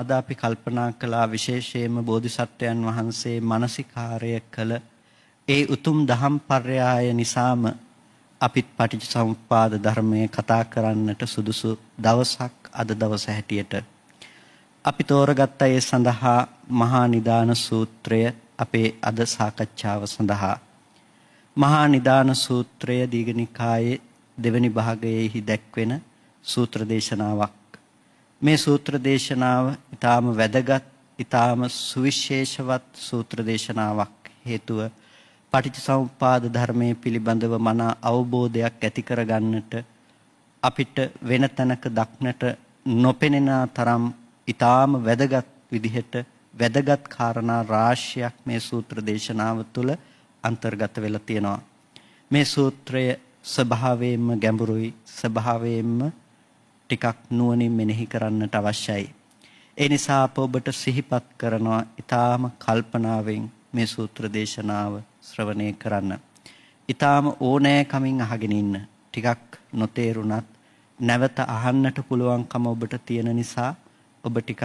අද අපි කල්පනා කළා විශේෂයෙන්ම බෝධිසත්වයන් වහන්සේ මානසිකාර්ය කළ ඒ උතුම් දහම් පර්යාය නිසාම අපිත් පටිච්චසමුප්පාද ධර්මයේ කතා කරන්නට සුදුසු දවසක් අද දවස හැටියට අපි තෝරගත්ත ඒ සඳහා මහා නිදාන සූත්‍රය අපේ අද සාකච්ඡාව සඳහා මහා නිදාන සූත්‍රය දීඝනිකායේ දෙවැනි භාගයේහි දැක්වෙන සූත්‍ර දේශනාවක් මේ සූත්‍ර දේශනාව ඊටාම වැදගත් ඊටාම සුවිශේෂවත් සූත්‍ර දේශනාවක් හේතුව පටිච්චසමුප්පාද ධර්මයේ පිළිබඳව මන අවබෝධයක් ඇති කරගන්නට අපිට වෙන තැනක දක්නට නොපෙනෙන තරම් ඊටාම වැදගත් විදිහට වැදගත් කාරණා රාශියක් මේ සූත්‍ර දේශනාව තුළ අන්තර්ගත වෙලා තියෙනවා මේ සූත්‍රය ස්වභාවයෙන්ම ගැඹුරුයි ස්වභාවයෙන්ම ටිකක් නුවණින් මෙනෙහි කරන්නට අවශ්‍යයි. ඒ නිසා අප ඔබට සිහිපත් කරනවා ඊ타ම කල්පනාවෙන් මේ සූත්‍ර දේශනාව ශ්‍රවණය කරන්න. ඊ타ම ඕනෑකමින් අහගෙන ඉන්න. ටිකක් නොතේරුණත් නැවත අහන්නට පුළුවන්කම ඔබට තියෙන නිසා ඔබ ටිකක්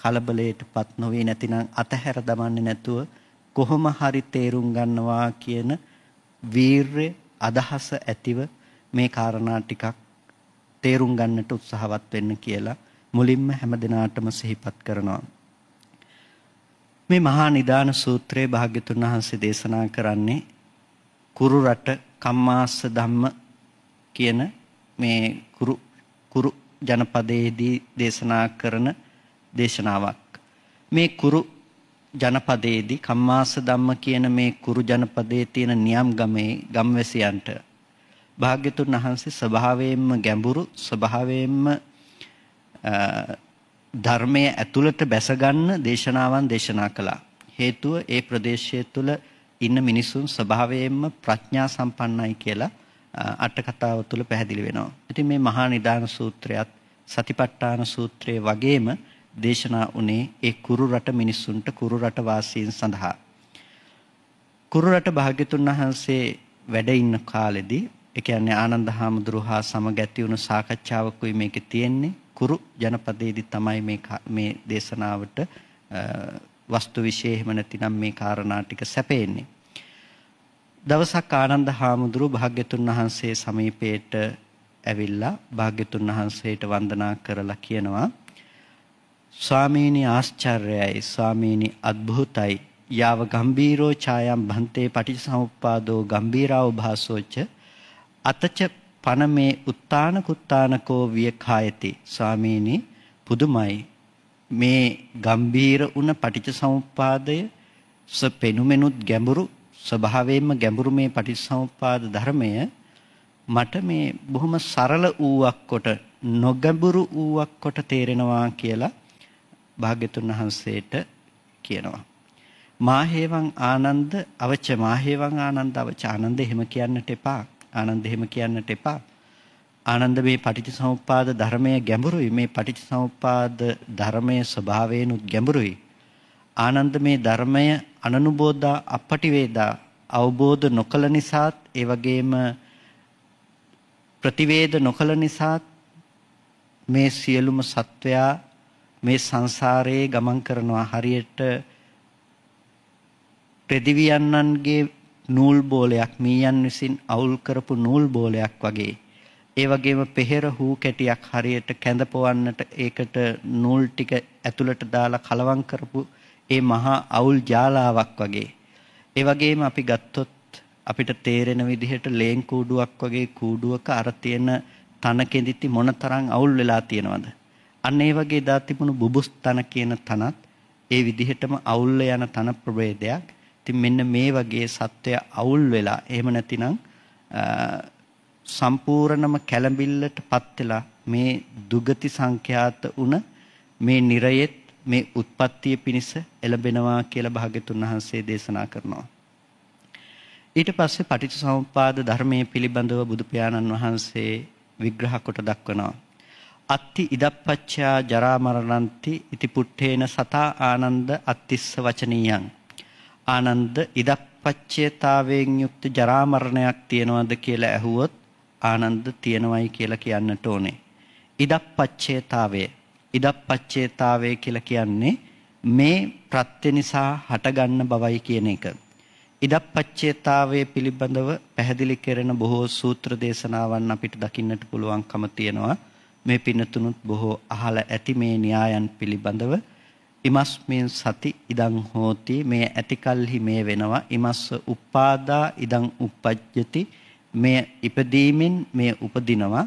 කලබලයටපත් නොවේ නැතිනම් අතහැර දමන්නේ නැතුව කොහොම හරි තේරුම් ගන්නවා කියන වීරය අදහස ඇතිව මේ කාරණා ටිකක් තේරුම් ගන්නට උත්සාහවත් වෙන්න කියලා මුලින්ම හැම දිනාටම සිහිපත් කරනවා. මේ මහා නිදාන සූත්‍රයේ භාග්‍යතුන් වහන්සේ දේශනා කරන්නේ කුරු රට කම්මාස්ස ධම්ම කියන මේ කුරු කුරු ජනපදයේදී දේශනා කරන දේශනාවක් මේ කුරු ජනපදයේදී කම්මාස ධම්ම කියන මේ කුරු ජනපදයේ තියෙන නියම් ගමේ ගම්වැසියන්ට භාග්‍යතුන් වහන්සේ ස්වභාවයෙන්ම ගැඹුරු ස්වභාවයෙන්ම ධර්මයේ ඇතුළත බැසගන්න දේශනාවන් දේශනා කළා. හේතුව ඒ ප්‍රදේශය තුළ ඉන්න මිනිසුන් ස්වභාවයෙන්ම ප්‍රඥා සම්පන්නයි කියලා අට කතාව තුළ පැහැදිලි වෙනවා. ඉතින් මේ මහා නිදාන සූත්‍රයත් සතිපට්ඨාන සූත්‍රයේ වගේම දේශනා උනේ ඒ කුරු රට මිනිසුන්ට කුරු රට වාසීන් සඳහා. කුරු රට භාග්‍යතුන් වහන්සේ වැඩ ඉන්න කාලෙදී ඒ කියන්නේ ආනන්ද හාමුදුරු හා සමග ඇති වුණු සාකච්ඡාවකුයි මේකේ තියෙන්නේ. කුරු ජනපදයේදී තමයි මේ මේ දේශනාවට වස්තු විශේෂ එහෙම නැතිනම් මේ කාරණා ටික සැපෙන්නේ. දවසක් ආනන්ද හාමුදුරු භාග්‍යතුන් වහන්සේ සමීපයට ඇවිල්ලා භාග්‍යතුන් වහන්සේට වන්දනා කරලා කියනවා ස්වාමීනි ආශ්චර්යයි ස්වාමීනි අద్භූතයි යාව ගම්බීරෝ ඡායම් භන්තේ පටිච්චසමුප්පාදෝ ගම්බීරාව භාසෝච අතච පනමේ උත්තාන කුත්තානකෝ වියඛායති ස්වාමීනි පුදුමයි මේ ගම්බීර උන පටිච්චසමුප්පාදය සපෙනුමෙනුත් ගැඹුරු ස්වභාවයෙන්ම ගැඹුරු මේ පටිච්චසමුප්පාද ධර්මය මට මේ බොහොම සරල ඌවක් කොට නොගැඹුරු ඌවක් කොට තේරෙනවා කියලා භාග්‍යතුන් වහන්සේට කියනවා මාහේවං ආනන්ද අවච මාහේවං ආනන්ද අවච ආනන්ද එහෙම කියන්නට එපා ආනන්ද එහෙම කියන්නට එපා. ආනන්ද මේ පටිච්චසමුප්පාද ධර්මය ගැඹුරුයි. මේ පටිච්චසමුප්පාද ධර්මයේ ස්වභාවයනුත් ගැඹුරුයි. ආනන්ද මේ ධර්මය අනනුබෝධා අපටිවේදා අවබෝධ නොකළ නිසාත් ඒ වගේම ප්‍රතිවේද නොකළ නිසාත් මේ සියලුම සත්වයා මේ සංසාරයේ ගමන් කරනවා හරියට දෙදිවියන්න්ගේ නූල් බෝලයක් මීයන් විසින් අවුල් කරපු නූල් බෝලයක් වගේ ඒ වගේම පෙහෙර හූ කැටියක් හරියට කැඳපවන්නට ඒකට නූල් ටික ඇතුළට දාලා කලවම් කරපු ඒ මහා අවුල් ජාලාවක් වගේ ඒ වගේම අපි ගත්තොත් අපිට තේරෙන විදිහට ලේන් කූඩුවක් වගේ කූඩුවක අර තියෙන තන කෙඳිති මොනතරම් අවුල් වෙලා තියෙනවද අන්න ඒ වගේ දා තිබුණු බුබුස් තන කියන තනත් ඒ විදිහටම අවුල්ල යන තන ප්‍රභේදයක් ඉතින් මෙන්න මේ වගේ සත්වය අවුල් වෙලා එහෙම නැතිනම් සම්පූර්ණම කැළඹිල්ලටපත් වෙලා මේ දුගති සංඛ්‍යාත උන මේ නිරයෙත් මේ උත්පත්තිය පිණිස එළඹෙනවා කියලා භාග්‍යතුන් වහන්සේ දේශනා කරනවා. ඊට පස්සේ පටිච්චසමුප්පාද ධර්මයේ පිළිබඳව බුදු පියාණන් වහන්සේ විග්‍රහ කොට දක්වනවා. අත්ති ඉදප්පච්චා ජරා මරණන්ති ඉති පුට්ඨේන සතා ආනන්ද අත්තිස්ස වචනීයං ආනන්ද ඉදප්පච්චේතාවයෙන් යුක්ත ජරා මරණයක් තියනවද කියලා ඇහුවොත් ආනන්ද තියනවයි කියලා කියන්නට ඕනේ. ඉදප්පච්චේතාවය ඉදප්පච්චේතාවය කියලා කියන්නේ මේ ප්‍රත්‍ය නිසා හටගන්න බවයි කියන එක. ඉදප්පච්චේතාවය පිළිබඳව පැහැදිලි කරන බොහෝ සූත්‍ර දේශනාවන් අපිට දකින්නට පුළුවන්කම තියෙනවා. මේ පින්නතුනුත් බොහෝ අහලා ඇති මේ න්‍යායන් පිළිබඳව ඉමස්මින් සති ඉදං හෝති මේ ඇතිකල්හි මේ වෙනවා ඉමස්ස උප්පාදා ඉදං උපජ්ජති මේ ඉපදීමෙන් මේ උපදිනවා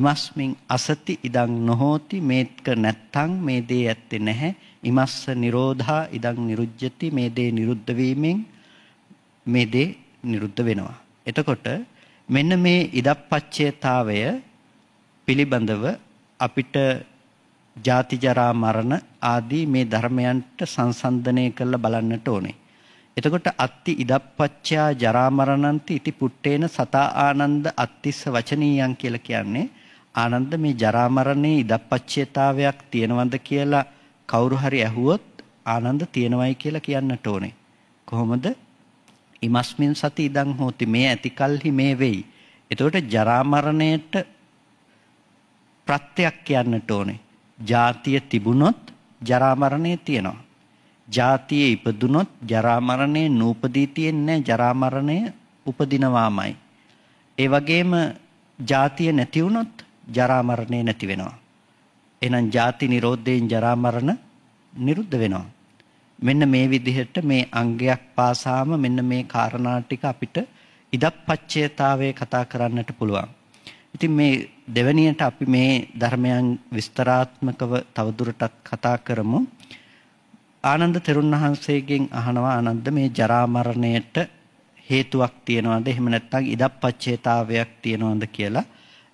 ඉමස්මින් අසති ඉදං නොහෝති මේක නැත්තං මේ දේ ඇත්තේ නැහැ ඉමස්ස නිරෝධා ඉදං නිරුජ්ජති මේ දේ නිරුද්ධ වීමෙන් මේ දේ නිරුද්ධ වෙනවා එතකොට මෙන්න මේ ඉදප්පච්චේතාවය පිළිබඳව අපිට ජාති ජරා මරණ ආදී මේ ධර්මයන්ට සංසන්දනය කරලා බලන්නට ඕනේ. එතකොට අත්ති ඉදප්පච්චයා ජරා මරණන්ති ඉති පුට්ටේන සතා ආනන්ද අත්තිස්ස වචනීයන් කියලා කියන්නේ ආනන්ද මේ ජරා මරණේ ඉදප්පච්චයතාවයක් තියෙනවද කියලා කවුරු හරි ඇහුවොත් ආනන්ද තියෙනවයි කියලා කියන්නට ඕනේ. කොහොමද? ඉමස්මින් සති ඉදං හෝති මේ ඇතිකල්හි මේ වෙයි. එතකොට ජරා මරණයට ප්‍රත්‍යක් කියන්නට ඕනේ. ජාතිය තිබුණොත් ජරා මරණය තියෙනවා. ජාතියේ ඉපදුනොත් ජරා මරණය නූපදී තියන්නේ ජරා මරණය උපදිනවාමයි. ඒ වගේම ජාතිය නැති වුනොත් ජරා මරණය නැති වෙනවා. එහෙනම් ජාති නිරෝධයෙන් ජරා මරණ නිරුද්ධ වෙනවා. මෙන්න මේ විදිහට මේ අංගයක් පාසාම මෙන්න මේ කාරණා ටික අපිට ඉදප්පච්චේතාවයේ කතා කරන්නට පුළුවන්. ඉතින් මේ දෙවැනියට අපි මේ ධර්මයන් විස්තරාත්මකව තවදුරටත් කතා කරමු. ආනන්ද තෙරුන් වහන්සේගෙන් අහනවා ආනන්ද මේ ජරා මරණයට හේතුවක් තියනවද එහෙම නැත්නම් ඉදප්පච්චේතාවයක් තියනවද කියලා.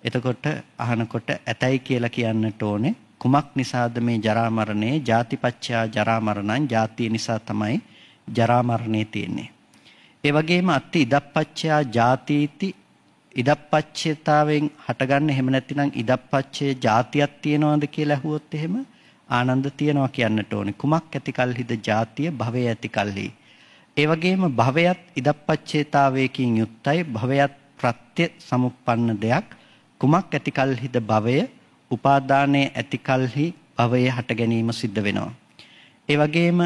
එතකොට අහනකොට ඇතයි කියලා කියන්නට ඕනේ. කුමක් නිසාද මේ ජරා මරණේ? ಜಾතිපච්චා ජරා මරණං ಜಾතිය නිසා තමයි ජරා මරණේ තියෙන්නේ. ඒ වගේම අත්ති ඉදප්පච්චා ජාතීති ඉදප්පච්චේතාවෙන් හටගන්න එහෙම නැතිනම් ඉදප්පච්චේ જાතියක් තියනවද කියලා ඇහුවොත් එහෙම ආනන්ද තියනවා කියන්නට ඕනේ. කුමක් ඇති කල්හිද જાතිය භවය ඇති කල්හි. ඒ වගේම භවයත් ඉදප්පච්චේතාවයකින් යුක්තයි. භවයත් ප්‍රත්‍ය සමුප්පන්න දෙයක්. කුමක් ඇති කල්හිද භවය උපාදානයේ ඇති කල්හි භවය හට ගැනීම සිද්ධ වෙනවා. ඒ වගේම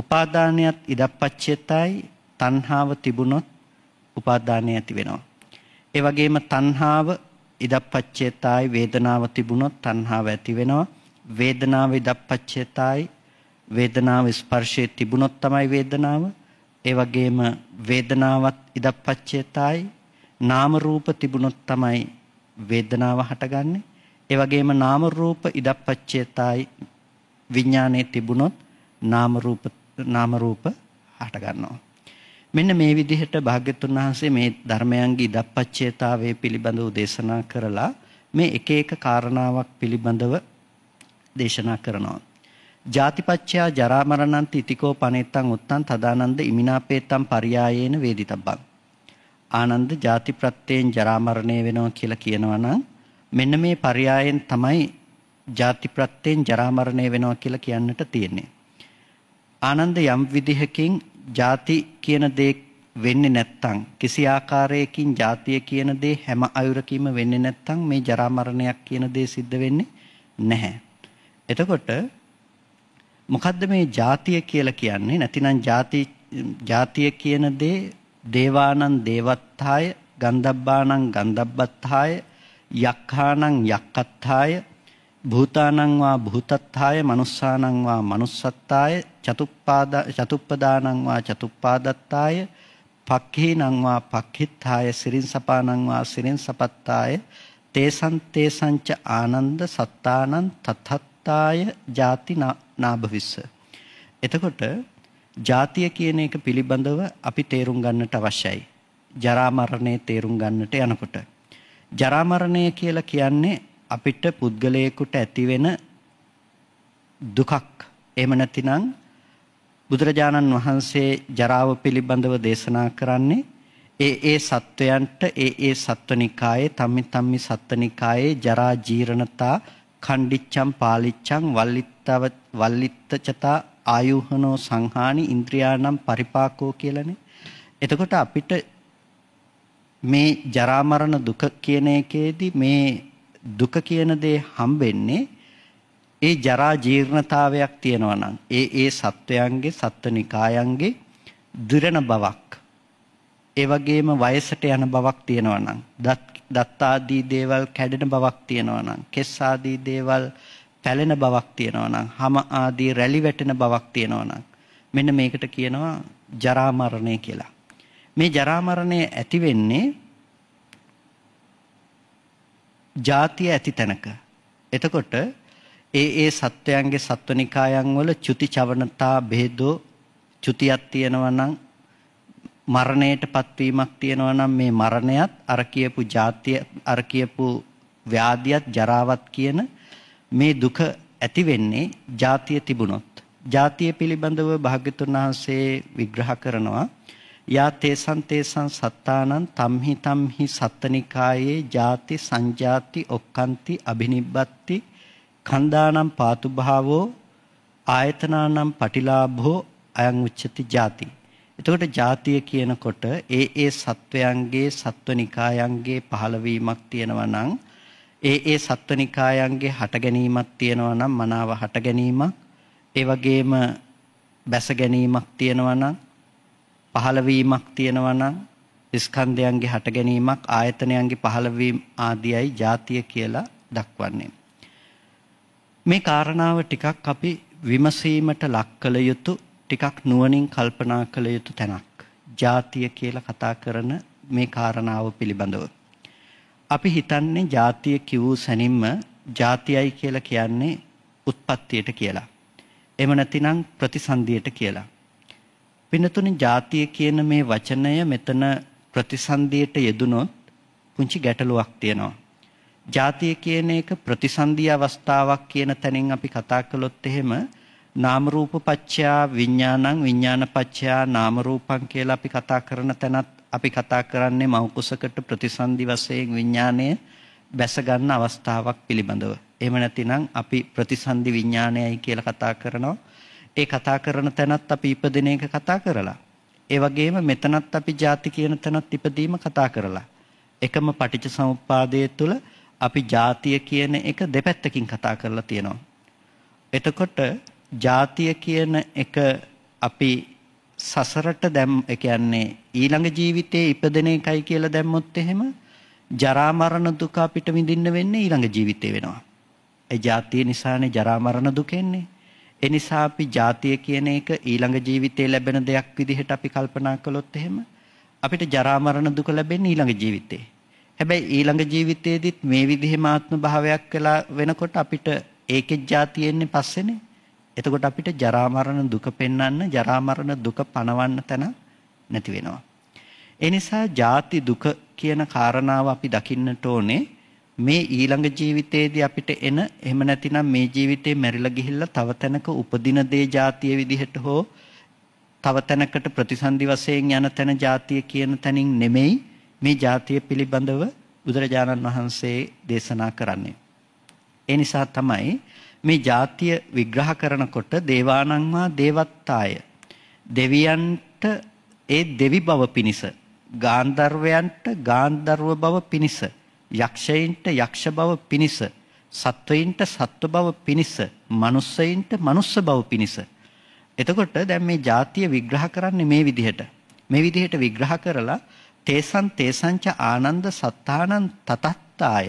උපාදානයත් ඉදප්පච්චේතයි තණ්හාව තිබුණොත් උපාදානය ඇති වෙනවා. ඒ වගේම තණ්හාව ඉදප්පච්චේතයි වේදනාව තිබුණොත් තණ්හාව ඇති වෙනවා. වේදනාව ඉදප්පච්චේතයි වේදනාව ස්පර්ශයේ තිබුණොත් තමයි වේදනාව. ඒ වගේම වේදනාවත් ඉදප්පච්චේතයි නාම රූප තිබුණොත් තමයි වේදනාව හටගන්නේ. ඒ වගේම නාම රූප ඉදප්පච්චේතයි විඥානයේ තිබුණොත් නාම රූප නාම රූප හට ගන්නවා මෙන්න මේ විදිහට භාග්‍යතුන් වහන්සේ මේ ධර්මයන්ගේ ඉදප්පච්චේතාවයේ පිළිබඳව දේශනා කරලා මේ එක එක කාරණාවක් පිළිබඳව දේශනා කරනවා. ජාතිපච්චයා ජරා මරණන්ති ඉතිකෝ පනෙත්තං උත්තං තදානන්ද ඉමිනාපේත්තං පරියායේන වේදිතබ්බං. ආනන්ද ජාති ප්‍රත්‍යයෙන් ජරා මරණය වෙනවා කියලා කියනවා නම් මෙන්න මේ පරියායෙන් තමයි ජාති ප්‍රත්‍යයෙන් ජරා මරණය වෙනවා කියලා කියන්නට තියෙන්නේ. ආනන්ද යම් විදිහකින් ಜಾති කියන දේ වෙන්නේ නැත්තම් කිසි ආකාරයකින් ජාතිය කියන දේ හැම අයුරකින්ම වෙන්නේ නැත්තම් මේ ජරා මරණයක් කියන දේ සිද්ධ වෙන්නේ නැහැ. එතකොට මොකද්ද මේ ජාතිය කියලා කියන්නේ? නැතිනම් ජාති ජාතිය කියන දේ දේවානං දේවත්තාය, ගන්ධබ්බානං ගන්ධබ්බත්තාය, යක්ඛානං යක්කත්තාය, භූතානං වා භූතත්ථාය manussානං වා manussත්ථාය චතුප්පාද චතුප්පදානං වා චතුප්පාදත්ථාය පක්ඛීනං වා පක්ඛිත්ථාය සිරින්සපානං වා සිරින්සපත්ථාය තේසං තේසංච ආනන්ද සත්තානං තත්ථත්ථාය ජාති නාභවිස්ස එතකොට ජාතිය කියන එක පිළිබඳව අපි තේරුම් ගන්නට අවශ්‍යයි ජරා මරණය තේරුම් ගන්නට යනකොට ජරා මරණය කියලා කියන්නේ අපිට පුද්ගලයෙකුට ඇතිවෙන දුකක් එහෙම නැතිනම් බුදුරජාණන් වහන්සේ ජරාව පිළිබඳව දේශනා කරන්නේ ඒ ඒ සත්වයන්ට ඒ ඒ සත්වනිකායේ තම්මි තම්මි සත්වනිකායේ ජරා ජීර්ණතා කණ්ඩිච්ඡම් පාලිච්ඡම් වල්ලිත්තව වල්ලිත්තචතා ආයුහනෝ සංහානි ඉන්ද්‍රියානම් පරිපාකෝ කියලානේ එතකොට අපිට මේ ජරා මරණ දුක කියන එකේදී මේ දුක කියන දේ හම්බෙන්නේ ඒ ජරා ජීර්ණතාවයක් තියෙනවා නම් ඒ ඒ සත්වයන්ගේ සත්ත්වනිකායන්ගේ දිරණ බවක් ඒ වගේම වයසට යන බවක් තියෙනවා නම් දත් ආදී දේවල් කැඩෙන බවක් තියෙනවා නම් කෙස් ආදී දේවල් පැලෙන බවක් තියෙනවා නම් හැම ආදී රැලි වැටෙන බවක් තියෙනවා නම් මෙන්න මේකට කියනවා ජරා මරණය කියලා මේ ජරා මරණය ඇති වෙන්නේ ಜಾතිය ඇති තැනක. එතකොට ඒ ඒ සත්වයන්ගේ සත්වනිකායන් වල චුති චවනතා බෙහෙදෝ චුතියක් තියෙනවා නම් මරණයට පත්වීමක් තියෙනවා නම් මේ මරණයත් අර කියපු ජාතිය අර කියපු ව්‍යාධියත් ජරාවත් කියන මේ දුක ඇති වෙන්නේ ජාතිය තිබුණොත් ජාතිය පිළිබඳව භාග්‍යතුන් වහන්සේ විග්‍රහ කරනවා යා තේසං තේසං සත්තානං තම්හි තම්හි සත්තනිකායේ ಜಾති සංජාති ඔක්칸ති අබිනිබ්බත්ති කන්දානම් පාතු භාවෝ ආයතනානම් පටිලාභෝ අයං උච්චති ಜಾති එතකොට ಜಾතිය කියනකොට ඒ ඒ සත්වයන්ගේ සත්වනිකායන්ගේ පහළවීමක් තියෙනවා නම් ඒ ඒ සත්වනිකායන්ගේ හට ගැනීමක් තියෙනවා නම් මනාව හට ගැනීමක් ඒ වගේම බැස ගැනීමක් තියෙනවා නම් පහළවීමක් තියෙනවා නම් ස්කන්ධයන්ගේ හට ගැනීමක් ආයතනයන්ගේ පහළවීම ආදියයි ಜಾතිය කියලා දක්වන්නේ. මේ කාරණාව ටිකක් අපි විමසීමට ලක් කළ යුතු ටිකක් නුවණින් කල්පනා කළ යුතු තැනක්. ಜಾතිය කියලා කතා කරන මේ කාරණාව පිළිබඳව. අපි හිතන්නේ ಜಾතිය කිව් සැනින්ම ಜಾතියයි කියලා කියන්නේ උත්පත්තියට කියලා. එහෙම නැතිනම් ප්‍රතිසන්දියට කියලා. පින්නතුනි ಜಾතිය කියන මේ වචනය මෙතන ප්‍රතිසන්දියට යෙදුනොත් පුංචි ගැටලුවක් තියෙනවා. ಜಾතිය කියන එක ප්‍රතිසන්දි අවස්ථාවක් කියන තැනින් අපි කතා කළොත් එහෙම නාම රූප පච්චයා විඥානං විඥාන පච්චයා නාම රූපං කියලා අපි කතා කරන තැනත් අපි කතා කරන්නේ මෞකුසකට ප්‍රතිසන්දි වශයෙන් විඥාණය බැස ගන්න අවස්ථාවක් පිළිබඳව. එහෙම නැතිනම් අපි ප්‍රතිසන්දි විඥානයයි කියලා කතා කරනවා. ඒ කතා කරන තැනත් අපි ඉපදින එක කතා කරලා. ඒ වගේම මෙතනත් අපි ಜಾති කියන තැනත් ඉපදීම කතා කරලා. එකම පටිච්ච සමුප්පාදයේ තුල අපි ಜಾතිය කියන එක දෙපැත්තකින් කතා කරලා තියෙනවා. එතකොට ಜಾතිය කියන එක අපි සසරට දැම් ඒ කියන්නේ ඊළඟ ජීවිතයේ ඉපදෙන එකයි කියලා දැම්මොත් එහෙම ජරා මරණ දුක අපිට විඳින්න වෙන්නේ ඊළඟ ජීවිතේ වෙනවා. ඒ ජාතිය නිසානේ ජරා මරණ දුක එන්නේ. එනිසා අපි ජාතිය කියන එක ඊළඟ ජීවිතේ ලැබෙන දෙයක් විදිහට අපි කල්පනා කළොත් එහෙම අපිට ජරා මරණ දුක ලැබෙන්නේ ඊළඟ ජීවිතේ. හැබැයි ඊළඟ ජීවිතේදීත් මේ විදිහේ මාත්ම භාවයක් වෙලා වෙනකොට අපිට ඒකේ ජාතිය එන්නේ පස්සේනේ. එතකොට අපිට ජරා මරණ දුක පෙන්වන්න ජරා මරණ දුක පණවන්න තැන නැති වෙනවා. ඒ නිසා ජාති දුක කියන කාරණාව අපි දකින්නට ඕනේ. මේ ඊළඟ ජීවිතයේදී අපිට එන එහෙම නැතිනම් මේ ජීවිතේ මැරිලා ගිහිල්ලා තව තැනක උපදින දේ જાතිය විදිහට හෝ තව තැනකට ප්‍රතිසන්දි වශයෙන් යන තැන જાතිය කියන තැනින් නෙමෙයි මේ જાතිය පිළිබඳව බුදුරජාණන් වහන්සේ දේශනා කරන්නේ. ඒ නිසා තමයි මේ જાතිය විග්‍රහ කරනකොට දේවානංමා දේවත්තාය දෙවියන්ට ඒ දෙවි බව පිනිස ගාන්ධර්වයන්ට ගාන්ධර්ව බව පිනිස යක්ෂයින්ට යක්ෂ බව පිනිස සත්වයින්ට සත්ව බව පිනිස මනුස්සයින්ට මනුස්ස බව පිනිස එතකොට දැන් මේ જાතිය විග්‍රහ කරන්නේ මේ විදිහට මේ විදිහට විග්‍රහ කරලා තේසං තේසංච ආනන්ද සත්තානං තතත්තාය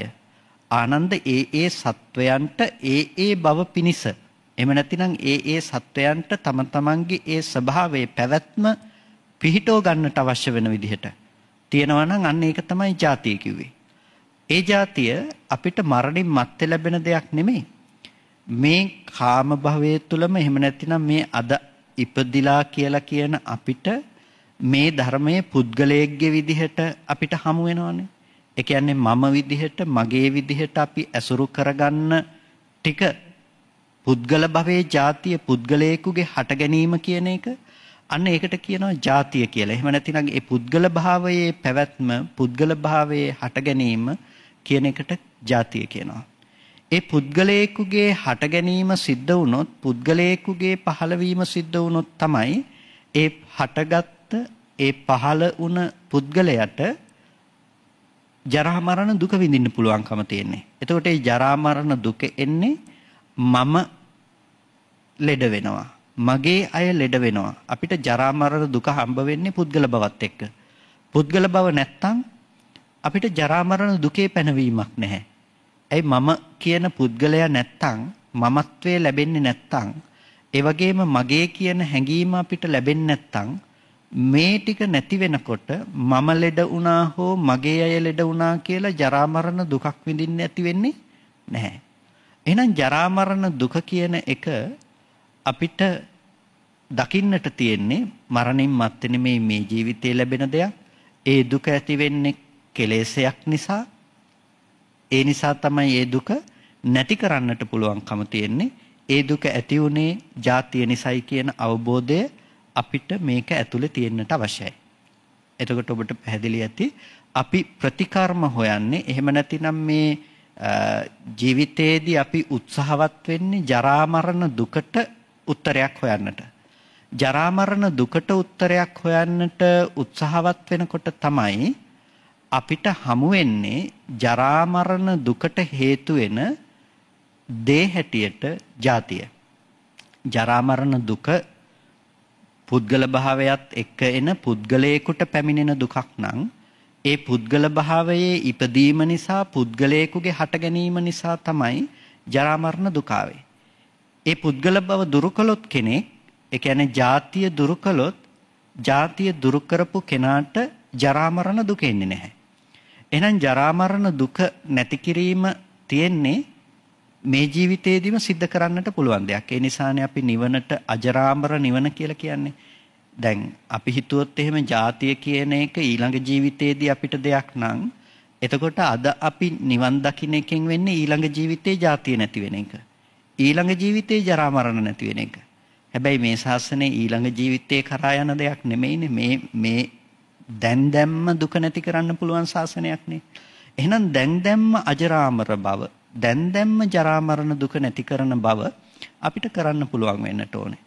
ආනන්ද ඒ ඒ සත්වයන්ට ඒ ඒ බව පිනිස එහෙම නැතිනම් ඒ ඒ සත්වයන්ට තම තමන්ගේ ඒ ස්වභාවයේ පැවැත්ම පිහිටව ගන්නට අවශ්‍ය වෙන විදිහට තියෙනවා නම් අන්න ඒක තමයි જાතිය කිව්වේ ඒ જાතිය අපිට මරණින් මත්තේ ලැබෙන දෙයක් නෙමෙයි. මේ කාම භවයේ තුලම එහෙම නැතිනම් මේ අද ඉපදිලා කියලා කියන අපිට මේ ධර්මයේ පුද්ගලයෙක්ගේ විදිහට අපිට හමු වෙනවනේ. ඒ කියන්නේ මම විදිහට මගේ විදිහට අපි ඇසුරු කරගන්න ටික පුද්ගල භවයේ જાතිය පුද්ගලයෙකුගේ හට ගැනීම කියන එක අන්න ඒකට කියනවා જાතිය කියලා. එහෙම නැතිනම් ඒ පුද්ගල භාවයේ පැවැත්ම පුද්ගල භාවයේ හට ගැනීම කියන එකට ජාතිය කියනවා. ඒ පුද්ගලයෙකුගේ හට ගැනීම සිද්ධ වුණොත් පුද්ගලයෙකුගේ පහළවීම සිද්ධ වුණොත් තමයි ඒ හටගත් ඒ පහළ වුණ පුද්ගලයාට ජරා මරණ දුක විඳින්න පුළුවන්කම තියෙන්නේ. එතකොට ඒ ජරා මරණ දුක එන්නේ මම ලෙඩ වෙනවා. මගේ අය ලෙඩ වෙනවා. අපිට ජරා මරණ දුක හම්බ වෙන්නේ පුද්ගල බවත් එක්ක. පුද්ගල බව නැත්තම් අපිට ජරා මරණ දුකේ පැනවීමක් නැහැ. ඇයි මම කියන පුද්ගලයා නැත්තම් මමත්වයේ ලැබෙන්නේ නැත්තම් ඒ වගේම මගේ කියන හැඟීම අපිට ලැබෙන්නේ නැත්තම් මේ ටික නැති වෙනකොට මම ලෙඩ වුණා හෝ මගේ අය ලෙඩ වුණා කියලා ජරා මරණ දුකක් විඳින්න ඇති වෙන්නේ නැහැ. එහෙනම් ජරා මරණ දුක කියන එක අපිට දකින්නට තියෙන්නේ මරණින් මත්තේ මේ මේ ජීවිතේ ලැබෙන දෙයක්. ඒ දුක ඇති වෙන්නේ කෙලෙසයක් නිසා ඒ නිසා තමයි ඒ දුක නැති කරන්නට පුළුවන්කම තියෙන්නේ. ඒ දුක ඇති උනේ ජාතිය නිසායි කියන අවබෝධය අපිට මේක ඇතුලේ තියෙන්නට අවශ්‍යයි. එතකොට ඔබට පැහැදිලි ඇති අපි ප්‍රතිකර්ම හොයන්නේ එහෙම නැතිනම් මේ ජීවිතයේදී අපි උත්සාහවත් වෙන්නේ ජරා මරණ දුකට උත්තරයක් හොයන්නට. ජරා මරණ දුකට උත්තරයක් හොයන්නට උත්සාහවත් වෙනකොට තමයි අපිට හමු වෙන්නේ ජරා මරණ දුකට හේතු වෙන දේ හැටියට જાතිය. ජරා මරණ දුක පුද්ගල භාවයත් එක්ක එන පුද්ගලයෙකුට පැමිණෙන දුකක් නම් ඒ පුද්ගල භාවයේ ඉපදීම නිසා පුද්ගලයෙකුගේ හට ගැනීම නිසා තමයි ජරා මරණ දුකාවේ. ඒ පුද්ගල බව දුරු කළොත් කෙනෙක් ඒ කියන්නේ જાතිය දුරු කළොත් જાතිය දුරු කරපු කෙනාට ජරා මරණ දුක එන්නේ නැහැ. එහෙනම් ජරා මරණ දුක නැති කිරීම තියෙන්නේ මේ ජීවිතේදීම සිද්ධ කරන්නට පුළුවන් දෙයක්. ඒ නිසානේ අපි නිවනට අජරාමර නිවන කියලා කියන්නේ. දැන් අපි හිතුවොත් එහෙම ජාතිය කියන එක ඊළඟ ජීවිතේදී අපිට දෙයක් නම් එතකොට අද අපි නිවන් දකින්න එකෙන් වෙන්නේ ඊළඟ ජීවිතේ ජාතිය නැති වෙන එක. ඊළඟ ජීවිතේ ජරා මරණ නැති වෙන එක. හැබැයි මේ ශාසනය ඊළඟ ජීවිතේ කරා යන දෙයක් නෙමෙයිනේ මේ මේ දැන් දැම්ම දුක නැති කරන්න පුළුවන් ශාසනයක් නේ. එහෙනම් දැන් දැම්ම අජරාමර බව, දැන් දැම්ම ජරා මරණ දුක නැති කරන බව අපිට කරන්න පුළුවන් වෙන්නට ඕනේ.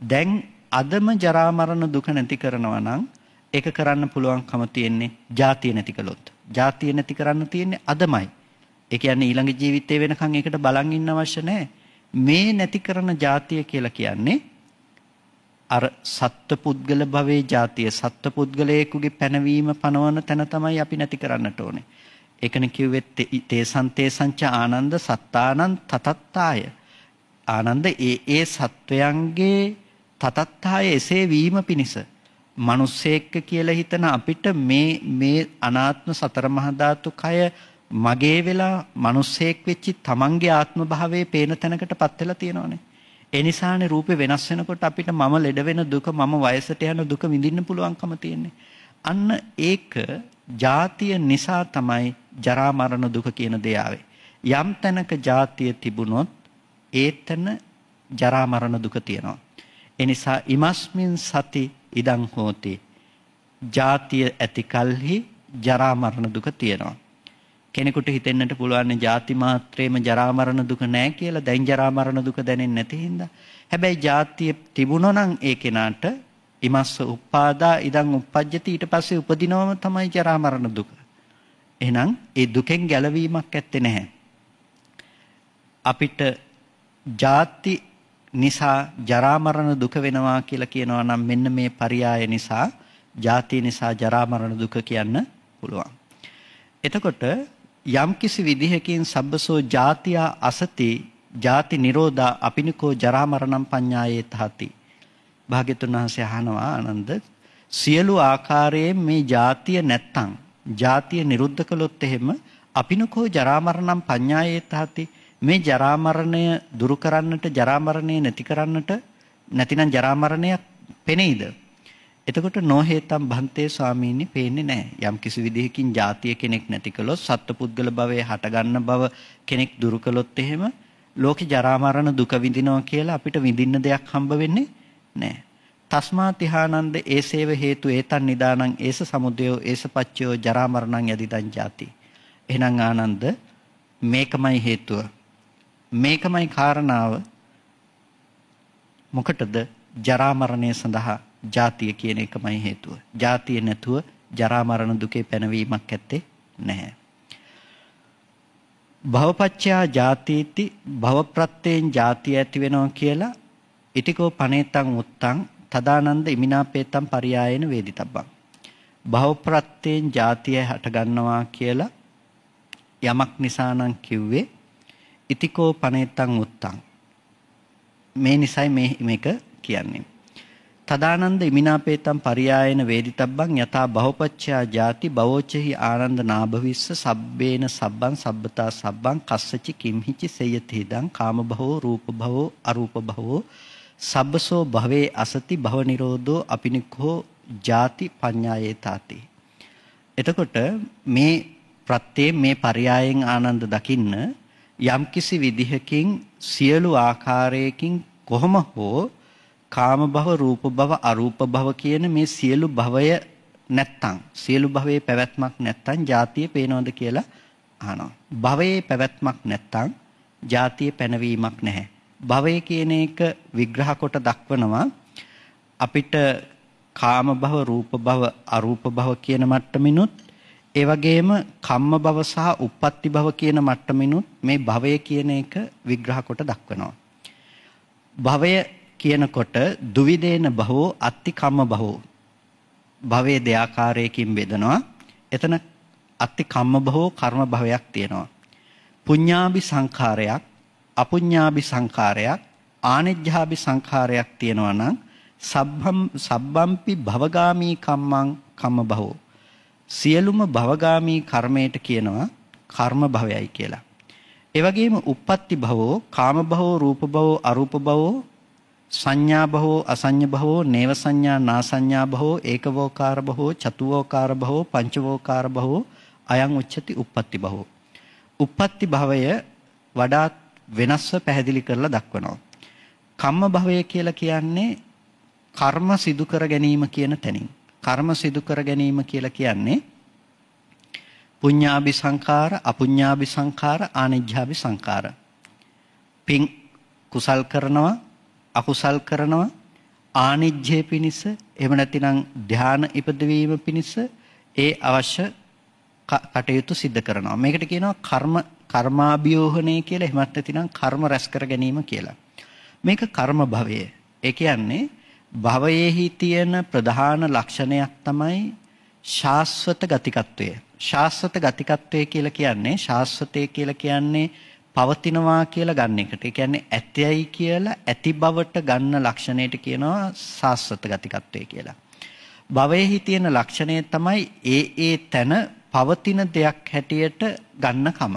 දැන් අදම ජරා මරණ දුක නැති කරනවා නම් ඒක කරන්න පුළුවන්කම තියෙන්නේ ජාතිය නැති කළොත්. ජාතිය නැති කරන්න තියෙන්නේ අදමයි. ඒ කියන්නේ ඊළඟ ජීවිතේ වෙනකන් ඒකට බලන් ඉන්න අවශ්‍ය නැහැ. මේ නැති කරන ජාතිය කියලා කියන්නේ අර සත්පුද්ගල භවයේ જાතිය සත්පුද්ගලයෙකුගේ පැනවීම පනවන තැන තමයි අපි නැති කරන්නට ඕනේ. ඒකනේ කිව්වෙත් තේසං තේසංච ආනන්ද සත්තානං තතත්තාය. ආනන්ද ඒ ඒ සත්වයන්ගේ තතත්තාය එසේ වීම පිණිස මිනිස්සෙක්ක කියලා හිතන අපිට මේ මේ අනාත්ම සතර මහා ධාතු කය මගේ වෙලා මිනිස්සෙක් වෙච්චි තමන්ගේ ආත්ම භාවයේ පේන තැනකටපත් වෙලා තියෙනවනේ. ඒ නිසානේ රූපේ වෙනස් වෙනකොට අපිට මම ලෙඩ වෙන දුක මම වයසට යන දුක විඳින්න පුළුවන්කම තියෙන්නේ. අන්න ඒක ජාතිය නිසා තමයි ජරා මරණ දුක කියන දේ ආවේ. යම් තැනක ජාතිය තිබුණොත් ඒ තැන ජරා මරණ දුක තියෙනවා. ඒ නිසා ඉමස්මින් සති ඉදං හෝති. ජාතිය ඇති කලෙහි ජරා මරණ දුක තියෙනවා. කෙනෙකුට හිතෙන්නට පුළුවන් ජාති මාත්‍රේම ජරා මරණ දුක නැහැ කියලා දැන් ජරා මරණ දුක දැනෙන්නේ නැති හින්දා හැබැයි ජාතිය තිබුණා නම් ඒ කෙනාට ඉමස්ස උප්පාදා ඉදන් උප්පජ්ජති ඊට පස්සේ උපදිනවම තමයි ජරා මරණ දුක එහෙනම් ඒ දුකෙන් ගැලවීමක් ඇත්තේ නැහැ අපිට ජාති නිසා ජරා මරණ දුක වෙනවා කියලා කියනවා නම් මෙන්න මේ පරයය නිසා ජාති නිසා ජරා මරණ දුක කියන්න පුළුවන් එතකොට යම්කිසි විදිහකින් සබ්බසෝ ජාතියා අසති ජාති නිරෝධා අපිනිකෝ ජරා මරණම් පඤ්ඤායේ තහති භාග්‍යතුන් වහන්සේ අහනවා ආනන්ද සියලු ආකාරයෙන් මේ ජාතිය නැත්තම් ජාතිය නිරුද්ධ කළොත් එහෙම අපිනිකෝ ජරා මරණම් පඤ්ඤායේ තහති මේ ජරා මරණය දුරු කරන්නට ජරා මරණය නැති කරන්නට නැතිනම් ජරා මරණයක් පෙනෙයිද එතකොට නොහේතම් භන්තේ ස්වාමීනි පේන්නේ නැහැ. යම් කිසි විදිහකින් ಜಾතිය කෙනෙක් නැති කළොත් සත්පුද්ගල භවයේ හටගන්න බව කෙනෙක් දුරු කළොත් එහෙම ලෝකේ ජරා මරණ දුක විඳිනවා කියලා අපිට විඳින්න දෙයක් හම්බ වෙන්නේ නැහැ. තස්මා තිහානන්ද ඒසේව හේතු ඒතන් නිදානං ඒස සමුදයෝ ඒස පච්චයෝ ජරා මරණං යදිදං ජාති. එහෙනම් ආනන්ද මේකමයි හේතුව. මේකමයි කාරණාව. මොකටද ජරා මරණය සඳහා ජාතිය කියන එකමයි හේතුව. ජාතිය නැතුව ජරා මරණ දුකේ පැනවීමක් ඇත්තේ නැහැ. භවපච්චයා ජාතිති භවප්‍රත්‍යයෙන් ජාතිය ඇති වෙනවා කියලා ඉතිකෝ පනේතං උත්තං තදානන්ද ඉමිනාපේතං පරියායන වේදිතබ්බං භවප්‍රත්‍යයෙන් ජාතිය හට ගන්නවා කියලා යමක් නිසානම් කිව්වේ ඉතිකෝ පනේතං උත්තං මේ නිසයි මේ මේක කියන්නේ තදානන්ද ඉමිනාපේතම් පරියායන වේදිතබ්බං යතා බහුපච්චයා ජාති බවෝචෙහි ආනන්ද නාභවිස්ස සබ්බේන සබ්බං සබ්බතා සබ්බං කස්සචි කිම්හිචි සේයති දං කාම භවෝ රූප භවෝ අරූප භවෝ සබ්බසෝ භවේ අසති භව නිරෝධෝ අපිනික්ඛෝ ජාති පඤ්ඤායේ තාති එතකොට මේ ප්‍රත්‍යේ මේ පරියායෙන් ආනන්ද දකින්න යම්කිසි විදිහකින් සියලු ආකාරයකින් කොහොම හෝ කාම භව, රූප භව, අරූප භව කියන මේ සියලු භවය නැත්තම් සියලු භවයේ පැවැත්මක් නැත්තම් ජාතිය පේනවද කියලා අහනවා. භවයේ පැවැත්මක් නැත්තම් ජාතිය පැනවීමක් නැහැ. භවය කියන එක විග්‍රහ කොට දක්වනවා අපිට කාම භව, රූප භව, අරූප භව කියන මට්ටමිනුත් ඒ වගේම කම්ම භව සහ uppatti භව කියන මට්ටමිනුත් මේ භවය කියන එක විග්‍රහ කොට දක්වනවා. භවය කියනකොට දුවිදේන භවෝ අත්ති කම්ම භවෝ භවයේ දෙආකාරයකින් බෙදනවා. එතන අත්ති කම්ම භවෝ කර්ම භවයක් තියෙනවා. පුඤ්ඤාභි සංඛාරයක්, අපුඤ්ඤාභි සංඛාරයක්, ආනෙජ්ජාභි සංඛාරයක් තියෙනවා නම් සබ්බම් සබ්බම්පි භවගාමී කම්මං කම්ම භවෝ සියලුම භවගාමී කර්මයට කියනවා කර්ම භවයයි කියලා. ඒ වගේම uppatti භවෝ, කාම භවෝ, රූප භවෝ, අරූප භවෝ, සංඥා බහෝ අසඤ්ඤ බහෝ නේව සංඥා නා සංඥා බහෝ ඒකවෝකාර බහෝ චතුවෝකාර බහෝ පංචවෝකාර බහෝ අයං උච්චති uppatti බහෝ uppatti භවය වඩාත් වෙනස්ව පැහැදිලි කරලා දක්වනවා කම්ම භවය කියලා කියන්නේ කර්ම සිදු කර ගැනීම කියන තැනින් කර්ම සිදු කර ගැනීම කියලා කියන්නේ පුඤ්ඤාභි සංඛාර අපුඤ්ඤාභි සංඛාර ආනිජ්ජාභි සංඛාර පින් කුසල් කරනවා අකුසල් කරනවා ආනිජ්ජේ පිණිස එහෙම නැතිනම් ධාන ඉපදවීම පිණිස ඒ අවශ්‍ය කටයුතු සිද්ධ කරනවා. මේකට කියනවා කර්ම කර්මාභියෝහණය කියලා එහෙමත් නැතිනම් කර්ම රැස් කර ගැනීම කියලා. මේක කර්ම භවය. ඒ කියන්නේ භවයේහි තියෙන ප්‍රධාන ලක්ෂණයක් තමයි ශාස්වත ගතිකත්වය. ශාස්වත ගතිකත්වය කියලා කියන්නේ ශාස්වතය කියලා කියන්නේ පවතිනවා කියලා ගන්න එකට. ඒ කියන්නේ ඇතයයි කියලා ඇති බවට ගන්න ලක්ෂණයට කියනවා සාස්වත ගතිකත්වය කියලා. භවයේහි තියෙන ලක්ෂණය තමයි ඒ ඒ තන පවතින දෙයක් හැටියට ගන්නකම.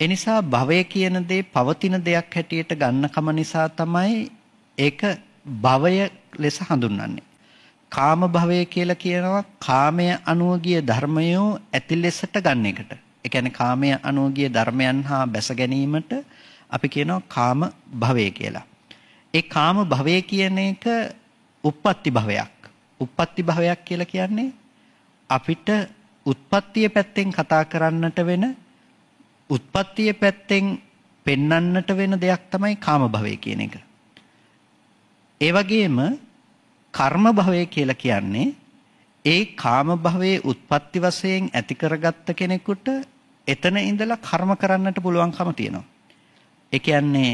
ඒ නිසා භවය කියන දේ පවතින දෙයක් හැටියට ගන්නකම නිසා තමයි ඒක භවය ලෙස හඳුන්වන්නේ. කාම භවය කියලා කියනවා කාමයේ අනුව ගිය ධර්මයෝ ඇති ලෙසට ගන්න එකට. ඒ කියන්නේ කාමයේ අනුගිය ධර්මයන් හා බැස ගැනීමට අපි කියනවා කාම භවය කියලා. ඒ කාම භවය කියන එක uppatti භවයක්. uppatti භවයක් කියලා කියන්නේ අපිට උත්පත්තිය පැත්තෙන් කතා කරන්නට වෙන උත්පත්තිය පැත්තෙන් පෙන්වන්නට වෙන දෙයක් තමයි කාම භවය කියන එක. ඒ වගේම කර්ම භවය කියලා කියන්නේ ඒ කාම භවයේ උත්පත්ති වශයෙන් ඇති කරගත්ත කෙනෙකුට එතන ඉඳලා කර්ම කරන්නට පුළුවන්කම තියෙනවා. ඒ කියන්නේ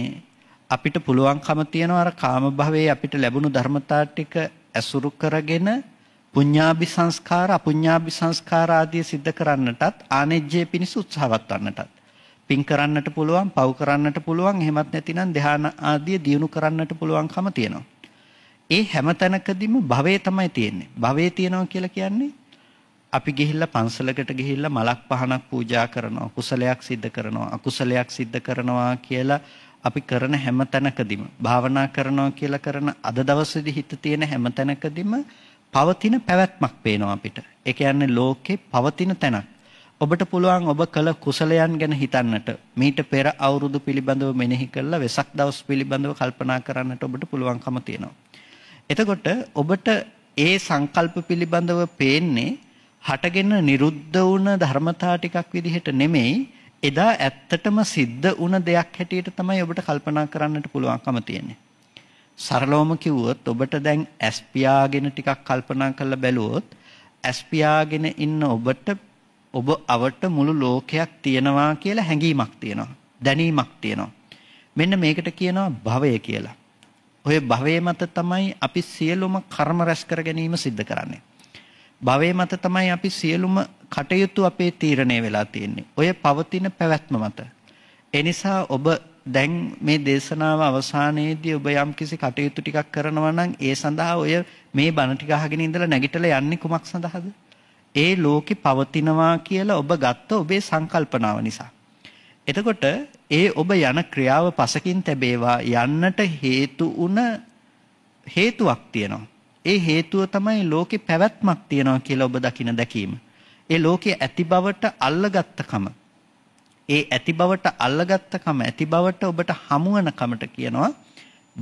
අපිට පුළුවන්කම තියෙනවා අර කාම භවයේ අපිට ලැබුණු ධර්මතා ටික ඇසුරු කරගෙන පුඤ්ඤාභි සංස්කාර අපුඤ්ඤාභි සංස්කාර ආදී සිද්ධ කරන්නටත් ආනෙජ්ජේ පිණිස උත්සාහවත් වන්නටත් පින් කරන්නට පුළුවන් පව් කරන්නට පුළුවන් එහෙමත් නැතිනම් ධ්‍යාන ආදී දියුණු කරන්නට පුළුවන්කම තියෙනවා. ඒ හැම තැනකදීම භවයේ තමයි තියෙන්නේ. භවයේ තියෙනවා කියලා කියන්නේ අපි ගිහිල්ලා පන්සලකට ගිහිල්ලා මලක් පහනක් පූජා කරනවා කුසලයක් සිද්ධ කරනවා අකුසලයක් සිද්ධ කරනවා කියලා අපි කරන හැම තැනකදීම භාවනා කරනවා කියලා කරන අද දවසේදී හිත තියෙන හැම තැනකදීම පවතින පැවැත්මක් පේනවා අපිට. ඒ කියන්නේ ලෝකේ පවතින තැනක්. ඔබට පුළුවන් ඔබ කළ කුසලයන් ගැන හිතන්නට මීට පෙර අවුරුදු පිළිබඳව මෙනෙහි කළා වෙසක් දවස් පිළිබඳව කල්පනා කරන්නට ඔබට පුළුවන්කම තියෙනවා. එතකොට ඔබට ඒ සංකල්ප පිළිබඳව පේන්නේ හටගෙන නිරුද්ධ වුණ ධර්මතා ටිකක් විදිහට නෙමෙයි එදා ඇත්තටම සිද්ධ වුණ දෙයක් හැටියට තමයි ඔබට කල්පනා කරන්නට පුළුවන්කම තියෙන්නේ. සරලවම කිව්වොත් ඔබට දැන් ඇස් පියාගෙන ටිකක් කල්පනා කරලා බැලුවොත් ඇස් පියාගෙන ඉන්න ඔබට ඔබ අවට මුළු ලෝකයක් තියෙනවා කියලා හැඟීමක් තියෙනවා. දැනීමක් තියෙනවා. මෙන්න මේකට කියනවා භවය කියලා. ඔය භවය මත තමයි අපි සියලුම කර්ම රැස් කර ගැනීම සිද්ධ කරන්නේ. භවයේ මත තමයි අපි සියලුම කටයුතු අපේ තීරණය වෙලා තියෙන්නේ. ඔය පවතින පැවැත්ම මත. ඒ නිසා ඔබ දැන් මේ දේශනාව අවසානයේදී ඔබ යම් කිසි කටයුතු ටිකක් කරනවා නම් ඒ සඳහා ඔය මේ බණ ටික අහගෙන ඉඳලා නැගිටලා යන්නේ කුමක් සඳහාද? ඒ ලෝකේ පවතිනවා කියලා ඔබ ගත්ත ඔබේ සංකල්පනාව නිසා. එතකොට ඒ ඔබ යන ක්‍රියාව පසකින් තැබේවා යන්නට හේතු වුණ හේතුවක් තියෙනවා. ඒ හේතුව තමයි ලෝකේ පැවැත්මක් තියනවා කියලා ඔබ දකින දැකීම. ඒ ලෝකයේ ඇති බවට අල්ලගත්තකම. ඒ ඇති බවට අල්ලගත්තකම ඇති බවට ඔබට හමුවන කමට කියනවා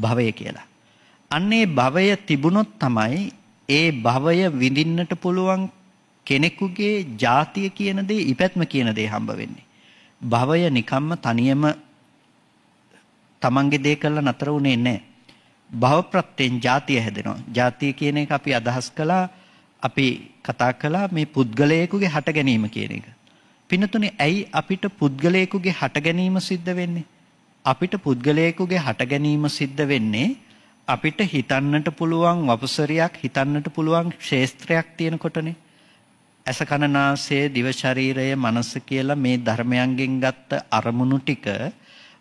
භවය කියලා. අන්නේ භවය තිබුණොත් තමයි ඒ භවය විඳින්නට පුළුවන් කෙනෙකුගේ ජාතිය කියන දේ ඉපැත්ම කියන දේ හම්බ වෙන්නේ. භවය නිකම්ම තනියම තමන්ගේ දේ කරලා නතර වුණේ නැහැ. භවප්‍රත්‍යයෙන් ಜಾතිය හැදෙනවා. ಜಾතිය කියන එක අපි අදහස් කළා අපි කතා කළා මේ පුද්ගලයෙකුගේ හට ගැනීම කියන එක. පින්නතුනේ ඇයි අපිට පුද්ගලයෙකුගේ හට ගැනීම සිද්ධ වෙන්නේ? අපිට පුද්ගලයෙකුගේ හට ගැනීම සිද්ධ වෙන්නේ අපිට හිතන්නට පුළුවන් වපසරියක් හිතන්නට පුළුවන් ශේස්ත්‍රයක් තියෙනකොටනේ. ඇස කන නාසය දිව ශරීරය මනස කියලා මේ ධර්මයන්ගෙන් ගත්ත අරමුණු ටික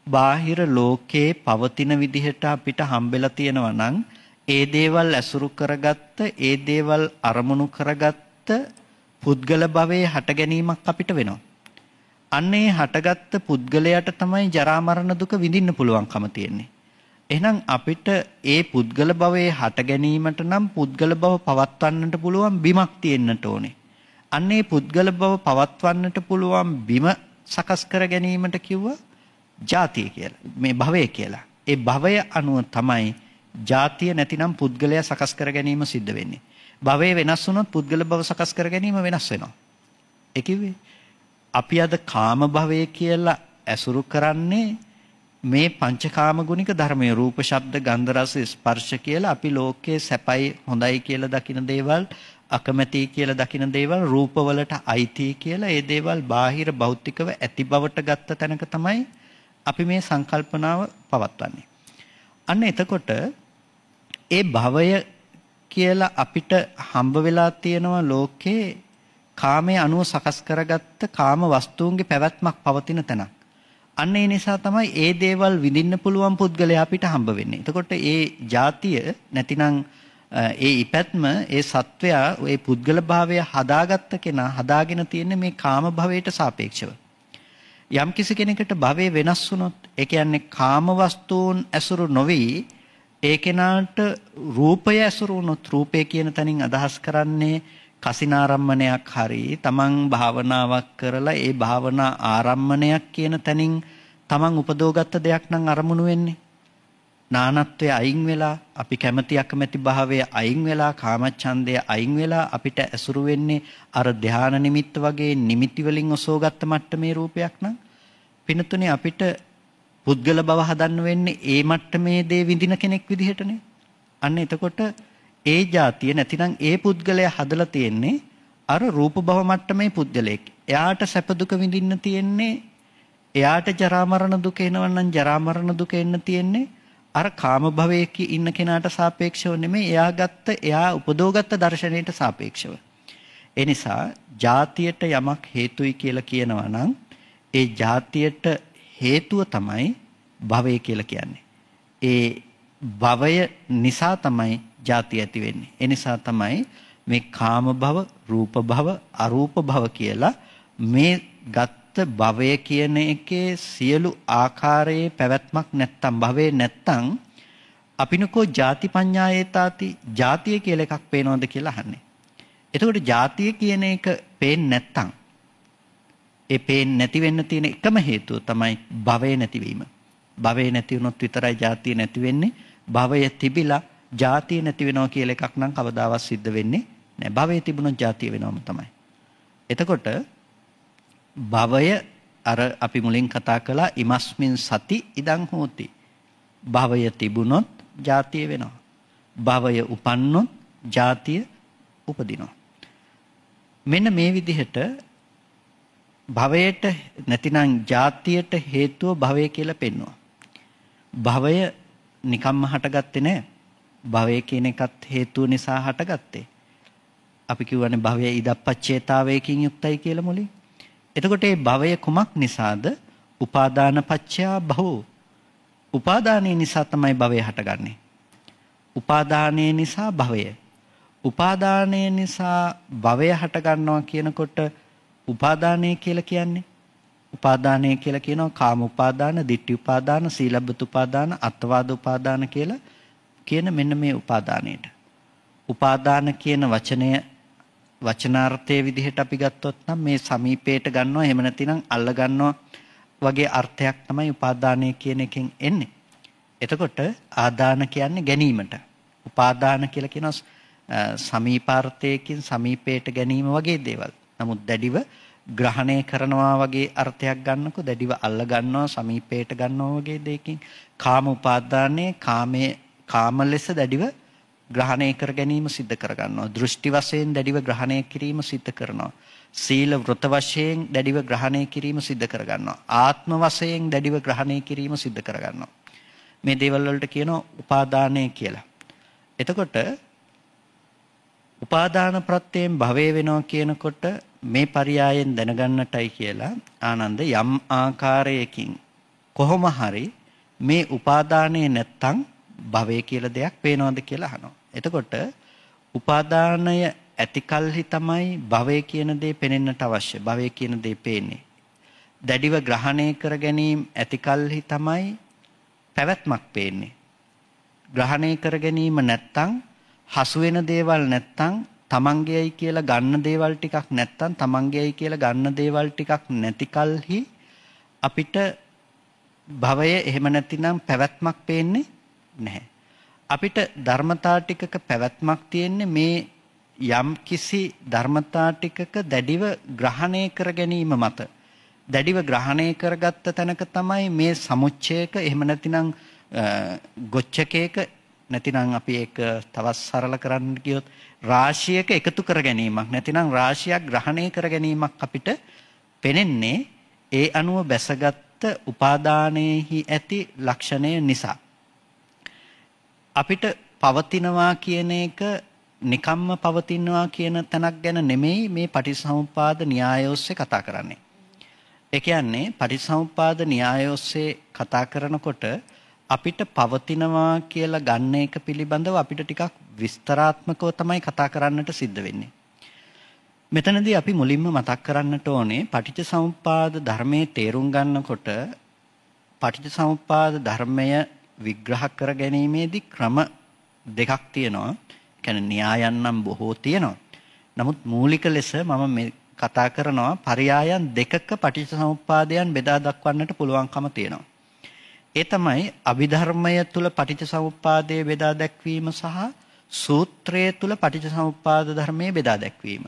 බාහිර ලෝකයේ පවතින විදිහට අපිට හම්බෙලා තියෙනවා නම් ඒ දේවල් ඇසුරු කරගත්ත ඒ දේවල් අරමුණු කරගත්ත පුද්ගල භවයේ හට ගැනීමක් අපිට වෙනවා. අන්න ඒ හටගත්ත පුද්ගලයාට තමයි ජරා මරණ දුක විඳින්න පුළුවන්කම තියෙන්නේ. එහෙනම් අපිට ඒ පුද්ගල භවයේ හට ගැනීමට නම් පුද්ගල භව පවත්වන්නට පුළුවන් බිමක් තියෙන්නට ඕනේ. අන්නේ පුද්ගල බව පවත්වන්නට පුළුවන් බිම සකස් කර ගැනීමට කිව්වා ජාතිය කියලා. මේ භවය කියලා. ඒ භවය අනුව තමයි ජාතිය නැතිනම් පුද්ගලයා සකස් කර ගැනීම සිද්ධ වෙන්නේ. භවය වෙනස් වුණොත් පුද්ගල භව සකස් කර ගැනීම වෙනස් වෙනවා. ඒ කිව්වේ අපි අද කාම භවය කියලා ඇසුරු කරන්නේ මේ පංචකාම ගුණික ධර්මයේ රූප ශබ්ද ගන්ධ රස ස්පර්ශ කියලා අපි ලෝකයේ සැපයි හොඳයි කියලා දකින දේවල් අකමැති කියලා දකින දේවල් රූපවලට අයිති කියලා ඒ දේවල් බාහිර භෞතිකව ඇති බවට ගත්ත තැනක තමයි අපි මේ සංකල්පනාව පවත්වන්නේ. අන්න එතකොට ඒ භවය කියලා අපිට හම්බ වෙලා තියෙනවා ලෝකේ කාමයේ අනුව සකස් කරගත්ත කාම වස්තුන්ගේ පැවැත්මක් පවතින තැනක්. අන්න ඒ නිසා තමයි ඒ දේවල් විඳින්න පුළුවන් පුද්ගලයා අපිට හම්බ වෙන්නේ. එතකොට ඒ જાතිය නැතිනම් ඒ ඉපැත්ම ඒ සත්වයා ඒ පුද්ගල භාවය හදාගත්ත කෙනා හදාගෙන තියෙන්නේ මේ කාම භවයට සාපේක්ෂව. යම් කිසි කෙනෙකුට භවයේ වෙනස් වුණොත් ඒ කියන්නේ කාම වස්තුන් ඇසුරු නොවි ඒ කෙනාට රූපය ඇසුරු වුණොත් රූපය කියන තැනින් අදහස් කරන්නේ කසිනාරම්මණයක් හරි තමන් භාවනාවක් කරලා ඒ භාවනා ආරම්මණයක් කියන තැනින් තමන් උපදෝගත්ත දෙයක් නම් අරමුණු වෙන්නේ නානත්වය අයින් වෙලා අපි කැමැති අකමැති භාවය අයින් වෙලා කාමච්ඡන්දය අයින් වෙලා අපිට ඇසුරු වෙන්නේ අර ධාන නිමිත්ත වගේ නිමිති වලින් ඔසෝගත්ත මට්ටමේ රූපයක් නම් පිනතුනේ අපිට පුද්ගල බව හදන්න වෙන්නේ ඒ මට්ටමේ දේ විඳින කෙනෙක් විදිහටනේ අන්න එතකොට ඒ જાතිය නැතිනම් ඒ පුද්ගලයා හදලා තියෙන්නේ අර රූප භව මට්ටමේ පුද්ගලයෙක් එයාට සැප දුක විඳින්න තියෙන්නේ එයාට ජරා මරණ දුක එනවනම් ජරා මරණ දුක එන්න තියෙන්නේ අර කාම භවයේ ඉන්න කෙනාට සාපේක්ෂව නෙමෙයි එයා ගත්ත එයා උපදෝගත්ත දර්ශනයට සාපේක්ෂව. ඒ නිසා જાතියට යමක් හේතුයි කියලා කියනවා නම් ඒ જાතියට හේතුව තමයි භවය කියලා කියන්නේ. ඒ භවය නිසා තමයි ಜಾති ඇති වෙන්නේ. ඒ නිසා තමයි මේ කාම භව, රූප භව, අරූප භව කියලා මේ ගත්ත ගත්ත භවය කියන එකේ සියලු ආකාරයේ පැවැත්මක් නැත්තම් භවේ නැත්තම් අපිනකෝ ಜಾති පඤ්ඤායේතාති ಜಾතිය කියලා එකක් පේනවද කියලා අහන්නේ. එතකොට ಜಾතිය කියන එක පේන්නේ නැත්තම් ඒ පේන්නේ නැති වෙන්න තියෙන එකම හේතුව තමයි භවය නැතිවීම. භවය නැති වුණොත් විතරයි ಜಾතිය නැති වෙන්නේ. භවය තිබිලා ಜಾතිය නැති වෙනවා කියලා එකක් නම් කවදාවත් සිද්ධ වෙන්නේ නැහැ. භවය තිබුණොත් ಜಾතිය වෙනවම තමයි. එතකොට භවය අර අපි මුලින් කතා කළා ඉමස්මින් සති ඉදං හෝති. භවය තිබුණොත් ජාතිය වෙනවා. භවය උපන්නොත් ජාතිය උපදිනවා. මෙන්න මේ විදිහට භවයට නැතිනම් ජාතියට හේතුව භවය කියලා පෙන්වනවා. භවය නිකම්ම හටගත්තේ නෑ. භවය කියන එකත් හේතුව නිසා හටගත්තේ. අපි කියවනේ භවය ඉදප්පච්චේතාවයකින් යුක්තයි කියලා මුලින්. එතකොට මේ භවය කුමක් නිසාද? උපාදාන පච්චයා භවෝ. උපාදානයේ නිසා තමයි භවය හටගන්නේ. උපාදානයේ නිසා භවය. උපාදානයේ නිසා භවය හටගන්නවා කියනකොට උපාදානය කියලා කියන්නේ උපාදානය කියලා කියනවා කාම උපාදාන, ditthi උපාදාන, සීලබ්බත උපාදාන, අත්වාද උපාදාන කියලා කියන මෙන්න මේ උපාදානයට. උපාදාන කියන වචනය වචනාර්ථයේ විදිහට අපි ගත්තොත් නම් මේ සමීපයට ගන්නවා එහෙම නැතිනම් අල්ල ගන්නවා වගේ අර්ථයක් තමයි උපාදානය කියන එකෙන් එන්නේ. එතකොට ආදාන කියන්නේ ගැනීමට. උපාදාන කියලා කියන සමීපාර්ථයකින් සමීපයට ගැනීම වගේ දේවල්. නමුත් දැඩිව ග්‍රහණය කරනවා වගේ අර්ථයක් ගන්නකො දැඩිව අල්ල ගන්නවා සමීපයට ගන්නවා වගේ දෙයකින් කාම උපාදානයේ කාමයේ කාම ලෙස දැඩිව ග්‍රහණය කර ගැනීම සිද්ධ කරගන්නවා. දෘෂ්ටි වශයෙන් දැඩිව ග්‍රහණය කිරීම සිද්ධ කරනවා. සීල වෘත වශයෙන් දැඩිව ග්‍රහණය කිරීම සිද්ධ කරගන්නවා. ආත්ම වශයෙන් දැඩිව ග්‍රහණය කිරීම සිද්ධ කරගන්නවා. මේ දේවල් වලට කියනවා උපාදානය කියලා. එතකොට උපාදාන ප්‍රත්‍යයෙන් භවය වෙනවා කියනකොට මේ පරයයෙන් දැනගන්නටයි කියලා ආනන්ද යම් ආකාරයකින් කොහොම හරි මේ උපාදානය නැත්තම් භවය කියලා දෙයක් පේනවද කියලා අහනවා. එතකොට උපාදානය ඇතිකල්හි තමයි භවය කියන දේ පෙනෙන්නට අවශ්‍ය. භවය කියන දේ පේන්නේ. දැඩිව ග්‍රහණය කර ගැනීම ඇතිකල්හි තමයි පැවැත්මක් පේන්නේ. ග්‍රහණය කර ගැනීම නැත්තම් හසු වෙන දේවල් නැත්තම් තමන්ගේයි කියලා ගන්න දේවල් ටිකක් නැත්තම් තමන්ගේයි කියලා ගන්න දේවල් ටිකක් නැතිකල්හි අපිට භවය එහෙම නැතිනම් පැවැත්මක් පේන්නේ නැහැ. අපිට ධර්මතා ටිකක පැවැත්මක් තියෙන්නේ මේ යම් කිසි ධර්මතා ටිකක දැඩිව ග්‍රහණය කර ගැනීම මත දැඩිව ග්‍රහණය කරගත්ත තැනක තමයි මේ සමුච්ඡයක එහෙම නැතිනම් ගොච්ඡකයක නැතිනම් අපි ඒක තවත් සරල කරන්න කියොත් රාශියක එකතු කර ගැනීමක් නැතිනම් රාශියක් ග්‍රහණය කර ගැනීමක් අපිට පෙනෙන්නේ ඒ අනුව බැසගත් උපාදානයේහි ඇති ලක්ෂණය නිසා අපිට පවතිනවා කියන එක නිකම්ම පවතිනවා කියන තැනක් ගැන නෙමෙයි මේ පටිසමුපාද න්‍යාය ඔස්සේ කතා කරන්නේ. ඒ කියන්නේ පටිසමුපාද න්‍යාය ඔස්සේ කතා කරනකොට අපිට පවතිනවා කියලා ගන්න එක පිළිබඳව අපිට ටිකක් විස්තරාත්මකව තමයි කතා කරන්නට සිද්ධ වෙන්නේ. මෙතනදී අපි මුලින්ම මතක් කරන්නට ඕනේ පටිච්චසමුප්පාද ධර්මයේ තේරුම් ගන්නකොට පටිච්චසමුප්පාද ධර්මය විග්‍රහ කර ගැනීමේදී ක්‍රම දෙකක් තියෙනවා. කියන්නේ න්‍යායන් නම් බොහෝ තියෙනවා. නමුත් මූලික ලෙස මම මේ කතා කරනවා පරයායන් දෙකක පටිච්චසමුප්පාදයන් බෙදා දක්වන්නට පුළුවන්කම තියෙනවා. ඒ තමයි අභිධර්මය තුල පටිච්චසමුප්පාදයේ බෙදා දැක්වීම සහ සූත්‍රයේ තුල පටිච්චසමුප්පාද ධර්මයේ බෙදා දැක්වීම.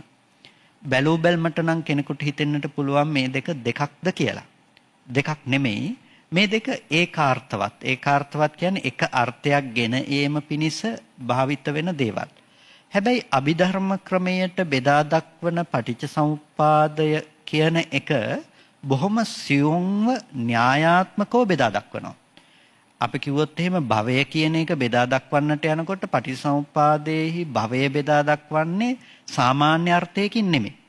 බැලූ බැල්මට නම් කෙනෙකුට හිතෙන්නට පුළුවන් මේ දෙක දෙකක්ද කියලා. දෙකක් නෙමෙයි මේ දෙක ඒකාර්ථවත්. ඒකාර්ථවත් කියන්නේ එක අර්ථයක් ගෙන ඒම පිණිස භාවිත වෙන දේවල්. හැබැයි අභිධර්ම ක්‍රමයට බෙදා දක්වන පටිච්චසමුප්පාදය කියන එක බොහොම සියුම්ව න්‍යායාත්මකව බෙදා දක්වනවා. අපි කිව්වොත් එහෙම භවය කියන එක බෙදා දක්වන්නට යනකොට පටිසමුපාදයේහි භවය බෙදා දක්වන්නේ සාමාන්‍ය අර්ථයකින් නෙමෙයි.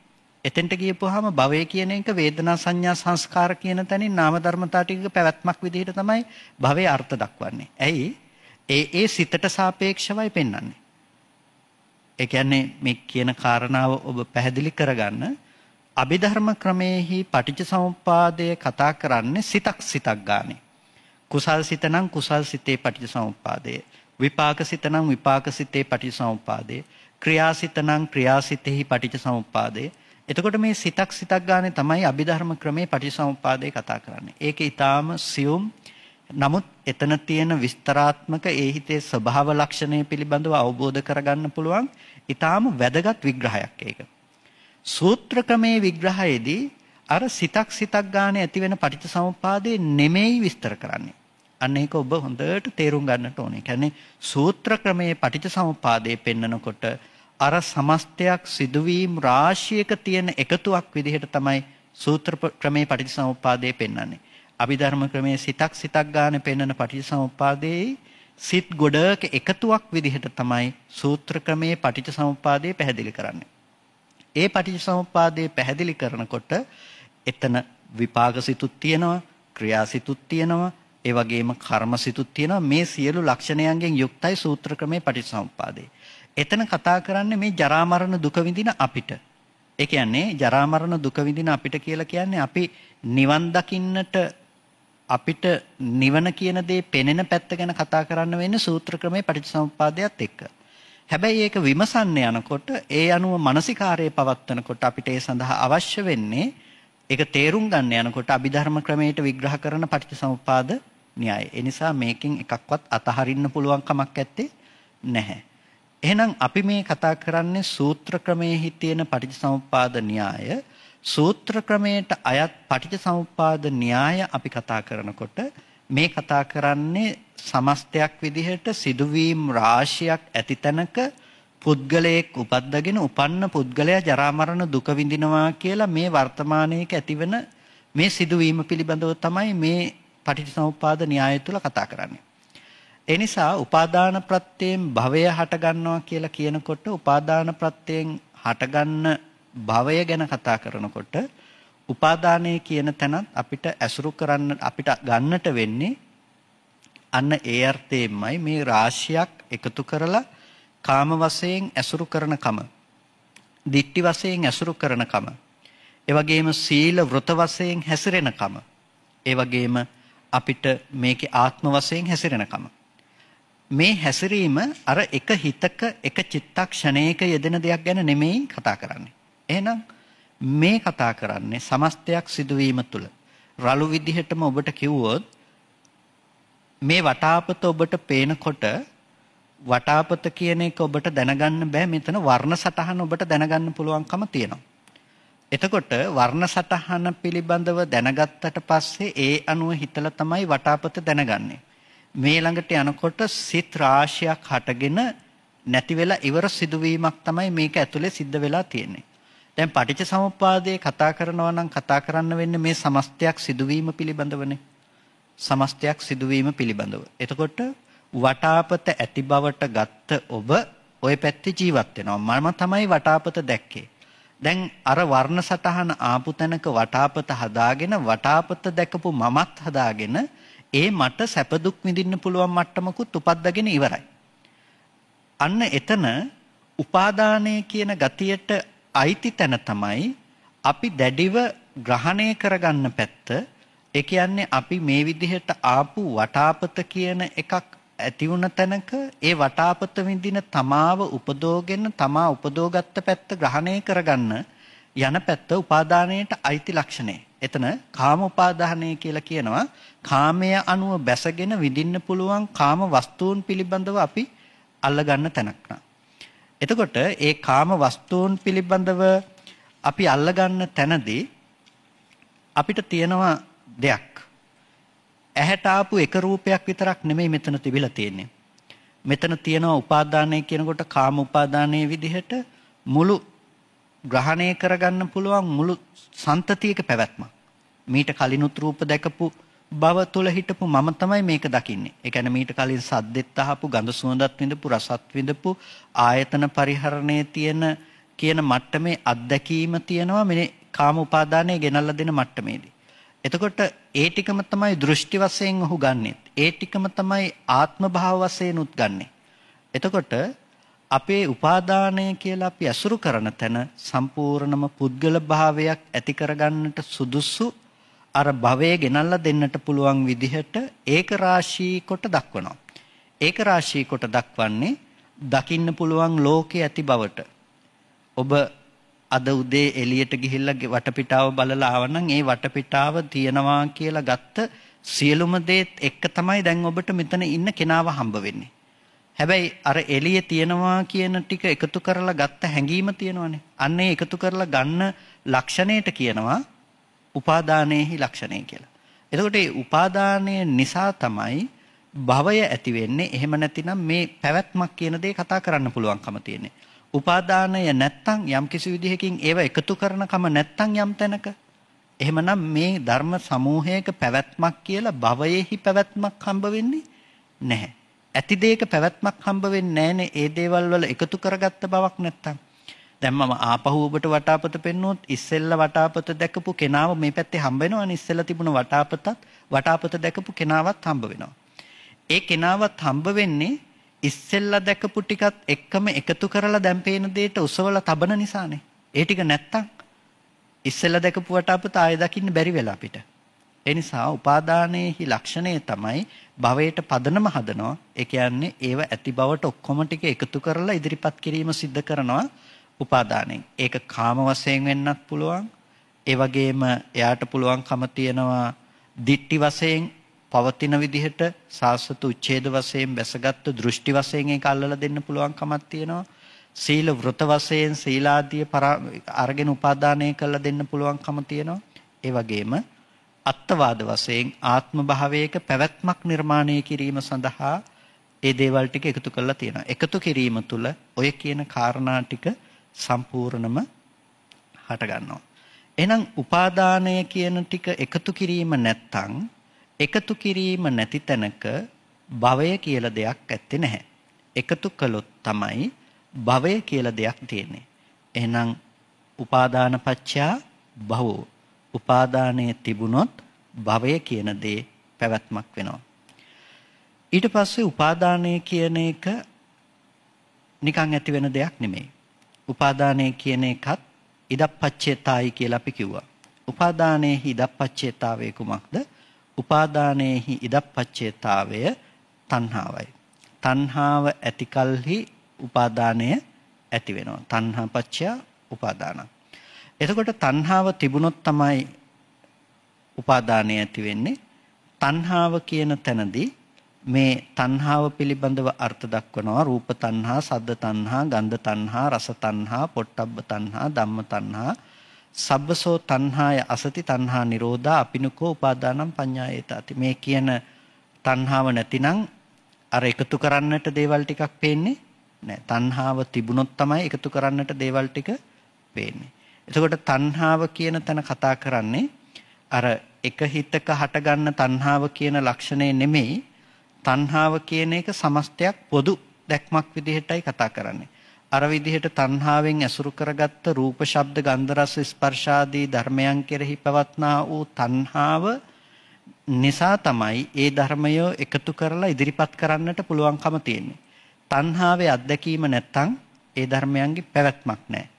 එතෙන්ට ගියපුවාම භවය කියන එක වේදනා සංඥා සංස්කාර කියන තැනින් නාම ධර්මතා ටික පැවැත්මක් විදිහට තමයි භවයේ අර්ථ දක්වන්නේ. ඇයි? ඒ ඒ සිතට සාපේක්ෂවයි පෙන්වන්නේ. ඒ කියන්නේ මේ කියන කාරණාව ඔබ පැහැදිලි කරගන්න අභිධර්ම ක්‍රමයේහි පටිච්චසමුප්පාදය කතා කරන්නේ සිතක් සිතක් ගානේ. කුසල් සිත නම් කුසල් සිතේ පටිච්චසමුප්පාදය. විපාක සිත නම් විපාක සිතේ පටිච්චසමුප්පාදය. ක්‍රියාසිත නම් ක්‍රියාසිතෙහි පටිච්චසමුප්පාදය. එතකොට මේ සිතක් සිතක් ගානේ තමයි අභිධර්ම ක්‍රමේ පටිසමුපාදය කතා කරන්නේ. ඒක ඊටාම සියුම් නමුත් එතන තියෙන විස්තරාත්මක ඒ හිතේ ස්වභාව ලක්ෂණය පිළිබඳව අවබෝධ කරගන්න පුළුවන් ඊටාම වැදගත් විග්‍රහයක් ඒක. සූත්‍ර ක්‍රමේ විග්‍රහයේදී අර සිතක් සිතක් ගානේ ඇති වෙන පටිච්චසමුපාදේ නෙමෙයි විස්තර කරන්නේ. අන්න ඒක ඔබ හොඳට තේරුම් ගන්නට ඕනේ. කියන්නේ සූත්‍ර ක්‍රමයේ පටිච්චසමුපාදේ පෙන්නකොට අර සමස්තයක් සිදුවීම් රාශියක තියෙන එකතුවක් විදිහට තමයි සූත්‍ර ක්‍රමේ පටිච්චසමුප්පාදයේ පෙන්වන්නේ. අභිධර්ම ක්‍රමේ සිතක් සිතක් ගන්න පෙන්වන පටිච්චසමුප්පාදයේ සිත් ගොඩක එකතුවක් විදිහට තමයි සූත්‍ර ක්‍රමේ පටිච්චසමුප්පාදයේ පැහැදිලි කරන්නේ. ඒ පටිච්චසමුප්පාදයේ පැහැදිලි කරනකොට එතන විපාකසිතුත් තියෙනවා, ක්‍රියාසිතුත් තියෙනවා, ඒ වගේම කර්මසිතුත් තියෙනවා. මේ සියලු ලක්ෂණයන්ගෙන් යුක්තයි සූත්‍ර ක්‍රමේ පටිච්චසමුප්පාදේ. එතන කතා කරන්නේ මේ ජරා මරණ දුක විඳින අපිට. ඒ කියන්නේ ජරා මරණ දුක විඳින අපිට කියලා කියන්නේ අපි නිවන් දකින්නට අපිට නිවන කියන දේ පෙනෙන පැත්ත ගැන කතා කරන්න වෙන්නේ සූත්‍ර ක්‍රමයේ පටිච්චසමුප්පාදයේත් එක්ක. හැබැයි ඒක විමසන්න යනකොට ඒ අනුව මානසිකාරයේ පවත්නකොට අපිට ඒ සඳහා අවශ්‍ය වෙන්නේ ඒක තේරුම් ගන්න යනකොට අභිධර්ම ක්‍රමයට විග්‍රහ කරන පටිච්චසමුප්පාද න්‍යාය. ඒ නිසා මේකෙන් එකක්වත් අතහරින්න පුළුවන් කමක් නැත්තේ නැහැ. එහෙනම් අපි මේ කතා කරන්නේ සූත්‍ර ක්‍රමයේ තියෙන පටිච්චසමුප්පාද න්‍යාය සූත්‍ර ක්‍රමයට අයත් පටිච්චසමුප්පාද න්‍යාය අපි කතා කරනකොට මේ කතා කරන්නේ සමස්තයක් විදිහට සිදුවීම් රාශියක් ඇති තැනක පුද්ගලයෙක් උපද්දගෙන උපන්න පුද්ගලයා ජරා මරණ දුක විඳිනවා කියලා මේ වර්තමානයේක ඇතිවන මේ සිදුවීම පිළිබඳව තමයි මේ පටිච්චසමුප්පාද න්‍යාය තුල කතා කරන්නේ. ඒ නිසා උපාදාන ප්‍රත්‍යයෙන් භවය හටගන්නවා කියලා කියනකොට උපාදාන ප්‍රත්‍යයෙන් හටගන්න භවය ගැන කතා කරනකොට උපාදානය කියන තැනත් අපිට ඇසුරු කරන්න අපිට ගන්නට වෙන්නේ අන්න ඒ අර්ථයෙන්මයි මේ රාශියක් එකතු කරලා කාම වශයෙන් ඇසුරු කරනකම දික්ටි වශයෙන් ඇසුරු කරනකම ඒ වගේම සීල වෘත වශයෙන් හැසිරෙනකම ඒ වගේම අපිට මේකේ ආත්ම වශයෙන් හැසිරෙනකම මේ හැසිරීම අර එක හිතක එක චිත්තක්ෂණයක යෙදෙන දෙයක් ගැන නෙමෙයි කතා කරන්නේ. එහෙනම් මේ කතා කරන්නේ සමස්තයක් සිදුවීම තුළ. රළු විදිහටම ඔබට කිව්වොත් මේ වටාපත ඔබට පේනකොට වටාපත කියන එක ඔබට දැනගන්න බෑ මෙතන වර්ණ සටහන ඔබට දැනගන්න පුළුවන්කම තියෙනවා. එතකොට වර්ණ සටහන පිළිබඳව දැනගත්තට පස්සේ ඒ අනුව හිතලා තමයි වටාපත දැනගන්නේ. මේ ළඟට යනකොට සිත් රාශියක් හටගෙන නැති වෙලා ඉවර සිදුවීමක් තමයි මේක ඇතුලේ සිද්ධ වෙලා තියෙන්නේ. දැන් පටිච්ච සමුප්පාදයේ කතා කරනවා නම් කතා කරන්න වෙන්නේ මේ සමස්තයක් සිදුවීම පිළිබඳවනේ. සමස්තයක් සිදුවීම පිළිබඳව. එතකොට වටාපත ඇති බවට ගත්ත ඔබ ওই පැත්තේ ජීවත් වෙනවා. මම තමයි වටාපත දැක්කේ. දැන් අර වර්ණ සටහන ආපු තැනක වටාපත හදාගෙන වටාපත දැකපු මමත් හදාගෙන ඒ මට සැප දුක් විඳින්න පුළුවන් මට්ටමකුත් උපද්දගෙන ඉවරයි. අන්න එතන උපාදානය කියන ගතියට අයිති තැන තමයි අපි දැඩිව ග්‍රහණය කරගන්න පැත්ත. ඒ කියන්නේ අපි මේ විදිහට ආපු වටාපත කියන එකක් ඇති වුණ තැනක ඒ වටාපත විඳින තමාව උපදෝගෙන තමා උපදෝගත්ත පැත්ත ග්‍රහණය කරගන්න යන පැත්ත උපාදානයට අයිති ලක්ෂණේ. එතන කාමෝපාදානය කියලා කියනවා කාමය අනුව බැසගෙන විඳින්න පුළුවන් කාම වස්තුන් පිළිබඳව අපි අල්ලගන්න තැනක් එතකොට ඒ කාම වස්තුන් පිළිබඳව අපි අල්ලගන්න තැනදී අපිට තියෙනවා දෙයක් ඇහැට ආපු එක රූපයක් විතරක් නෙමෙයි මෙතන තිබිලා තියෙන්නේ. මෙතන තියෙනවා උපාදානය කියනකොට කාම උපාදානයේ විදිහට මුළු ග්‍රහණය කරගන්න පුළුවන් මුළු සන්තතියක පැවැත්මක්. මීට කලිනුත් රූප දැකපු බව තුළ හිටපු මම තමයි මේක දකින්නේ. ඒ කියන්නේ මීට කලින් සද්දෙත් අහපු, ගඳ සුවඳත් විඳපු, රසත් විඳපු, ආයතන පරිහරණයේ තියෙන කියන මට්ටමේ අත්දැකීම තියෙනවා මේ කාම උපාදානය ගෙනල්ලා දෙන මට්ටමේදී. එතකොට ඒ ටිකම තමයි දෘෂ්ටි වශයෙන් ඔහු ගන්නෙත්. ඒ ටිකම තමයි ආත්ම භාව වශයෙන් උත් ගන්නෙ. එතකොට අපේ උපාදානය කියලා අපි ඇසුරු කරන තැන සම්පූර්ණම පුද්ගල භාවයක් ඇති කරගන්නට සුදුසු අර භවය ගෙනල්ලා දෙන්නට පුළුවන් විදිහට ඒක රාශී කොට දක්වනවා. ඒක රාශී කොට දක්වන්නේ දකින්න පුළුවන් ලෝකේ ඇති බවට. ඔබ අද උදේ එළියට ගිහිල්ලා වටපිටාව බලලා ආවනම් ඒ වටපිටාව තියනවා කියලා ගත්ත සියලුම දේත් එක්ක තමයි දැන් ඔබට මෙතන ඉන්න කෙනාව හම්බ වෙන්නේ. හැබැයි අර එළියේ තියෙනවා කියන ටික එකතු කරලා ගත්ත හැඟීම තියෙනවනේ. අන්න ඒ එකතු කරලා ගන්න ලක්ෂණයට කියනවා උපාදානයේහි ලක්ෂණය කියලා. එතකොට මේ උපාදානය නිසා තමයි භවය ඇති වෙන්නේ. එහෙම නැතිනම් මේ පැවැත්මක් කියන දේ කතා කරන්න පුළුවන්කම තියෙන්නේ. උපාදානය නැත්තම් යම් කිසි විදිහකින් ඒව එකතු කරනකම නැත්තම් යම් තැනක එහෙමනම් මේ ධර්ම සමූහයක පැවැත්මක් කියලා භවයේහි පැවැත්මක් හම්බ වෙන්නේ නැහැ. ඇති දෙයක පැවැත්මක් හම්බ වෙන්නේ නැහනේ ඒ දේවල් වල එකතු කරගත්ත බවක් නැත්තම්. දැන් මම ආපහු ඔබට වටාපත පෙන්නුවොත් ඉස්සෙල්ලා වටාපත දැකපු කෙනාව මේ පැත්තේ හම්බ වෙනවනේ ඉස්සෙල්ලා තිබුණ වටාපතත් වටාපත දැකපු කෙනාවත් හම්බ වෙනවා. ඒ කෙනාවත් හම්බ වෙන්නේ ඉස්සෙල්ලා දැකපු ටිකත් එක්කම එකතු කරලා දැන් පේන දෙයට උසවලා තබන නිසානේ. ඒ ටික නැත්තම් ඉස්සෙල්ලා දැකපු වටාපත ආයෙ දකින්න බැරි වෙලා අපිට. ඒ නිසා උපාදානයේහි ලක්ෂණය තමයි භවයට පදනම හදනවා. ඒ කියන්නේ ඒව ඇති බවට ඔක්කොම ටික එකතු කරලා ඉදිරිපත් කිරීම සිද්ධ කරනවා උපාදානෙන්. ඒක කාම වශයෙන් වෙන්නත් පුළුවන්. ඒ වගේම එයාට පුළුවන්කම තියෙනවා දිට්ටි වශයෙන් පවතින විදිහට සාසත උච්ඡේද වශයෙන් බැසගත්තු දෘෂ්ටි වශයෙන් ඒක අල්ලලා දෙන්න පුළුවන් කමක් තියෙනවා. සීල වෘත වශයෙන් සීලාදී අරගෙන උපාදානය කරලා දෙන්න පුළුවන්කම තියෙනවා. ඒ වගේම අත්වාද වශයෙන් ආත්ම භාවයක පැවැත්මක් නිර්මාණය කිරීම සඳහා ඒ දේවල් ටික එකතු කරලා තියෙනවා. එකතු කිරීම තුළ ඔය කියන කාරණා ටික සම්පූර්ණම හට ගන්නවා. එහෙනම් උපාදානය කියන ටික එකතු කිරීම නැත්තම් එකතු කිරීම නැති තැනක භවය කියලා දෙයක් ඇත්තේ නැහැ. එකතු කළොත් තමයි භවය කියලා දෙයක් තියෙන්නේ. එහෙනම් උපාදාන පත්‍යා භවෝ උපාදානයේ තිබුණොත් භවය කියන දේ පැවැත්මක් වෙනවා. ඊට පස්සේ උපාදානය කියන එක නිකන් ඇති වෙන දෙයක් නෙමෙයි. උපාදානය කියන එකත් ඉදප්පච්චේතායි කියලා අපි කිව්වා. උපාදානයේහි ඉදප්පච්චේතාවය කුමක්ද? උපාදානයේහි ඉදප්පච්චේතාවය තණ්හාවයි. තණ්හාව ඇතිකල්හි උපාදානය ඇති වෙනවා. තණ්හාපච්චය උපාදානං. එතකොට තණ්හාව තිබුණොත් තමයි උපාදානය ඇති වෙන්නේ. තණ්හාව කියන තැනදී මේ තණ්හාව පිළිබඳව අර්ථ දක්වනවා රූප තණ්හා, සද්ද තණ්හා, ගන්ධ තණ්හා, රස තණ්හා, පොට්ටබ්බ තණ්හා, ධම්ම තණ්හා, සබ්බසෝ තණ්හාය අසති තණ්හා නිරෝධා අපිනකෝ උපාදානම් පඤ්ඤායේතාති. මේ කියන තණ්හාව නැතිනම් අර එකතු කරන්නට දේවල් ටිකක් පේන්නේ නැහැ. තණ්හාව තිබුණොත් තමයි එකතු කරන්නට දේවල් ටික පේන්නේ. එතකොට තණ්හාව කියන තැන කතා කරන්නේ අර එක හිතක හටගන්න තණ්හාව කියන ලක්ෂණය නෙමෙයි තණ්හාව කියන එක සමස්තයක් පොදු දැක්මක් විදිහටයි කතා කරන්නේ. අර විදිහට තණ්හාවෙන් ඇසුරු කරගත්ත රූප, ශබ්ද, ගන්ධ, රස, ස්පර්ශ ආදී ධර්මයන් කෙරෙහි පවත්නා වූ තණ්හාව නිසා තමයි ඒ ධර්මය එකතු කරලා ඉදිරිපත් කරන්නට පුළුවන්කම තියෙන්නේ. තණ්හාවේ අත්දැකීම නැත්තම් ඒ ධර්මයන්ගේ පැවැත්මක් නැහැ.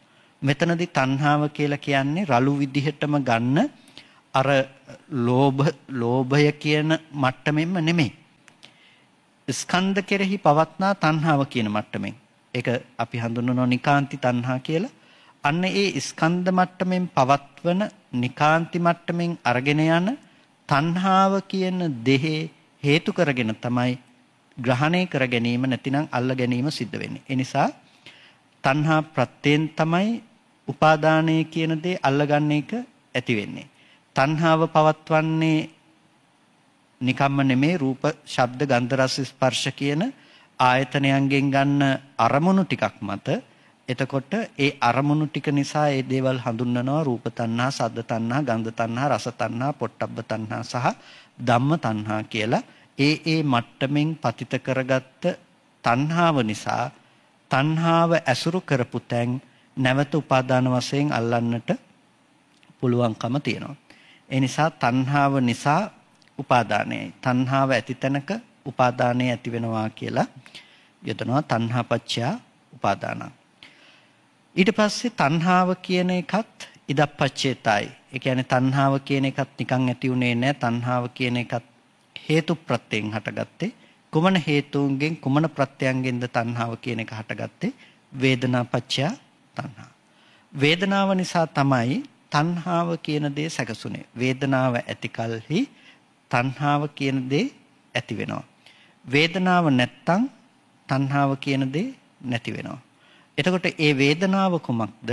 මෙතනදී තණ්හාව කියලා කියන්නේ රළු විදිහටම ගන්න අර ලෝභ ලෝභය කියන මට්ටමෙන්ම නෙමෙයි. ස්කන්ධ කෙරෙහි පවත්නා තණ්හාව කියන මට්ටමෙන්. ඒක අපි හඳුන්වනවා නිකාන්ති තණ්හා කියලා. අන්න ඒ ස්කන්ධ මට්ටමින් පවත්වන නිකාන්ති මට්ටමින් අරගෙන යන තණ්හාව කියන දෙහි හේතු කරගෙන තමයි ග්‍රහණය කර ගැනීම නැතිනම් අල්ල ගැනීම සිද්ධ වෙන්නේ. ඒ නිසා තණ්හා ප්‍රත්‍යයෙන් තමයි උපාදානය කියන දේ අල්ලගන්න එක ඇති වෙන්නේ. තණ්හාව පවත්වන්නේ නිකම්ම නෙමේ රූප, ශබ්ද, ගන්ධ, රස, ස්පර්ශ කියන ආයතනයන්ගෙන් ගන්න අරමුණු ටිකක් මත එතකොට ඒ අරමුණු ටික නිසා ඒ දේවල් හඳුන්වනවා රූප තණ්හා, සද්ද තණ්හා, ගන්ධ තණ්හා, රස තණ්හා, පොට්ටබ්බ තණ්හා සහ ධම්ම තණ්හා කියලා. ඒ ඒ මට්ටමින් පතිත කරගත්ත තණ්හාව නිසා තණ්හාව ඇසුරු කරපු තැන් නැවත උපාදාන වශයෙන් අල්ලන්නට පුළුවන්කම තියෙනවා. ඒ නිසා තණ්හාව නිසා උපාදානයයි. තණ්හාව ඇති තැනක උපාදානය ඇති වෙනවා කියලා යොදනවා තණ්හාපච්චයා උපාදාන. ඊට පස්සේ තණ්හාව කියන එකත් ඉදප්පච්චේතයි. ඒ කියන්නේ තණ්හාව කියන එකත් නිකන් ඇති උනේ නැහැ. තණ්හාව කියන එකත් හේතු ප්‍රත්‍යයෙන් හටගත්තේ. කුමන හේතුන්ගෙන් කුමන ප්‍රත්‍යයන්ගෙන්ද තණ්හාව කියන එක හටගත්තේ? වේදනාපච්චයා තණ්හා. වේදනාව නිසා තමයි තණ්හාව කියන දේ සැකසුනේ. වේදනාව ඇති කලෙහි තණ්හාව කියන දේ ඇති වෙනවා. වේදනාව නැත්තම් තණ්හාව කියන දේ නැති වෙනවා. එතකොට ඒ වේදනාව කුමක්ද?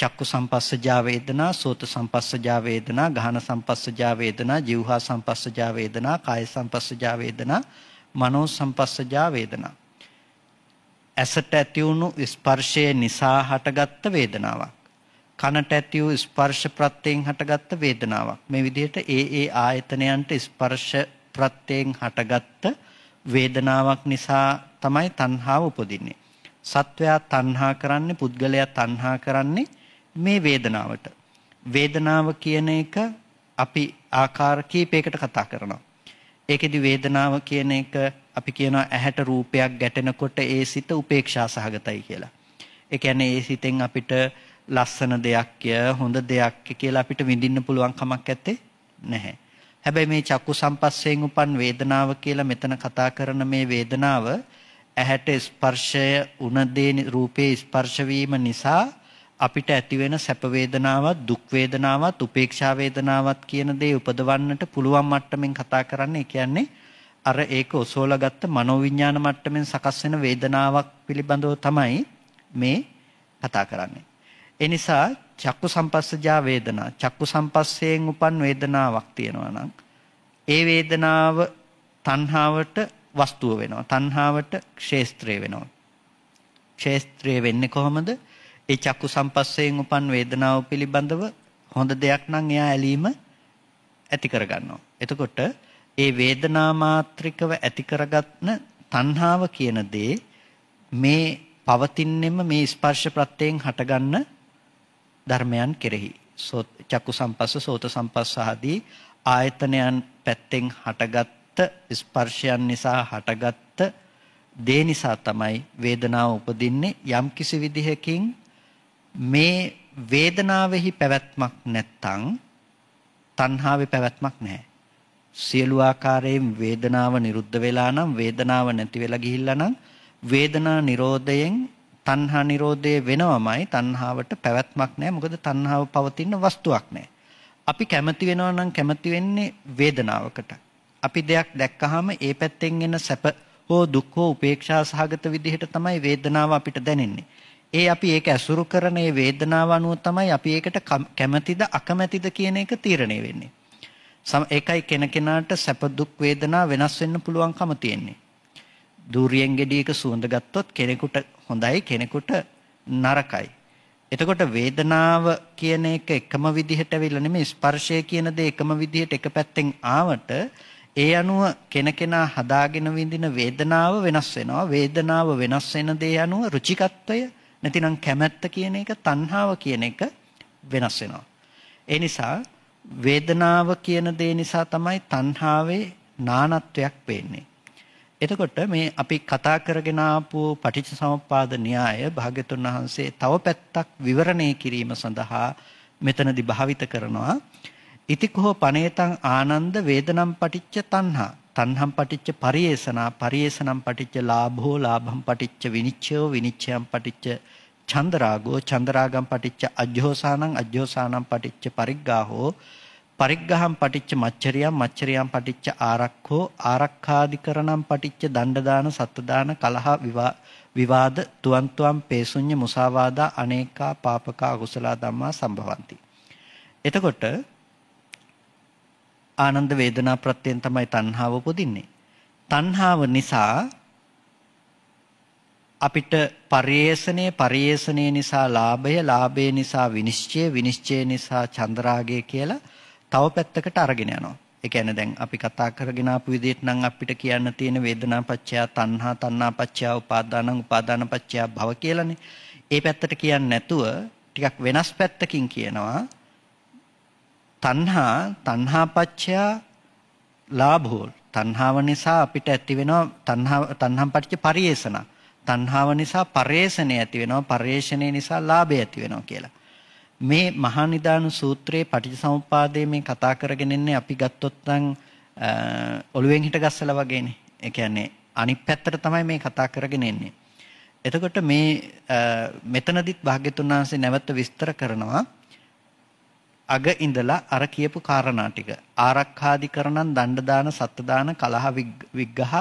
චක්කු සම්පස්සජා වේදනා, සෝත සම්පස්සජා වේදනා, ගාහන සම්පස්සජා වේදනා, જીවහා සම්පස්සජා වේදනා, කාය සම්පස්සජා වේදනා, මනෝ සම්පස්සජා වේදනා. ඇසට ඇතිවුණු ස්පර්ශය නිසා හටගත්ත වේදනාවක්. කනට ඇති වූ ස්පර්ශ ප්‍රත්‍යයෙන් හටගත්ත වේදනාවක්. මේ විදිහට ඒ ඒ ආයතනයන්ට ස්පර්ශ ප්‍රත්‍යයෙන් හටගත්ත වේදනාවක් නිසා තමයි තණ්හාව උපදින්නේ. සත්වයා තණ්හා කරන්නේ පුද්ගලයා තණ්හා කරන්නේ මේ වේදනාවට. වේදනාව කියන එක අපි ආකාර කීපයකට කතා කරනවා. ඒකෙදි වේදනාව කියන එක අපි කියනවා ඇහැට රූපයක් ගැටෙනකොට ඒ සිත උපේක්ෂා සහගතයි කියලා. ඒ කියන්නේ ඒ සිතෙන් අපිට ලස්සන දෙයක් හොඳ දෙයක් කියලා අපිට විඳින්න පුළුවන් කමක් ඇත්තේ නැහැ. හැබැයි මේ චක්කු සම්පස්සයෙන් උපන් වේදනාව කියලා මෙතන කතා කරන මේ වේදනාව ඇහැට ස්පර්ශය උන දේ රූපේ ස්පර්ශ වීම නිසා අපිට ඇතිවෙන සැප වේදනාවත් දුක් වේදනාවත් උපේක්ෂා වේදනාවත් කියන දේ උපදවන්නට පුළුවන් මට්ටමින් කතා කරන්නේ කියන්නේ අර ඒක ඔසෝලාගත්ත මනෝවිඤ්ඤාණ මට්ටමින් සකස් වෙන වේදනාවක් පිළිබඳව තමයි මේ කතා කරන්නේ. ඒ නිසා චක්කු සම්පස්සජා වේදනා චක්කු සම්පස්සයෙන් උපන් වේදනාවක් තියෙනවා ඒ වේදනාව තණ්හාවට වස්තුව වෙනවා. තණ්හාවට ක්ෂේත්‍රය වෙනවා. ක්ෂේත්‍රය වෙන්නේ කොහොමද? ඒ චක්කු සම්පස්සයෙන් උපන් වේදනාව පිළිබඳව හොඳ දෙයක් නම් එයා ඇලීම ඇති කරගන්නවා. එතකොට ඒ වේදනා මාත්‍රිකව ඇති කරගත්න තණ්හාව කියන දේ මේ පවතින්නෙම මේ ස්පර්ශ ප්‍රත්‍යයෙන් හටගන්න ධර්මයන් කෙරෙහි. සෝත චක්කු සම්පස්ස සෝත සම්පස්ස ආදී ආයතනයන් පැත්තෙන් හටගත්ත ස්පර්ශයන් නිසා හටගත්ත දේ නිසා තමයි වේදනාව උපදින්නේ යම් කිසි විදිහකින් මේ වේදනාවෙහි පැවැත්මක් නැත්තම් තණ්හාවේ පැවැත්මක් නැහැ. සියලු ආකාරයෙන් වේදනාව නිරුද්ධ වෙලා නම් වේදනාව නැති වෙලා ගිහිල්ලා නම් වේදනා නිරෝධයෙන් තණ්හා නිරෝධය වෙනවමයි තණ්හාවට පැවැත්මක් නැහැ මොකද තණ්හාව පවතින වස්තුවක් නැහැ. අපි කැමති වෙනවා නම් කැමති වෙන්නේ වේදනාවකට. අපි දෙයක් දැක්කහම ඒ පැත්තෙන් එන සැප හෝ දුක් හෝ උපේක්ෂා සහගත විදිහට තමයි වේදනාව අපිට දැනෙන්නේ. ඒ අපි ඒක ඇසුරු කරන ඒ වේදනාව අනුව තමයි අපි ඒකට කැමැතිද අකමැතිද කියන එක තීරණය වෙන්නේ. සම ඒකයි කෙනකෙනාට සැප දුක් වේදනා වෙනස් වෙන්න පුළුවන්කම තියෙන්නේ. දූරියෙන් gediyක සුවඳ ගත්තොත් කෙනෙකුට හොඳයි කෙනෙකුට නරකයි. එතකොට වේදනාව කියන එක එකම විදිහට වෙලා නෙමෙයි ස්පර්ශය කියන දේ එකම විදිහට එක පැත්තෙන් ආවට ඒ අනුව කෙනකෙනා හදාගෙන විඳින වේදනාව වෙනස් වෙනවා වේදනාව වෙනස් වෙන දේ අනුව රුචිකත්වය නැතිනම් කැමැත්ත කියන එක තණ්හාව කියන එක වෙනස් වෙනවා. ඒ නිසා වේදනාව කියන දේ නිසා තමයි තණ්හාවේ නානත්වයක් වෙන්නේ. එතකොට මේ අපි කතා කරගෙන ආපු පටිච්චසමුප්පාද න්‍යාය භාග්‍යතුන් වහන්සේ තව පැත්තක් විවරණය කිරීම සඳහා මෙතනදී භාවිත කරනවා. ඉතිකෝ පනේතං ආනන්ද වේදනම් පටිච්ච තණ්හා තණ්හම් පටිච්ච පරියේෂනා පරියේෂනම් පටිච්ච ලාභෝ ලාභම් පටිච්ච විනිච්ඡයෝ විනිච්ඡයම් පටිච්ච චන්දරාගෝ චන්දරාගම් පටිච්ච අජ්ජෝසානං අජ්ජෝසානං පටිච්ච පරිග්ගාහෝ පරිග්ගහම් පටිච්ච මච්චරියම් මච්චරියම් පටිච්ච ආරක්ඛෝ ආරක්ඛාධිකරණම් පටිච්ච දණ්ඩදාන සත්දාන කලහ විවාද තුවන්තුවම් පේසුඤ්ඤ මුසාවාදා අනේකා පාපකා අකුසල ධම්මා සම්භවಂತಿ එතකොට ආනන්ද වේදනා ප්‍රත්‍යයෙන් තමයි තණ්හාව උපදින්නේ තණ්හාව නිසා අපිට පරිේෂණය පරිේෂණය නිසා ලාභය ලාභය නිසා විනිශ්චය විනිශ්චය නිසා චන්ද්‍රාගය කියලා තව පැත්තකට අරගෙන යනවා. ඒ කියන්නේ දැන් අපි කතා කරගෙන ආපු විදිහට නම් අපිට කියන්න තියෙන වේදනාපච්චය තණ්හා තණ්හාපච්චය උපාදානං උපාදානපච්චය භව කියලානේ. ඒ පැත්තට කියන්නේ නැතුව ටිකක් වෙනස් පැත්තකින් කියනවා තණ්හා තණ්හාපච්චය ලාභෝ තණ්හාව නිසා අපිට ඇති වෙනවා තණ්හා තණ්හම්පච්ච පරිේෂණ. තණ්හාව නිසා පරේෂණය ඇති වෙනවා පරේෂණය නිසා ලාභය ඇති වෙනවා කියලා. මේ මහා නිදාන සූත්‍රයේ පටිච්චසමුප්පාදයේ මේ කතා කරගෙන ඉන්නේ අපි ගත්තොත් නම් ඔළුවෙන් හිට ගස්සලා වගේනේ. ඒ කියන්නේ අනිත් පැත්තට තමයි මේ කතා කරගෙන ඉන්නේ. එතකොට මේ මෙතනදිත් භාග්‍යතුන් වහන්සේ නැවත විස්තර කරනවා අග ඉඳලා අර කියපු කාරණා ටික ආරක්ෂාදි කරණන් දණ්ඩ දාන සත්ත්‍ය දාන කලහ විග්ඝහ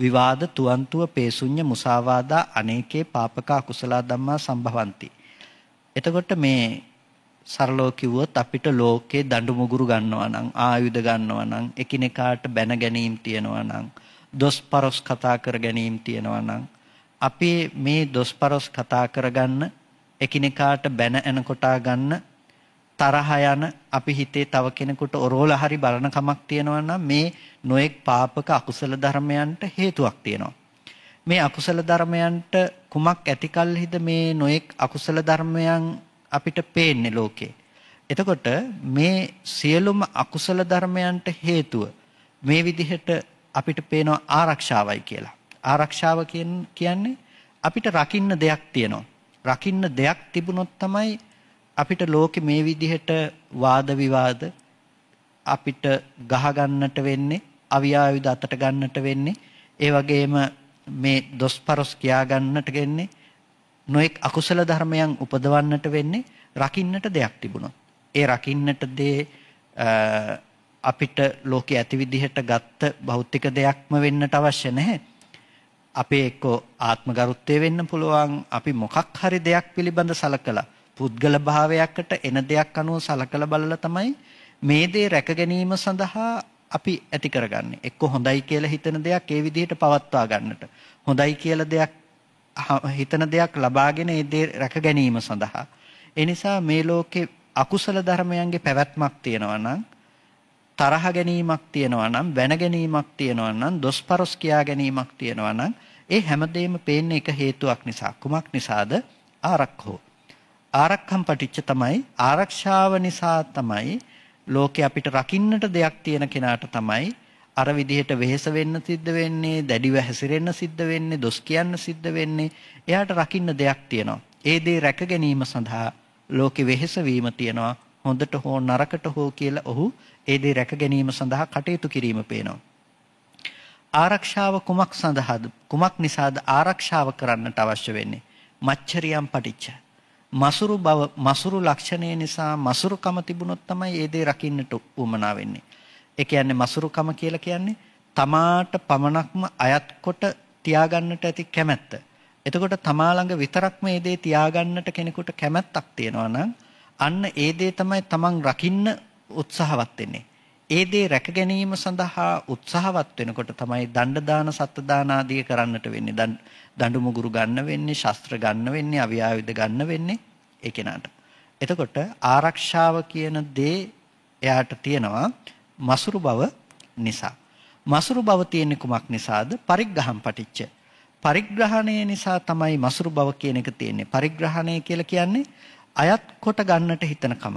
විවාද තුවන්තුව පේසුඤ්ඤ මුසාවාදා අනේකේ පාපක අකුසල ධම්මා සම්භවಂತಿ. එතකොට මේ සරලව කිව්වොත් අපිට ලෝකේ දඬු මුගුරු ගන්නවා නම් ආයුධ ගන්නවා නම් එකිනෙකාට බැන ගැනීම තියනවා නම් දොස්පරොස් කතා කර ගැනීම තියනවා නම් අපි මේ දොස්පරොස් කතා කරගන්න එකිනෙකාට බැන එනකොටා ගන්න තරහ යන අපි හිතේ තව කෙනෙකුට ඔරෝලා හරි බලන කමක් තියෙනවා නම් මේ නොඑක් පාපක අකුසල ධර්මයන්ට හේතුවක් තියෙනවා. මේ අකුසල ධර්මයන්ට කුමක් ඇතිකල්හිද මේ නොඑක් අකුසල ධර්මයන් අපිට පේන්නේ ලෝකේ. එතකොට මේ සියලුම අකුසල ධර්මයන්ට හේතුව මේ විදිහට අපිට පේනවා ආරක්ෂාවයි කියලා. ආරක්ෂාව කියන්නේ අපිට රකින්න දෙයක් තියෙනවා. රකින්න දෙයක් තිබුණොත් තමයි අපිට ලෝකෙ මේ විදිහට වාද විවාද අපිට ගහ ගන්නට වෙන්නේ අවියාවිද අතට ගන්නට වෙන්නේ ඒ වගේම මේ දොස්පරොස් කියා ගන්නට ගෙන්නේ නොඑක් අකුසල ධර්මයන් උපදවන්නට වෙන්නේ රකින්නට දෙයක් තිබුණොත් ඒ රකින්නට දේ අපිට ලෝකයේ ඇති විදිහට ගත්ත භෞතික දෙයක්ම වෙන්නට අවශ්‍ය නැහැ අපේ එක්ක ආත්මගරුත්වය වෙන්න පුළුවන් අපි මොකක් හරි දෙයක් පිළිබඳ සලකලා පුද්ගල භාවයකට එන දෙයක් අනුව සලකලා බලලා තමයි මේ දේ රැක ගැනීම සඳහා අපි ඇති කරගන්නේ එක්ක හොඳයි කියලා හිතන දෙයක් ඒ විදිහට පවත්වා ගන්නට හොඳයි කියලා දෙයක් හිතන දෙයක් ලබාගෙන ඒ දේ රැක ගැනීම සඳහා ඒ නිසා මේ ලෝකේ අකුසල ධර්මයන්ගේ පැවැත්මක් තියෙනවා නම් තරහ ගැනීමක් තියෙනවා නම් වැන ගැනීමක් තියෙනවා නම් දොස්පරොස් කියා ගැනීමක් තියෙනවා නම් ඒ හැමදේම පේන්නේ එක හේතුවක් නිසා කුමක් නිසාද ආරක්ෂෝ ආරක්කම් පටිච්ච තමයි ආරක්ෂාව නිසා තමයි ලෝකේ අපිට රකින්නට දෙයක් තියෙන කෙනාට තමයි අර විදිහට වෙහෙස වෙන්න සිද්ධ වෙන්නේ දැඩිව හැසිරෙන්න සිද්ධ වෙන්නේ දොස් කියන්න සිද්ධ වෙන්නේ එයාට රකින්න දෙයක් තියෙනවා ඒ දේ රැක ගැනීම සඳහා ලෝකේ වෙහෙස වීම තියෙනවා හොඳට හෝ නරකට හෝ කියලා ඔහු ඒ දේ රැක ගැනීම සඳහා කටයුතු කිරීම පේනවා ආරක්ෂාව කුමක් සඳහාද කුමක් නිසාද ආරක්ෂාව කරන්නට අවශ්‍ය වෙන්නේ මච්චරියම් පටිච්චා මසුරු බව මසුරු ලක්ෂණය නිසා මසුරුකම තිබුණොත් තමයි ඒ දේ රකින්නට උවමනා වෙන්නේ. ඒ කියන්නේ මසුරුකම කියලා කියන්නේ තමාට පමණක්ම අයත් කොට තියාගන්නට ඇති කැමැත්ත. එතකොට තමා ළඟ විතරක් මේ දේ තියාගන්නට කෙනෙකුට කැමැත්තක් තියෙනවා නම් අන්න ඒ දේ තමයි තමන් රකින්න උත්සාහවත් වෙන්නේ. ඒ දේ රැක ගැනීම සඳහා උත්සාහවත් වෙනකොට තමයි දණ්ඩ දාන සත්ත්ව දාන ආදී කරන්නට වෙන්නේ. දඬු මුගුරු ගන්න වෙන්නේ, ශස්ත්‍ර ගන්න වෙන්නේ, අවියායුධ ගන්න වෙන්නේ ඒ කෙනාට. එතකොට ආරක්ෂාව කියන දේ එයාට තියෙනවා මසුරු බව නිසා. මසුරු බව තියෙන්නේ කුමක් නිසාද? පරිග්‍රහම් පටිච්ච. පරිග්‍රහණය නිසා තමයි මසුරු බව කියන එක තියෙන්නේ. පරිග්‍රහණය කියලා කියන්නේ අයත් කොට ගන්නට හිතනකම.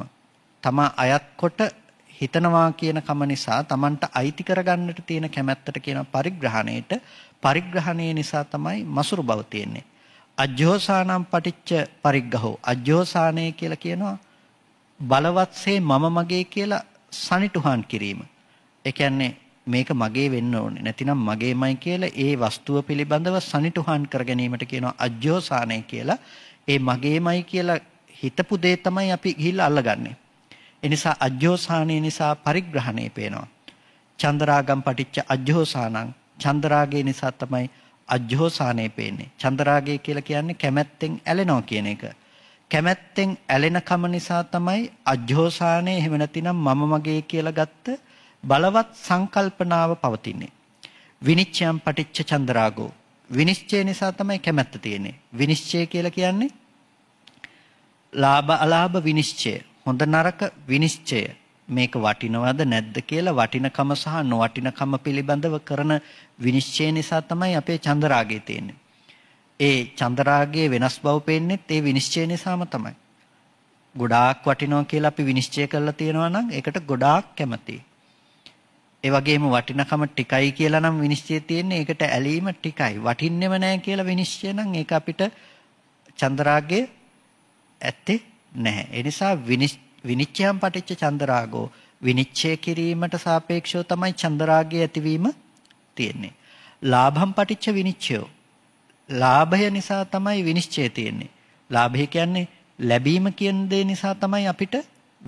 තමා අයත් කොට හිතනවා කියන කම නිසා Tamanට අයිති කරගන්නට තියෙන කැමැත්තට කියන පරිග්‍රහණයට පරිග්‍රහණය නිසා තමයි මසුරු බව තියෙන්නේ. අජ්ජෝසානම් පටිච්ච පරිග්ගහෝ අජ්ජෝසානේ කියලා කියනවා බලවත්සේ මම මගේ කියලා සනිටුහන් කිරීම. ඒ කියන්නේ මේක මගේ වෙන්න ඕනේ නැතිනම් මගේමයි කියලා ඒ වස්තුව පිළිබඳව සනිටුහන් කර ගැනීමට කියනවා අජ්ජෝසානේ කියලා. ඒ මගේමයි කියලා හිතපු දේ තමයි අපි ගිහිල්ලා අල්ලගන්නේ. ඒ නිසා අජ්ජෝසානේ නිසා පරිග්‍රහණේ පේනවා. චන්දරාගම් පටිච්ච අජ්ජෝසානං චන්දරාගය නිසා තමයි අජ්ජෝසානේ පේන්නේ. චන්දරාගය කියලා කියන්නේ කැමැත්තෙන් ඇලෙනවා කියන එක. කැමැත්තෙන් ඇලෙන කම නිසා තමයි අජ්ජෝසානේ එහෙම නැතිනම් මම මගේ කියලා ගත්ත බලවත් සංකල්පනාව පවතින්නේ. විනිච්ඡයම් පටිච්ච චන්දරාගෝ. විනිශ්චය නිසා තමයි කැමැත්ත තියෙන්නේ. විනිශ්චය කියලා කියන්නේ ලාභ අලාභ විනිශ්චය. හොඳ නරක විනිශ්චය. මේක වටිනවද නැද්ද කියලා වටිනකම සහ නොවටිනකම පිළිබඳව කරන විනිශ්චය නිසා තමයි අපේ චන්දරාගය තියෙන්නේ. ඒ චන්දරාගයේ වෙනස් බව පේන්නේත් ඒ විනිශ්චය නිසාම තමයි. ගොඩාක් වටිනවා කියලා අපි විනිශ්චය කරලා තියෙනවා නම් ඒකට ගොඩාක් කැමතියි. ඒ වගේම වටිනකම ටිකයි කියලා නම් විනිශ්චය තියෙන්නේ ඒකට ඇලීම ටිකයි. වටින්නේම නැහැ කියලා විනිශ්චය නම් ඒක අපිට චන්දරාගයේ ඇත්තේ නැහැ. ඒ නිසා විනිශ්චය විනිච්ඡයම් පටිච්ච චන්දරාගෝ විනිච්ඡය කිරීමට සාපේක්ෂව තමයි චන්දරාගය ඇතිවීම තියෙන්නේ. ලාභම් පටිච්ච විනිච්ඡයෝ. ලාභය නිසා තමයි විනිශ්චය තියෙන්නේ. ලාභය කියන්නේ ලැබීම කියන දේ නිසා තමයි අපිට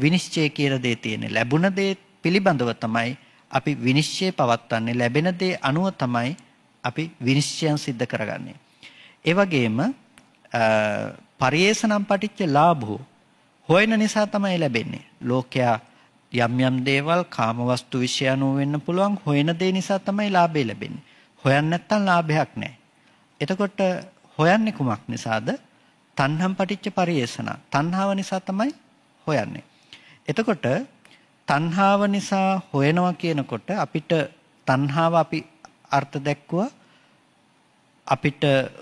විනිශ්චය කියන දේ තියෙන්නේ. ලැබුණ දේ පිළිබඳව තමයි අපි විනිශ්චය පවත්වන්නේ. ලැබෙන දේ අනුව තමයි අපි විනිශ්චයන් සිද්ධ කරගන්නේ. ඒ වගේම පරිේශනම් පටිච්ච ලාභෝ හොයන නිසා තමයි ලැබෙන්නේ. ලෝකයා යම් යම් දේවල් කාමවස්තු විශ්ය අනුව වෙන්න පුළුවන් හොයන දේ නිසා තමයි ලාභය ලැබෙන්නේ. හොයන්නේ නැත්නම් ලාභයක් නැහැ. එතකොට හොයන්නේ කුමක් නිසාද? තණ්හම් පටිච්ච පරියේෂණ. තණ්හාව නිසා තමයි හොයන්නේ. එතකොට තණ්හාව නිසා හොයනවා කියනකොට අපිට තණ්හාව අපි අර්ථ දැක්කුවා අපිට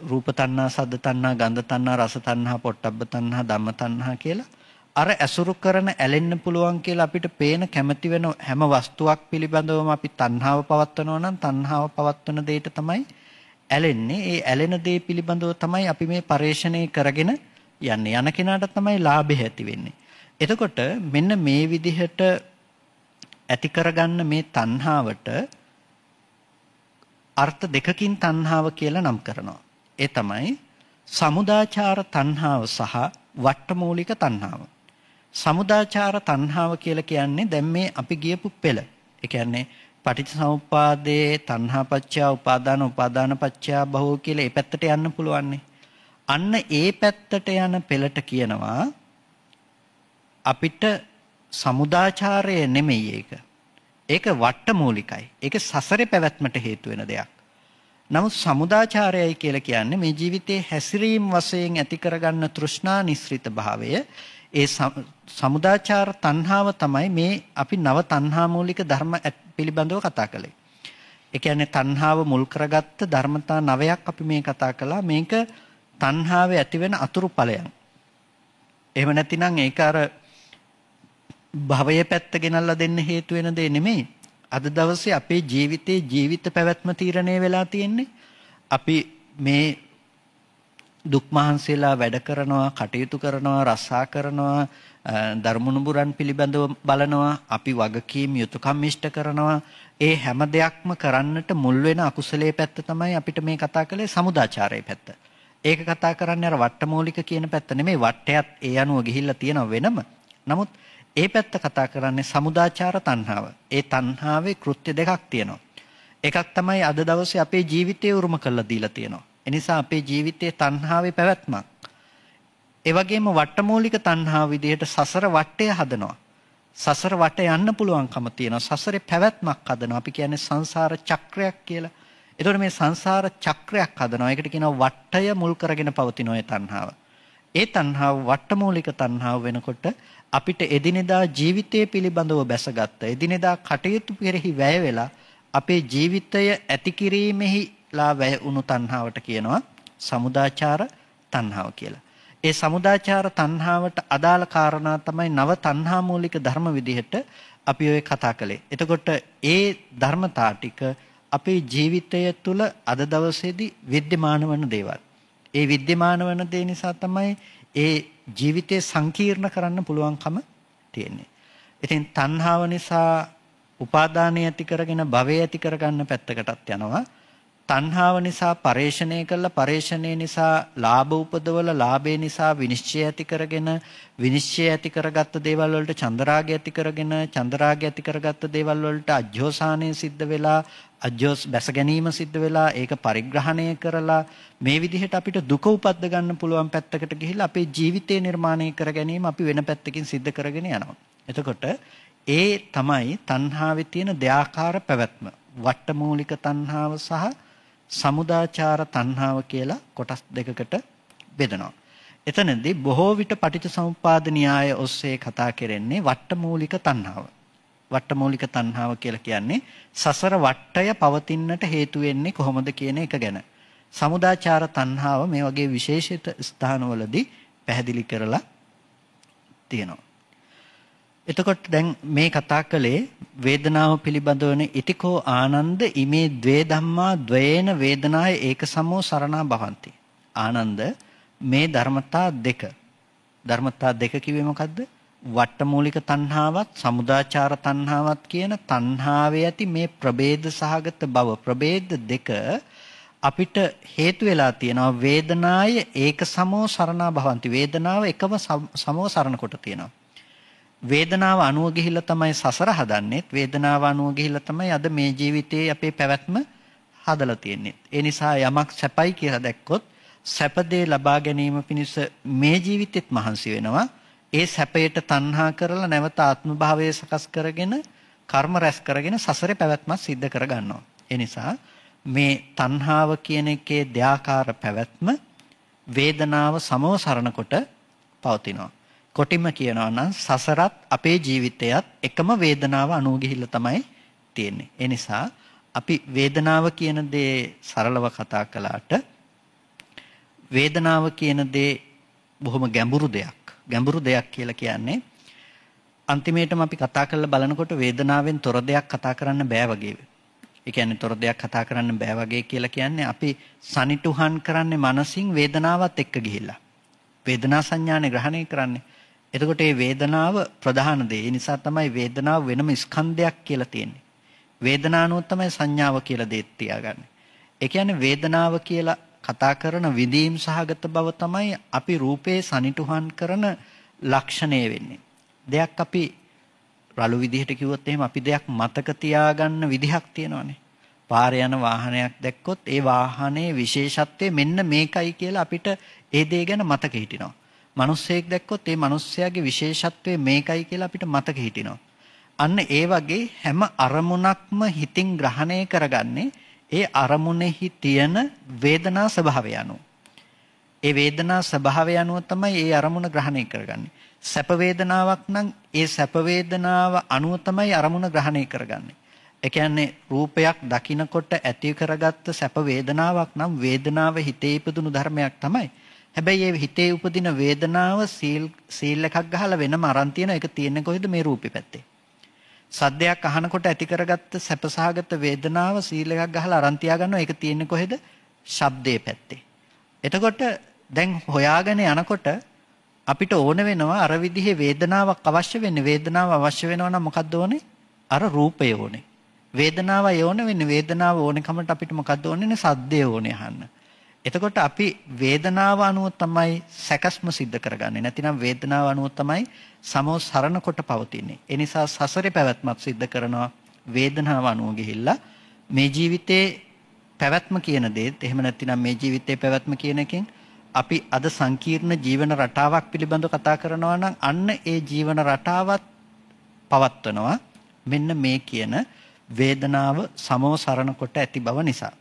රූප තණ්හා, සද්ද තණ්හා, ගන්ධ තණ්හා, රස තණ්හා, පොට්ටබ්බ තණ්හා, ධම්ම තණ්හා කියලා අර ඇසුරු කරන ඇලෙන්න පුළුවන් කියලා අපිට පේන කැමති වෙන හැම වස්තුවක් පිළිබඳවම අපි තණ්හාව පවත්වනවා නම් තණ්හාව පවත්වන දෙයට තමයි ඇලෙන්නේ. ඒ ඇලෙන දේ පිළිබඳව තමයි අපි මේ පරේෂණය කරගෙන යන්නේ. යන කෙනාට තමයි ලාභය ඇති වෙන්නේ. එතකොට මෙන්න මේ විදිහට ඇති කරගන්න මේ තණ්හාවට අර්ථ දෙකකින් තණ්හාව කියලා නම් කරනවා. ඒ තමයි සමුදාචාර තණ්හාව සහ වට්ටමූලික තණ්හාව. සමුදාචාර තණ්හාව කියලා කියන්නේ දැන් මේ අපි ගියපු පෙළ. ඒ කියන්නේ පටිච්චසමුප්පාදයේ තණ්හා පච්චය උපාදාන උපාදාන පච්චය භවෝ කියලා ඒ පැත්තට යන්න පුළුවන්. අන්න ඒ පැත්තට යන පෙළට කියනවා අපිට සමුදාචාරය නෙමෙයි ඒක. ඒක වට්ටමූලිකයි. ඒක සසරේ පැවැත්මට හේතු වෙන දෙයක්. නමුත් සමුදාචාරයයි කියලා කියන්නේ මේ ජීවිතයේ හැසිරීම වශයෙන් ඇති කරගන්න තෘෂ්ණා නිස්සෘත භාවය ඒ සමුදාචාර තණ්හාව තමයි මේ අපි නව තණ්හා මූලික ධර්ම පිළිබඳව කතා කළේ. ඒ කියන්නේ තණ්හාව මුල් කරගත්ත ධර්මතා නවයක් අපි මේ කතා කළා. මේක තණ්හාවේ ඇතිවෙන අතුරු ඵලයන්. එහෙම නැතිනම් ඒක අර භවයේ පැත්ත ගෙනල්ලා දෙන්න හේතු වෙන දේ නෙමෙයි. අද දවසේ අපේ ජීවිතේ ජීවිත පැවැත්ම තීරණය වෙලා තියෙන්නේ අපි මේ දුක් මහන්සියලා වැඩ කරනවා, කටයුතු කරනවා, රසා කරනවා, ධර්මනුඹුරන් පිළිබඳව බලනවා, අපි වගකීම් යුතුයකම් ඉෂ්ට කරනවා. ඒ හැම දෙයක්ම කරන්නට මුල් වෙන අකුසලයේ පැත්ත තමයි අපිට මේ කතා කළේ සමුදාචාරයේ පැත්ත. ඒක කතා කරන්නේ අර වට්ටමූලික කියන පැත්ත නෙමෙයි වට්ටයත් ඒ අනුව ගිහිල්ලා තියෙන වෙනම. නමුත් ඒ පැත්ත කතා කරන්නේ සමුදාචාර තණ්හාව. ඒ තණ්හාවේ කෘත්‍ය දෙකක් තියෙනවා. එකක් තමයි අද දවසේ අපේ ජීවිතය උරුම කරලා දීලා තියෙනවා. එනිසා අපේ ජීවිතයේ තණ්හාවේ පැවැත්මක්. ඒ වගේම වට්ටමූලික තණ්හාව විදිහට සසර වටය හදනවා. සසර වට යන්න පුළුවන්කම තියෙනවා. සසරේ පැවැත්මක් හදනවා. අපි කියන්නේ සංසාර චක්‍රයක් කියලා. එතකොට මේ සංසාර චක්‍රයක් හදනවා. ඒකට කියනවා වටය මුල් කරගෙන පවතින ඔය තණ්හාව. ඒ තණ්හාව වට්ටමූලික තණ්හාව වෙනකොට අපිට එදිනෙදා ජීවිතය පිළිබඳව බැසගත්ත එදිනෙදා කටයුතු කෙරෙහි වැය වෙලා අපේ ජීවිතය ඇති කිරීමෙහි ලා වැය උණු තණ්හාවට කියනවා සමුදාචාර තණ්හාව කියලා. ඒ සමුදාචාර තණ්හාවට අදාළ කාරණා තමයි නව තණ්හා මූලික ධර්ම විදිහට අපි ඔය කතා කළේ. එතකොට ඒ ධර්මතා ටික අපේ ජීවිතය තුළ අද දවසේදී विद्यमान වන දේවල්. ඒ विद्यमान වන දේ නිසා තමයි ඒ ජීවිතය සංකීර්ණ කරන්න පුළුවන්කම තියෙන්නේ. ඉතින් තණ්හාව නිසා උපාදානය ඇති කරගෙන භවය ඇති කරගන්න පැත්තකටත් යනවා. තණ්හාව නිසා පරේෂණය කළා පරේෂණය නිසා ලාභ උපදවල ලාභේ නිසා විනිශ්චය ඇති කරගෙන විනිශ්චය ඇති කරගත්ත දේවල් වලට චන්දරාගය ඇති කරගෙන චන්දරාගය ඇති කරගත්ත දේවල් වලට අජ්ජෝසානය සිද්ධ වෙලා අජ්ජෝස් බැස ගැනීම සිද්ධ වෙලා ඒක පරිග්‍රහණය කරලා මේ විදිහට අපිට දුක උපද්ද ගන්න පුළුවන් පැත්තකට ගිහිල්ලා අපේ ජීවිතය නිර්මාණය කර ගැනීම අපි වෙන පැත්තකින් සිද්ධ කරගෙන යනවා. එතකොට ඒ තමයි තණ්හාවේ තියෙන දෙආකාර පැවැත්ම. වට්ටමූලික තණ්හාව සහ සමුදාචාර තණ්හාව කියලා කොටස් දෙකකට බෙදනවා. එතනදී බොහෝ විට පටිච්චසමුප්පාද න්‍යාය ඔස්සේ කතා කරන්නේ වට්ටමූලික තණ්හාව. වට්ටමූලික තණ්හාව කියලා කියන්නේ සසර වටය පවතින්නට හේතු වෙන්නේ කොහොමද කියන එක ගැන. සමුදාචාර තණ්හාව මේ වගේ විශේෂිත ස්ථානවලදී පැහැදිලි කරලා තියෙනවා. එතකොට දැන් මේ කතා කළේ වේදනාව පිළිබඳවන ඉතිකෝ ආනන්ද ඉමේ द्वे ධම්මා द्वේන වේදනාය ඒක සමෝ සරණා භවಂತಿ. ආනන්ද මේ ධර්මතා දෙක ධර්මතා දෙක කිව්වේ මොකද්ද? වට්ටමූලික තණ්හාවත් සමුදාචාර තණ්හාවත් කියන තණ්හාවේ ඇති මේ ප්‍රභේද සහගත බව ප්‍රභේද දෙක අපිට හේතු වෙලා තියෙනවා වේදනාය ඒක සමෝ සරණා භවಂತಿ වේදනාව එකම සමෝ සරණ කොට තියෙනවා වේදනාව අනුව ගිහිල්ලා තමයි සසර හදන්නේ වේදනාව අනුව ගිහිල්ලා තමයි අද මේ ජීවිතයේ අපේ පැවැත්ම හදලා තියෙන්නේ. ඒ නිසා යමක් සැපයි කියලා දැක්කොත් සැපදේ ලබා ගැනීම පිණිස මේ ජීවිතෙත් මහන්සි වෙනවා. ඒ සැපයට තණ්හා කරලා නැවත ආත්ම භාවය සකස් කරගෙන කර්ම රැස් කරගෙන සසරේ පැවැත්මක් සිද්ධ කර ගන්නවා. ඒ නිසා මේ තණ්හාව කියන එකේ දෙයාකාර පැවැත්ම වේදනාව සමව සරණ කොට පවතිනවා. කොටිම කියනවා නම් සසරත් අපේ ජීවිතයත් එකම වේදනාව අනුව ගිහිල්ලා තමයි තියෙන්නේ. ඒ නිසා අපි වේදනාව කියන දේ සරලව කතා කළාට වේදනාව කියන දේ බොහොම ගැඹුරු දෙයක්. ගැඹුරු දෙයක් කියලා කියන්නේ අන්තිමේටම අපි කතා කරලා බලනකොට වේදනාවෙන් තොර දෙයක් කතා කරන්න බෑ වගේ. ඒ කියන්නේ තොර දෙයක් කතා කරන්න බෑ වගේ කියලා කියන්නේ අපි සනිටුහන් කරන්නේ මනසින් වේදනාවත් එක්ක ගිහිල්ලා. වේදනා සංඥානේ ග්‍රහණය කරන්නේ. එතකොට මේ වේදනාව ප්‍රධාන දේ. ඒ නිසා තමයි වේදනාව වෙනම ස්කන්ධයක් කියලා තියෙන්නේ. වේදනානුව තමයි සංඥාව කියලා දෙත් තියාගන්නේ. ඒ කියන්නේ වේදනාව කියලා කතා කරන විඳීම් සහගත බව තමයි අපි රූපේ සනිටුහන් කරන ලක්ෂණය වෙන්නේ. දෙයක් අපි රළු විදිහට කිව්වොත් එහෙම අපි දෙයක් මතක තියාගන්න විදිහක් තියෙනවානේ. පාර යන වාහනයක් දැක්කොත් ඒ වාහනේ විශේෂත්වය මෙන්න මේකයි කියලා අපිට ඒ දේ ගැන මතක හිටිනවා. මිනිස්සෙක් දැක්කොත් ඒ මිනිස්සයාගේ විශේෂත්වය මේකයි කියලා අපිට මතක හිටිනවා. අන්න ඒ වගේ හැම අරමුණක්ම හිතින් ග්‍රහණය කරගන්නේ ඒ අරමුණෙහි තියෙන වේදනා ස්වභාවය අනුව. ඒ වේදනා ස්වභාවය අනුව තමයි ඒ අරමුණ ග්‍රහණය කරගන්නේ. සැප වේදනාවක් නම් ඒ සැප වේදනාව අනුව තමයි අරමුණ ග්‍රහණය කරගන්නේ. ඒ කියන්නේ රූපයක් දකිනකොට ඇති කරගත්ත සැප වේදනාවක් නම් වේදනාව හිතේ ඉපදුණු ධර්මයක් තමයි. හැබැයි ඒ හිතේ උපදින වේදනාව සීල් සීල් එකක් ගහලා වෙනම අරන් තියෙන එක තියෙන්නේ කොහෙද මේ රූපේ පැත්තේ. සද්දයක් අහනකොට ඇති කරගත්ත සැපසහගත වේදනාව සීල් එකක් ගහලා අරන් තියාගන්නවා ඒක තියෙන්නේ කොහෙද? ශබ්දේ පැත්තේ. එතකොට දැන් හොයාගෙන යනකොට අපිට ඕන වෙනවා අර විදිහේ වේදනාවක් අවශ්‍ය වෙන්නේ වේදනාව අවශ්‍ය වෙනවා නම් මොකද්ද ඕනේ? අර රූපය ඕනේ. වේදනාව යෝන වෙන්නේ වේදනාව ඕනකමට අපිට මොකද්ද ඕනේ? සද්දේ ඕනේ අහන්න. එතකොට අපි වේදනාව අනුව තමයි සැකස්ම සිද්ධ කරගන්නේ. නැතිනම් වේදනාව අනුව තමයි සමෝසරණ කොට පවතින්නේ. ඒ නිසා සසරේ පැවැත්මක් සිද්ධ කරනවා වේදනාව අනුව ගිහිල්ලා මේ ජීවිතේ පැවැත්ම කියන දේත් එහෙම නැතිනම් මේ ජීවිතේ පැවැත්ම කියන එකෙන් අපි අද සංකීර්ණ ජීවන රටාවක් පිළිබඳව කතා කරනවා නම් අන්න ඒ ජීවන රටාවත් පවත්වනවා මෙන්න මේ කියන වේදනාව සමෝසරණ කොට ඇති බව නිසා.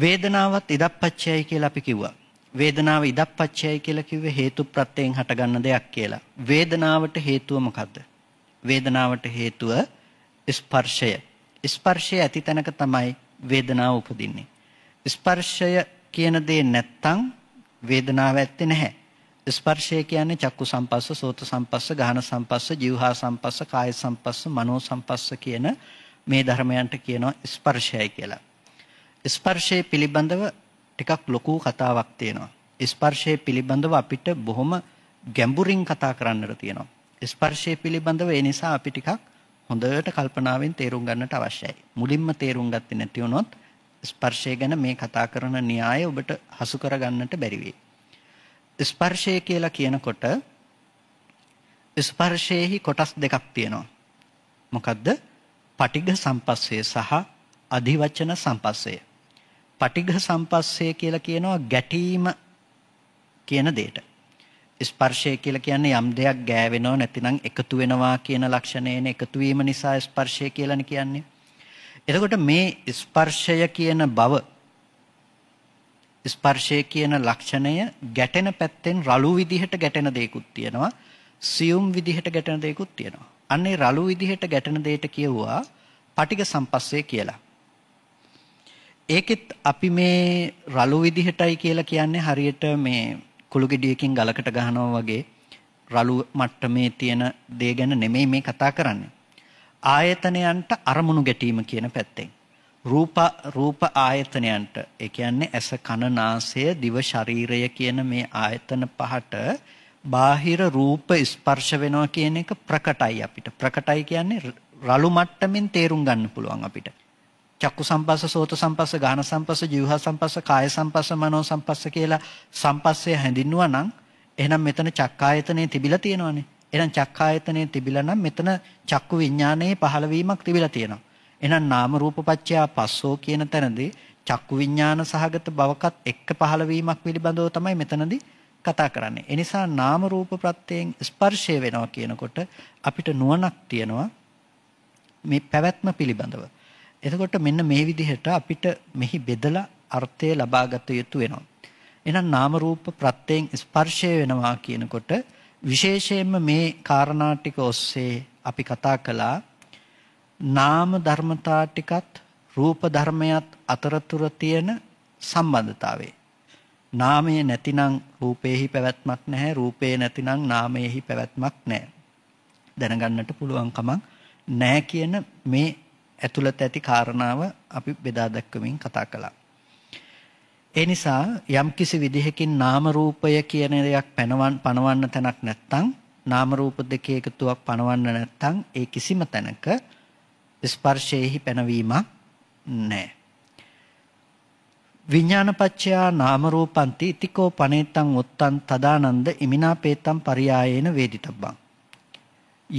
වේදනාවත් ඉදප්පච්චයයි කියලා අපි කිව්වා. වේදනාව ඉදප්පච්චයයි කියලා කිව්වේ හේතු ප්‍රත්‍යයෙන් හටගන්න දෙයක් කියලා. වේදනාවට හේතුව මොකද්ද? වේදනාවට හේතුව ස්පර්ශය. ස්පර්ශය ඇති තැනක තමයි වේදනාව උපදින්නේ. ස්පර්ශය කියන දේ නැත්තම් වේදනාව ඇත්තේ නැහැ. ස්පර්ශය කියන්නේ චක්කු සම්පස්ස, සෝත සම්පස්ස, ගාහන සම්පස්ස, જીවහා සම්පස්ස, කාය සම්පස්ස, මනෝ සම්පස්ස කියන මේ ධර්මයන්ට කියනවා ස්පර්ශයයි කියලා. ස්පර්ශය පිළිබඳව ටිකක් ලොකු කතාවක් තියෙනවා. ස්පර්ශය පිළිබඳව අපිට බොහොම ගැඹුරින් කතා කරන්නට තියෙනවා. ස්පර්ශය පිළිබඳව ඒ නිසා අපි ටිකක් හොඳට කල්පනාවෙන් තේරුම් ගන්නට අවශ්‍යයි. මුලින්ම තේරුම් ගත්තේ නැති වුණොත් ස්පර්ශය ගැන මේ කතා කරන න්‍යාය ඔබට හසු කරගන්නට බැරි වෙයි. ස්පර්ශය කියලා කියනකොට ස්පර්ශයේහි කොටස් දෙකක් තියෙනවා. මොකද්ද? පටිඝ සම්පස්සේ සහ අධිවචන සම්පස්සේ. පටිඝ සම්පස්සේ කියලා කියනවා ගැටීම කියන දෙයට. ස්පර්ශය කියලා කියන්නේ යම් දෙයක් ගෑවෙනව නැතිනම් එකතු වෙනවා කියන ලක්ෂණයන එකතු වීම නිසා ස්පර්ශය කියලානේ කියන්නේ. එතකොට මේ ස්පර්ශය කියන බව ස්පර්ශය කියන ලක්ෂණය ගැටෙන පැත්තෙන් රළු විදිහට ගැටෙන දෙයක්ත් තියෙනවා. සියුම් විදිහට ගැටෙන දෙයක්ත් තියෙනවා. අන්නේ රළු විදිහට ගැටෙන දෙයට කියුවා පටික සම්පස්සේ කියලා. ඒකෙත් අපි මේ රළු විදිහටයි කියලා කියන්නේ හරියට මේ කුළු ගෙඩියකින් ගලකට ගහනවා වගේ රළු මට්ටමේ තියෙන දේ ගැන නෙමෙයි මේ කතා කරන්නේ. ආයතනයන්ට අරමුණු ගැටීම කියන පැත්තෙන්. රූප රූප ආයතනයන්ට ඒ කියන්නේ ඇස කන නාසය දිව ශරීරය කියන මේ ආයතන පහට බාහිර රූප ස්පර්ශ වෙනවා කියන එක ප්‍රකටයි අපිට. ප්‍රකටයි කියන්නේ රළු මට්ටමින් තේරුම් ගන්න පුළුවන් අපිට. චක්කු සම්පස්ස, සෝත සම්පස්ස, ගාහන සම්පස්ස, ජීවහ සම්පස්ස, කාය සම්පස්ස, මනෝ සම්පස්ස කියලා සම්පස්සේ හැඳින්නුවා නම් එහෙනම් මෙතන චක්කායතනේ තිබිලා තියෙනවානේ. එහෙනම් චක්කායතනේ තිබිලා නම් මෙතන චක්කු විඥානයේ පහළවීමක් තිබිලා තියෙනවා. එහෙනම් නාම රූප පත්‍යා පස්සෝ කියන තැනදී චක්කු විඥාන සහගත බවකත් එක්ක පහළවීමක් පිළිබඳව තමයි මෙතනදී කතා කරන්නේ. ඒ නිසා නාම රූප ප්‍රත්‍යයෙන් ස්පර්ශය වෙනවා කියනකොට අපිට නුවණක් තියෙනවා මේ පැවැත්ම පිළිබඳව. එතකොට මෙන්න මේ විදිහට අපිට මෙහි බෙදලා අර්ථය ලබාගත යුතු වෙනවා. එහෙනම් නාම රූප ප්‍රත්‍යයෙන් ස්පර්ශය වෙනවා කියනකොට විශේෂයෙන්ම මේ කාරණා ටික ඔස්සේ අපි කතා කළා නාම ධර්මතා ටිකත් රූප ධර්මයත් අතරතුර තියෙන සම්බන්ධතාවය. නාමය නැතිනම් රූපේහි පැවැත්මක් නැහැ රූපේ නැතිනම් නාමයේහි පැවැත්මක් නැහැ දැනගන්නට පුළුවන් කමක් නැහැ කියන මේ ඇතුළත ඇති කාරණාව අපි බෙදා දක්වමින් කතා කළා. ඒ නිසා යම් කිසි විදිහකින් නාම රූපය කියන දෙයක් පැනවන් පනවන්න තැනක් නැත්නම් නාම රූප දෙකේ එකතුවක් පනවන්න නැත්නම් ඒ කිසිම තැනක ස්පර්ශයේහි පැනවීමක් නැහැ. විඥානපච්චයා නාම රූපන්ති ඉතිකෝ පනේතං උත්තං තදානන්ද ඉමිනා පේතං පරියායේන වේදිතබ්බං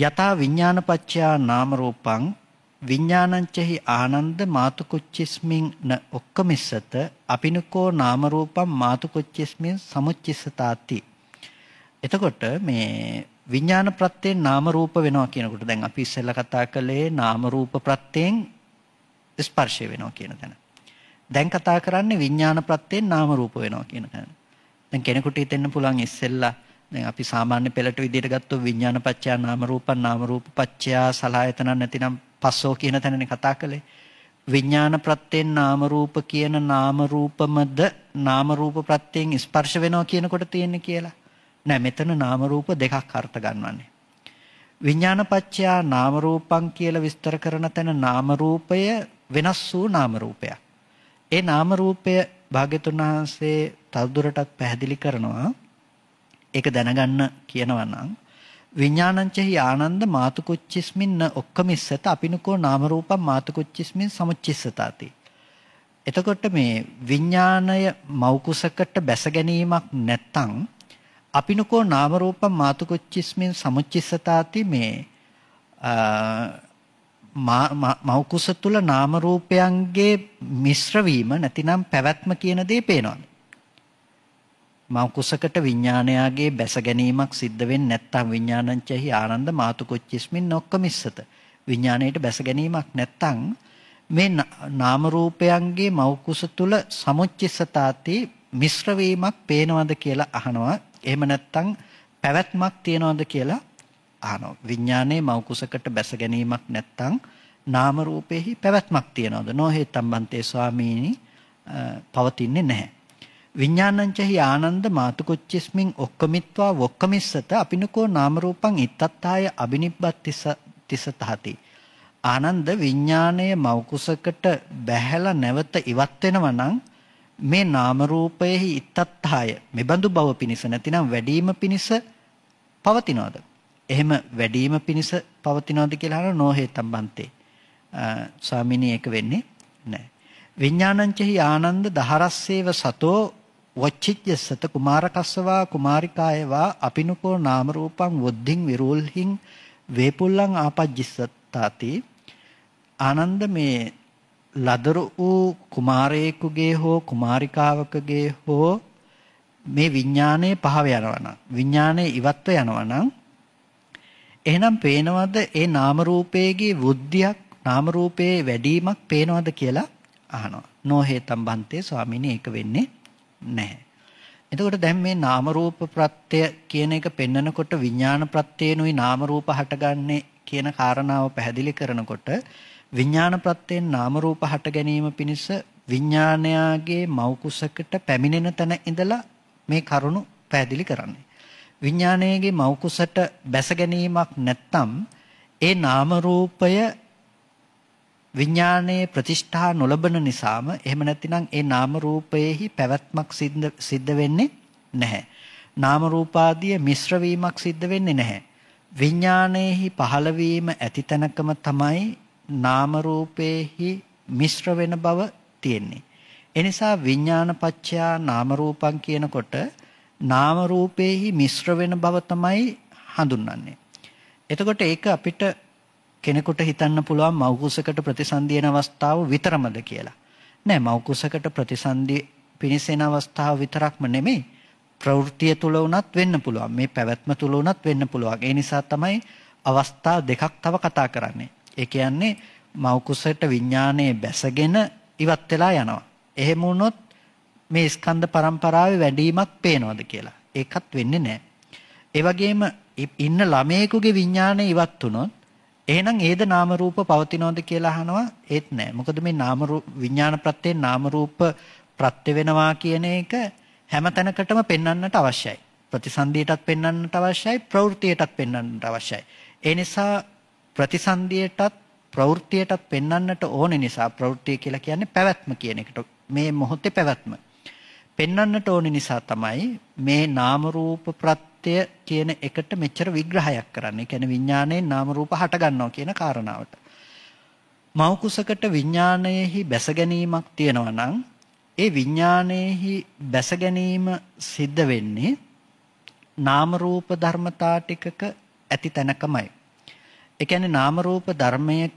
යතා විඥානපච්චයා නාම රූපං විඥානංචහි ආනන්ද මාතුකොච්චිස්මින් න ඔක්කමිස්සත අපිනකෝ නාම රූපම් මාතුකොච්චිස්මින් සමුච්චිස්සතාති එතකොට මේ විඥාන ප්‍රත්‍යයෙන් නාම රූප වෙනවා කියනකොට දැන් අපි ඉස්සෙල්ලා කතා කළේ නාම රූප ප්‍රත්‍යයෙන් ස්පර්ශය වෙනවා කියන තැන. දැන් කතා කරන්නේ විඥාන ප්‍රත්‍යයෙන් නාම රූප වෙනවා කියන තැන. දැන් කෙනෙකුට හිතෙන්න පුළුවන් ඉස්සෙල්ලා දැන් අපි සාමාන්‍ය පෙළට විදිහට ගත්තොත් විඥාන පත්‍යා නාම රූපං නාම රූප පත්‍යා සලආයතන නැතිනම් පස්සෝ කියන තැනනේ කතා කළේ. විඥාන ප්‍රත්‍යයෙන් නාම රූප කියන නාම රූපමද නාම රූප ප්‍රත්‍යයෙන් ස්පර්ශ වෙනවා කියනකොට තියෙන්නේ කියලා. නෑ මෙතන නාම රූප දෙකක් අර්ථ ගන්නවන්නේ. විඥාන පත්‍යා නාම රූපං කියලා විස්තර කරන තැන නාම රූපය වෙනස් වූ නාම රූපයක්. ඒ නාම රූපය භාග්‍යතුන් වහන්සේ තවදුරටත් පැහැදිලි කරනවා. ඒක දැනගන්න කියනවා නම් විඥානංචෙහි ආනන්ද මාතුකුච්චිස්මින් න ඔක්කමිස්සත අපිනකෝ නාම රූපම් මාතුකුච්චිස්මින් සමුච්චිස්සතාති. එතකොට මේ විඥාණය මෞකුසකට බැස ගැනීමක් නැත්තම් අපිනකෝ නාම රූපම් මාතුකුච්චිස්මින් සමුච්චිස්සතාති මේ මෞකුස තුල නාම රූපයන්ගේ මිශ්‍ර වීම නැතිනම් පැවැත්ම කියන දේ පේනවා. මෞකුසකට විඥානයාගේ බැස ගැනීමක් සිද්ධ වෙන්නේ නැත්නම් විඥානංචෙහි ආනන්ද මාතුකොච්චිස්මින් ඔක්කමිස්සත විඥාණයට බැස ගැනීමක් නැත්නම් මේ නාම රූපයන්ගේ මෞකුස තුල සමුච්චිස්සතාති මිශ්‍ර වීමක් පේනවද කියලා අහනවා එහෙම නැත්නම් පැවැත්මක් තියනවද කියලා අහනවා විඥානයේ මෞකුසකට බැස ගැනීමක් නැත්නම් නාම රූපෙහි පැවැත්මක් තියනවද නොහෙතම්බන්තේ ස්වාමීනි පවතින්නේ නැහැ විඥානංචහි ආනන්ද මාතුකොච්චස්මින් ඔක්කමිත්වා ඔක්කමිස්සත අපිනකෝ නාම රූපං ඉත්තත්තාය අබිනිබ්බත් තිසතහති ආනන්ද විඥාණය මෞකුසකට බැහැලා නැවත ඉවත් වෙනවා නම් මේ නාම රූපයෙහි ඉත්තත්හාය මෙබඳු බව පිනිස නැතිනම් වැඩිම පිනිස පවතිනවද එහෙම වැඩිම පිනිස පවතිනවද කියලා අහන නොහේතම් බන්තේ ස්වාමිනී ඒක වෙන්නේ නැහැ විඥානංචහි ආනන්ද දහරස්සේව සතෝ වච්චිච්ඡ සත කුමාරකස්සවා කුමාරිකායවා අපිනුකෝ නාම රූපං වොද්ධින් විරෝල්හිං වේපුල්ලං ආපජ්ජිස්සතාති ආනන්ද මේ ලදරු වූ කුමාරයෙකුගේ හෝ කුමාරිකාවකගේ හෝ මේ විඥානයේ පහව යනවනම් විඥානයේ ඉවත්ව යනවනම් එහෙනම් පේනවද ඒ නාම රූපයේගේ වෘද්ධියක් නාම රූපයේ වැඩිවීමක් පේනවද කියලා අහනවා. නෝහේතම් බන්තේ ස්වාමීනි ඒක වෙන්නේ නැහැ. එතකොට දැන් මේ නාම රූප ප්‍රත්‍ය කියන එක පෙන්නකොට විඥාන ප්‍රත්‍යේනුයි නාම රූප හටගන්නේ කියන කාරණාව පැහැදිලි කරනකොට විඥාන ප්‍රත්‍යයෙන් නාම රූප හට ගැනීම පිණිස විඥානයාගේ මෞකුසකට පැමිණෙන තැන ඉඳලා මේ කරුණු පැහැදිලි කරන්නේ. විඥානයේගේ මෞකුසට බැස ගැනීමක් නැත්නම් ඒ නාම රූපය විඥානයේ ප්‍රතිෂ්ඨා නොලබන නිසාම එහෙම නැතිනම් ඒ නාම රූපයේහි පැවැත්මක් සිද්ධ වෙන්නේ නැහැ. නාම රූපාදී මිශ්‍ර වීමක් සිද්ධ වෙන්නේ නැහැ. විඥානයේහි පහළවීම ඇති තැනකම තමයි නාම රූපයේහි මිශ්‍ර වෙන බව තියෙන්නේ. එනිසා විඥානපච්චයා නාම රූපං කියනකොට නාම රූපයේහි මිශ්‍ර වෙන බව තමයි හඳුන්වන්නේ. එතකොට ඒක අපිට කෙනෙකුට හිතන්න පුළුවන් මෞකුසකට ප්‍රතිසන්දි එන අවස්ථාව විතරමද කියලා. නෑ මෞකුසකට ප්‍රතිසන්දි පිණිස එන අවස්ථාව විතරක්ම නෙමෙයි. ප්‍රවෘත්තිය තුල වුණත් වෙන්න පුළුවන්. මේ පැවැත්ම තුල වුණත් වෙන්න පුළුවන්. ඒ නිසා තමයි අවස්ථා දෙකක් තව කතා කරන්නේ. ඒ කියන්නේ මෞකුසට විඥානයේ බැසගෙන ඉවත් වෙලා යනවා. එහෙම වුණොත් මේ ස්කන්ධ පරම්පරාවේ වැඩිමක් පේනවද කියලා. ඒකත් වෙන්නේ නැහැ. ඒ වගේම ඉන්න ළමයෙකුගේ විඥානය ඉවත් වුණොත් එහෙනම් ඒද නාම රූප පවතිනවද කියලා අහනවා ඒත් නෑ. මොකද මේ නාම රූප විඥාන ප්‍රත්‍යයෙන් නාම රූප ප්‍රත්‍ය වෙනවා කියන එක හැම තැනකටම පෙන්වන්නට අවශ්‍යයි. ප්‍රතිසන්දියටත් පෙන්වන්නට අවශ්‍යයි, ප්‍රවෘත්තියටත් පෙන්වන්නට අවශ්‍යයි. ඒ නිසා ප්‍රතිසන්දියටත් ප්‍රවෘත්තියටත් පෙන්වන්නට ඕන නිසා ප්‍රවෘත්තිය කියලා කියන්නේ පැවැත්ම කියන එකට. මේ මොහොතේ පැවැත්ම. පෙන්වන්නට ඕන නිසා තමයි මේ නාම රූප ප්‍රත්‍ය සත්‍ය කියන එකට මෙච්චර විග්‍රහයක් කරන්නේ. කියන්නේ විඥාණයෙන් නාම රූප හට ගන්නවා කියන කාරණාවට. මව කුසකට විඥාණයෙහි බැස ගැනීමක් තියෙනවා නම් ඒ විඥාණයෙහි බැස ගැනීම සිද්ධ වෙන්නේ නාම රූප ධර්මතා ටිකක ඇති තැනකමයි. ඒ කියන්නේ නාම රූප ධර්මයක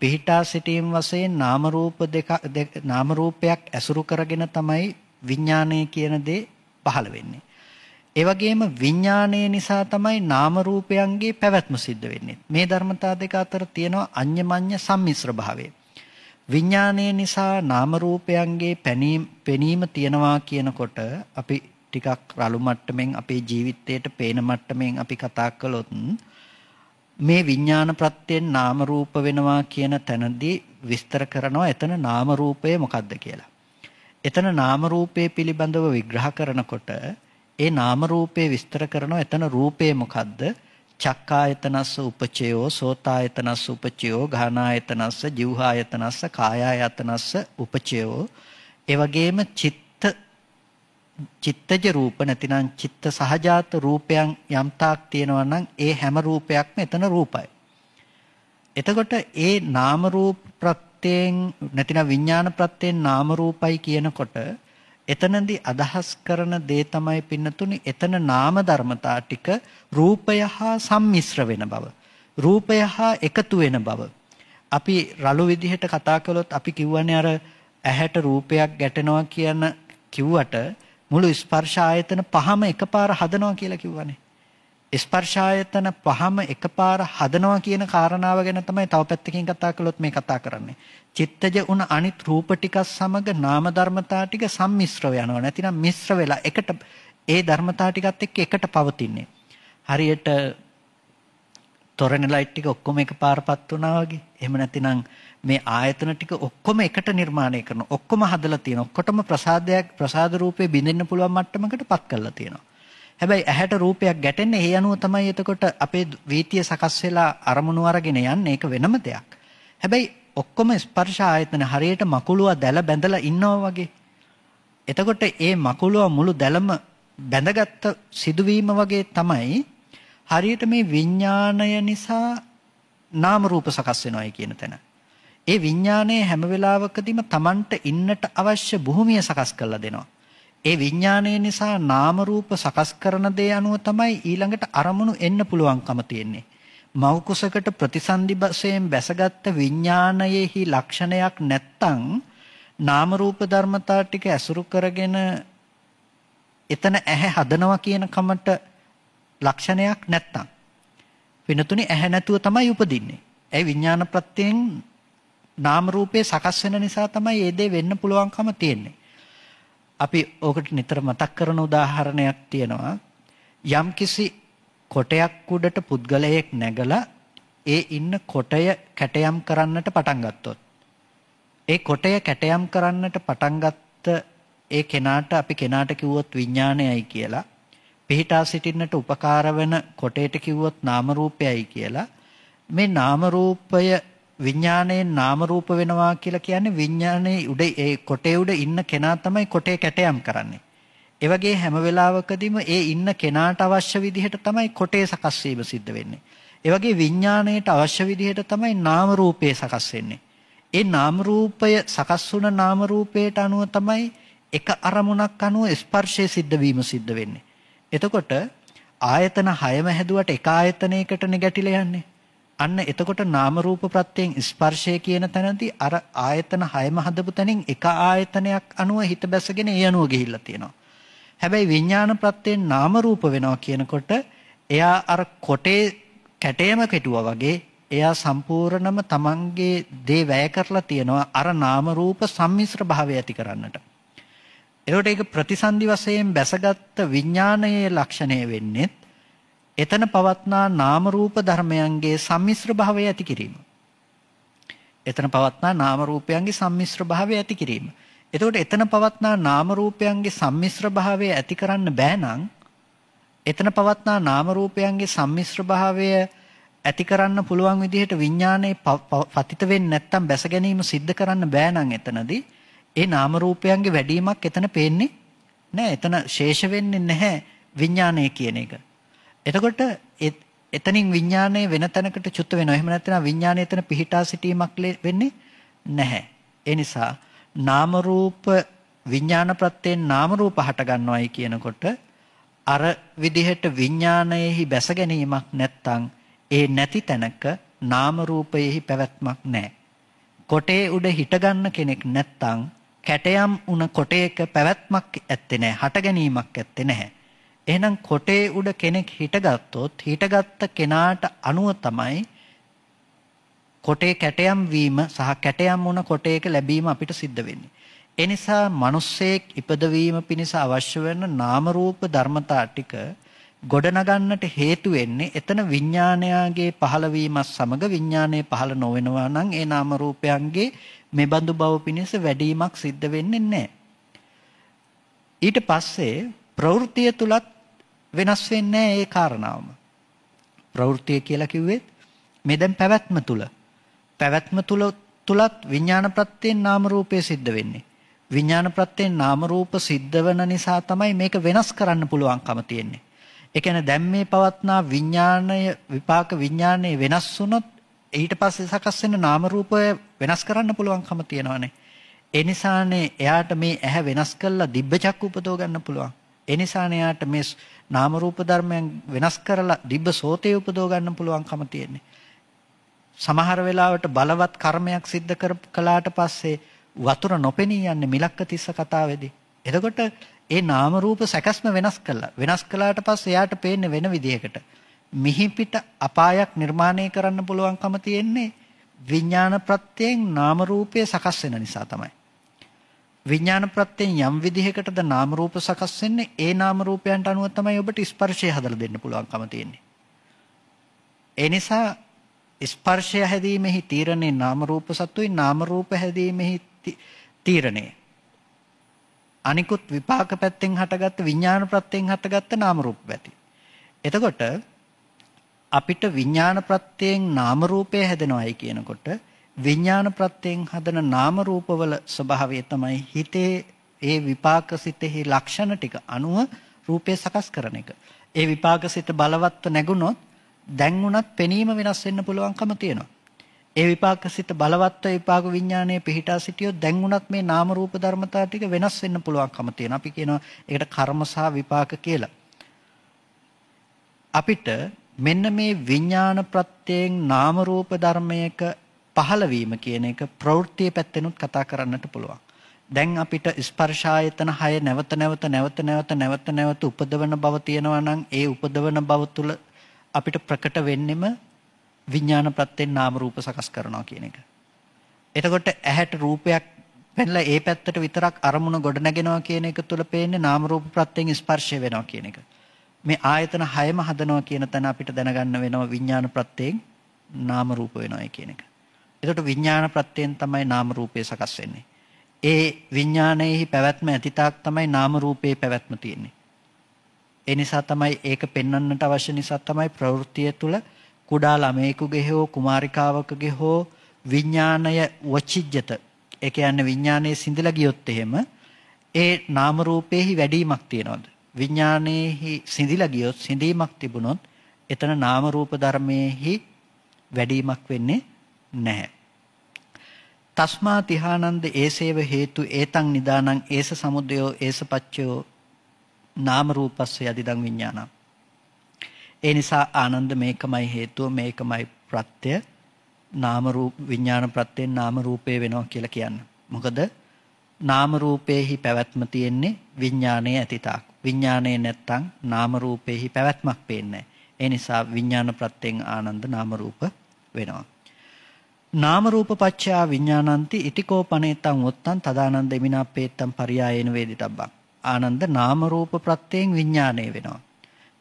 පිහිටා සිටීම වශයෙන් නාම රූප දෙක නාම රූපයක් ඇසුරු කරගෙන තමයි විඥාණය කියන දේ පහළ වෙන්නේ. ඒ වගේම විඥාණය නිසා තමයි නාම රූපයන්ගේ පැවැත්ම සිද්ධ වෙන්නේ. මේ ධර්මතා දෙක අතර තියෙනවා අඤ්ඤමඤ්ඤ සම්මිශ්‍ර භාවය. විඥාණය නිසා නාම රූපයන්ගේ පැනීම පෙනීම තියනවා කියනකොට අපි ටිකක් රළු මට්ටමින් අපේ ජීවිතයට පේන මට්ටමින් අපි කතා කළොත් මේ විඥාන ප්‍රත්‍යයෙන් නාම රූප වෙනවා කියන තැනදී විස්තර කරනවා එතන නාම රූපය මොකක්ද කියලා. එතන නාම රූපය පිළිබඳව විග්‍රහ කරනකොට ඒ නාම රූපේ විස්තර කරනවා එතන රූපේ මොකද්ද? චක්කායතනස්ස උපචයෝ සෝතායතනස්ස උපචයෝ ඝානායතනස්ස ජීවහායතනස්ස කායායතනස්ස උපචයෝ ඒ වගේම චිත්ත චිත්තජ රූප නැතිනම් චිත්ත සහජාත රූපයන් යම්තාක් තියෙනවා නම් ඒ හැම රූපයක්ම එතන රූපයි. එතකොට ඒ නාම රූප ප්‍රත්‍යයෙන් නැතිනම් විඥාන ප්‍රත්‍යයෙන් නාම රූපයි කියනකොට එතනදී අදහස් කරන දේ තමයි පින්නතුනි එතන නාම ධර්මතා ටික රූපය හා සම්මිශ්‍ර වෙන බව. රූපය හා එකතු වෙන බව. අපි රළු විදිහට කතා කළොත් අපි කියවනේ අර ඇහැට රූපයක් ගැටෙනවා කියන කිව්වට මුළු ස්පර්ශ ආයතන පහම එකපාර හදනවා කියලා කිව්වනේ. ස්පර්ශ ආයතන පහම එකපාර හදනවා කියන කාරණාව ගැන තමයි තව පැත්තකින් කතා කළොත් මේ කතා කරන්නේ. චිත්තජ වුණ අනිත් රූප ටිකක් සමග නාම ධර්මතා ටික සම්මිශ්‍රව යනවා. නැතිනම් මිශ්‍ර වෙලා එකට ඒ ධර්මතා ටිකත් එක්ක එකට පවතින්නේ. හරියට තොරණ ලයිට් ටික ඔක්කොම එකපාරපත් වුණා වගේ. එහෙම නැතිනම් මේ ආයතන ටික ඔක්කොම එකට නිර්මාණය කරන ඔක්කොම හදලා තියෙන ඔක්කොටම ප්‍රසාදයක් ප්‍රසාද රූපේ බිඳෙන්න පුළුවන් මට්ටමකට පත් කරලා තියෙනවා. හැබැයි ඇහැට රූපයක් ගැටෙන්නේ ඒ අනුව තමයි එතකොට අපේ වීතිය සකස් වෙලා අරමුණු අරගෙන යන්නේ ඒක වෙනම දෙයක්. හැබැයි ඔක්කොම ස්පර්ශ ආයතන හරියට මකුලුව දැල බැඳලා ඉන්නවා වගේ. එතකොට ඒ මකුලුව මුළු දැලම බැඳගත් සිදුවීම වගේ තමයි හරියට මේ විඥාණය නිසා නාම රූප සකස් වෙනවායි කියන තැන. ඒ විඥානයේ හැම වෙලාවකදීම Tamanට ඉන්නට අවශ්‍ය භූමිය සකස් කරලා දෙනවා. ඒ විඥානය නිසා නාම රූප සකස් කරන දේ අනුව තමයි ඊළඟට අරමුණු එන්න පුළුවන්කම තියෙන්නේ. මව් කුසකට ප්‍රතිසන්දි වශයෙන් බැසගත් විඥානයේහි ලක්ෂණයක් නැත්තම් නාම රූප ධර්මතා ටික ඇසුරු කරගෙන එතන ඇහැ හදනවා කියන කමට ලක්ෂණයක් නැත්තම් වෙනතුනේ ඇහැ නැතුව තමයි උපදින්නේ. ඒ විඥාන ප්‍රත්‍යයෙන් නාම රූපේ සකස් වෙන නිසා තමයි මේ දේ වෙන්න පුළුවන්කම තියෙන්නේ. අපි ඕකට නිතර මතක් කරන උදාහරණයක් තියෙනවා. යම්කිසි කොටයක් උඩට පුද්ගලයෙක් නැගලා ඒ ඉන්න කොටය කැටයම් කරන්නට පටන් ගත්තොත් ඒ කොටය කැටයම් කරන්නට පටන් ගත්ත ඒ කෙනාට අපි කෙනාට කිව්වොත් විඥානයයි කියලා පිහිටා සිටින්නට උපකාර වෙන කොටයට කිව්වොත් නාම රූපයයි කියලා මේ නාම රූපය විඥාණයෙන් නාම රූප වෙනවා කියලා කියන්නේ විඥානයේ උඩ ඒ කොටේ උඩ ඉන්න කෙනා තමයි කොටේ කැටයම් කරන්නේ ඒ වගේ හැම වෙලාවකදීම ඒ ඉන්න කෙනාට අවශ්‍ය විදිහට තමයි කොටේ සකස් වීම සිද්ධ වෙන්නේ. ඒ වගේ විඥාණයට අවශ්‍ය විදිහට තමයි නාම රූපේ සකස් වෙන්නේ. ඒ නාම රූපය සකස් වුණ නාම රූපයට අනුව තමයි එක අරමුණක් අනුව ස්පර්ශය සිද්ධ වීම සිද්ධ වෙන්නේ. එතකොට ආයතන 6ම හැදුවට එක ආයතනයකටනේ ගැටිලා යන්නේ. අන්න එතකොට නාම රූප ප්‍රත්‍යයෙන් ස්පර්ශය කියන තැනදී අර ආයතන 6ම හදපු තැනින් එක ආයතනයක් අනුව හිත බැසගෙන ඒ අනුව ගිහිල්ලා තියෙනවා. හැබැයි විඥාන ප්‍රත්‍යයෙන් නාම රූප වෙනවා කියනකොට එයා අර කොටේ කැටේම කෙටුවා වගේ එයා සම්පූර්ණම තමන්ගේ දේ වැය කරලා තියෙනවා අර නාම රූප සම්මිශ්‍ර භාවය ඇති කරන්නට. එතකොට ඒක ප්‍රතිසන්දි වශයෙන් බැසගත් විඥානයේ ලක්ෂණය වෙන්නේ එතන පවත්නා නාම රූප ධර්මයන්ගේ සම්මිශ්‍ර භාවය ඇති කිරීම. එතන පවත්නා නාම රූපයන්ගේ සම්මිශ්‍ර භාවය ඇති කිරීම. එතකොට එතන පවත්නා නාම රූපයන්ගේ සම්මිශ්‍ර භාවය ඇති කරන්න බෑ නම් එතන පවත්නා නාම රූපයන්ගේ සම්මිශ්‍ර භාවය ඇති කරන්න පුළුවන් විදිහට විඥානයේ පතිත වෙන්නේ නැත්තම් බැස ගැනීම සිද්ධ කරන්න බෑ නම් එතනදී ඒ නාම රූපයන්ගේ වැඩිමක් එතන පේන්නේ නෑ එතන ශේෂ වෙන්නේ නැහැ විඥානය කියන එක. එතකොට එතනින් විඥානය වෙන තැනකට චුත් වෙනවා. එහෙම නැත්නම් විඥානය එතන පිහිටා සිටීමක් වෙන්නේ නැහැ. ඒ නිසා නාම රූප විඥාන ප්‍රත්‍යයෙන් නාම රූප හට ගන්නවයි කියනකොට අර විදිහට විඥානයේහි බැස ගැනීමක් නැත්නම් ඒ නැති තැනක නාම රූපයේහි පැවැත්මක් නැහැ. කොටේ උඩ හිට ගන්න කෙනෙක් නැත්නම් කැටයම් උන කොටයක පැවැත්මක් ඇත්තේ නැහැ. හට ගැනීමක් ඇත්තේ නැහැ. එහෙනම් කොටේ උඩ කෙනෙක් හිටගත්තොත් හිටගත්ත කෙනාට අනුව තමයි කොටේ කැටයම් වීම සහ කැටයම් වුණ කොටයක ලැබීම අපිට සිද්ධ වෙන්නේ. ඒ නිසා මිනිස්සෙක් ඉපදවීම පිණිස අවශ්‍ය වෙන නාම රූප ධර්මතා ටික ගොඩනගන්නට හේතු වෙන්නේ එතන විඥානයාගේ පහළවීමත් සමග විඥානයේ පහළ නොවෙනවා නම් ඒ නාම රූපයන්ගේ මෙබඳු බව පිණිස වැඩිවීමක් සිද්ධ වෙන්නේ නැහැ. ඊට පස්සේ ප්‍රවෘත්තිය තුලත් වෙනස් වෙන්නේ ඒ කාරණාවම. ප්‍රවෘත්තිය කියලා කිව්වෙත් මේ දැන් පැවැත්ම තුල පැවැත්ම තුල තුලත් විඥාන ප්‍රත්‍යයෙන් නාම රූපය සිද්ධ වෙන්නේ. විඥාන ප්‍රත්‍යයෙන් නාම රූප සිද්ධ වෙන නිසා තමයි මේක වෙනස් කරන්න පුළුවන්කම තියෙන්නේ. ඒ කියන්නේ දැන් මේ පවත්නා විඥාණය විපාක විඥාණය වෙනස් වුණොත් ඊට පස්සේ සකස් වෙන නාම රූපය වෙනස් කරන්න පුළුවන්කම තියෙනවානේ. ඒ නිසානේ එයාට මේ ඇහැ වෙනස් කරලා දිබ්බ චක්ක උපදව ගන්න පුළුවන්. ඒ නිසානේ එයාට මේ නාම රූප ධර්මයන් වෙනස් කරලා දිබ්බ සෝතේ උපදව ගන්න පුළුවන්කම තියෙන්නේ. සමහර වෙලාවට බලවත් කර්මයක් සිද්ධ කළාට පස්සේ වතුර නොපෙනී යන්නේ මිලක්ක තිස්ස කතාවේදී. එතකොට ඒ නාම රූප සැකස්ම වෙනස් කළා. වෙනස් කළාට පස්සේ එයාට පේන්නේ වෙන විදියකට. මිහි පිට අපායක් නිර්මාණය කරන්න පුළුවන්කම තියෙන්නේ විඥාන ප්‍රත්‍යයෙන් නාම රූපය සකස් වෙන නිසා තමයි. විඥාන ප්‍රත්‍යයෙන් යම් විදිහකටද නාම රූප සකස් වෙන්නේ ඒ නාම රූපයන්ට අනුව තමයි ඔබට ස්පර්ශය හදලා දෙන්න පුළුවන්කම තියෙන්නේ. ඒ නිසා ස්පර්ශය හැදීමෙහි තීරණේ නාම රූප සත්තුයි නාම රූප හැදීමෙහි තීරණේ අනිකුත් විපාක පැත්තෙන් හටගත්ත විඥාන ප්‍රත්‍යයෙන් හටගත්ත නාම රූප පැති. එතකොට අපිට විඥාන ප්‍රත්‍යයෙන් නාම රූපය හැදෙනවයි කියනකොට විඥාන ප්‍රත්‍යයෙන් හදන නාම රූපවල ස්වභාවය තමයි හිතේ ඒ විපාක සිතෙහි ලක්ෂණ ටික අනුව රූපය සකස් කරන එක. ඒ විපාක සිත බලවත්ව නැගුණොත් දැන් වුණත් පෙනීම වෙනස් වෙන්න පුළුවන්කම තියෙනවා. ඒ විපාකසිත බලවත්ව විපාක විඥානයේ පිහිටා සිටියොත් දැන් උනත් මේ නාම රූප ධර්මතා ටික වෙනස් වෙන්න පුළුවන්කම තියෙනවා. අපි කියනවා ඒකට කර්ම සහ විපාක කියලා. අපිට මෙන්න මේ විඥාන ප්‍රත්‍යයෙන් නාම රූප ධර්මයක පහළවීම කියන එක ප්‍රවෘත්තිය පැත්තෙනුත් කතා කරන්නට පුළුවන්. දැන් අපිට ස්පර්ශ ආයතන 6 නැවත නැවත නැවත නැවත නැවත නැවත උපදවන බව තියෙනවා නම් ඒ උපදවන බව තුළ අපිට ප්‍රකට වෙන්නෙම විඥාන ප්‍රත්‍යයෙන් නාම රූප සකස් කරනවා කියන එක. එතකොට ඇහැට රූපයක් පෙන්ලා ඒ පැත්තට විතරක් අරමුණ ගොඩනගෙනවා කියන එක තුල පේන්නේ නාම රූප ප්‍රත්‍යයෙන් ස්පර්ශය වෙනවා කියන එක. මේ ආයතන හයම හදනවා කියන තැන අපිට දැනගන්න වෙනවා විඥාන ප්‍රත්‍යයෙන් නාම රූප වෙනවායි කියන එක. එතකොට විඥාන ප්‍රත්‍යයෙන් තමයි නාම රූපය සකස් වෙන්නේ. ඒ විඥානයේහි පැවැත්ම ඇතිතාක් තමයි නාම රූපේ පැවැත්ම තියෙන්නේ. ඒ නිසා තමයි ඒක පෙන්වන්නට අවශ්‍ය නිසා තමයි ප්‍රවෘත්තිය තුළ කුඩා ළමයෙකුගේ හෝ කුමාරිකාවකගේ හෝ විඥාණය වචිජ්‍යත ඒ කියන්නේ විඥානයේ සිඳලා ගියොත් එහෙම ඒ නාම රූපේහි වැඩිමක් තියනවාද විඥානයේහි සිඳිලා ගියොත් සිඳීමක් තිබුණොත් එතන නාම රූප ධර්මයේහි වැඩිමක් වෙන්නේ නැහැ තස්මා තිහානන්ද ඒසේව හේතු ඒතං නිදානං ඒස සමුදයෝ ඒස පච්චයෝ නාම රූපස්ස යදිදං විඥානං. ඒ නිසා ආනන්ද මේකමයි හේතුව මේකමයි ප්‍රත්‍ය නාම රූප විඥාන ප්‍රත්‍යයෙන් නාම රූපේ වෙනවා කියලා කියන්න. මොකද නාම රූපේහි පැවැත්ම තියෙන්නේ විඥානයේ ඇතිතාක්. විඥානයේ නැත්තම් නාම රූපේහි පැවැත්මක් පේන්නේ ඒ නිසා විඥාන ප්‍රත්‍යයෙන් ආනන්ද නාම රූප වෙනවා. නාම රූප පච්චයා විඥානන්ති ඉතිකෝපනේතං වොත්තං තදානන්දෙමිනා පේත්තං පරියායේන වේදිතබ්බං ආනන්ද නාම රූප ප්‍රත්‍යයෙන් විඥාණය වෙනවා.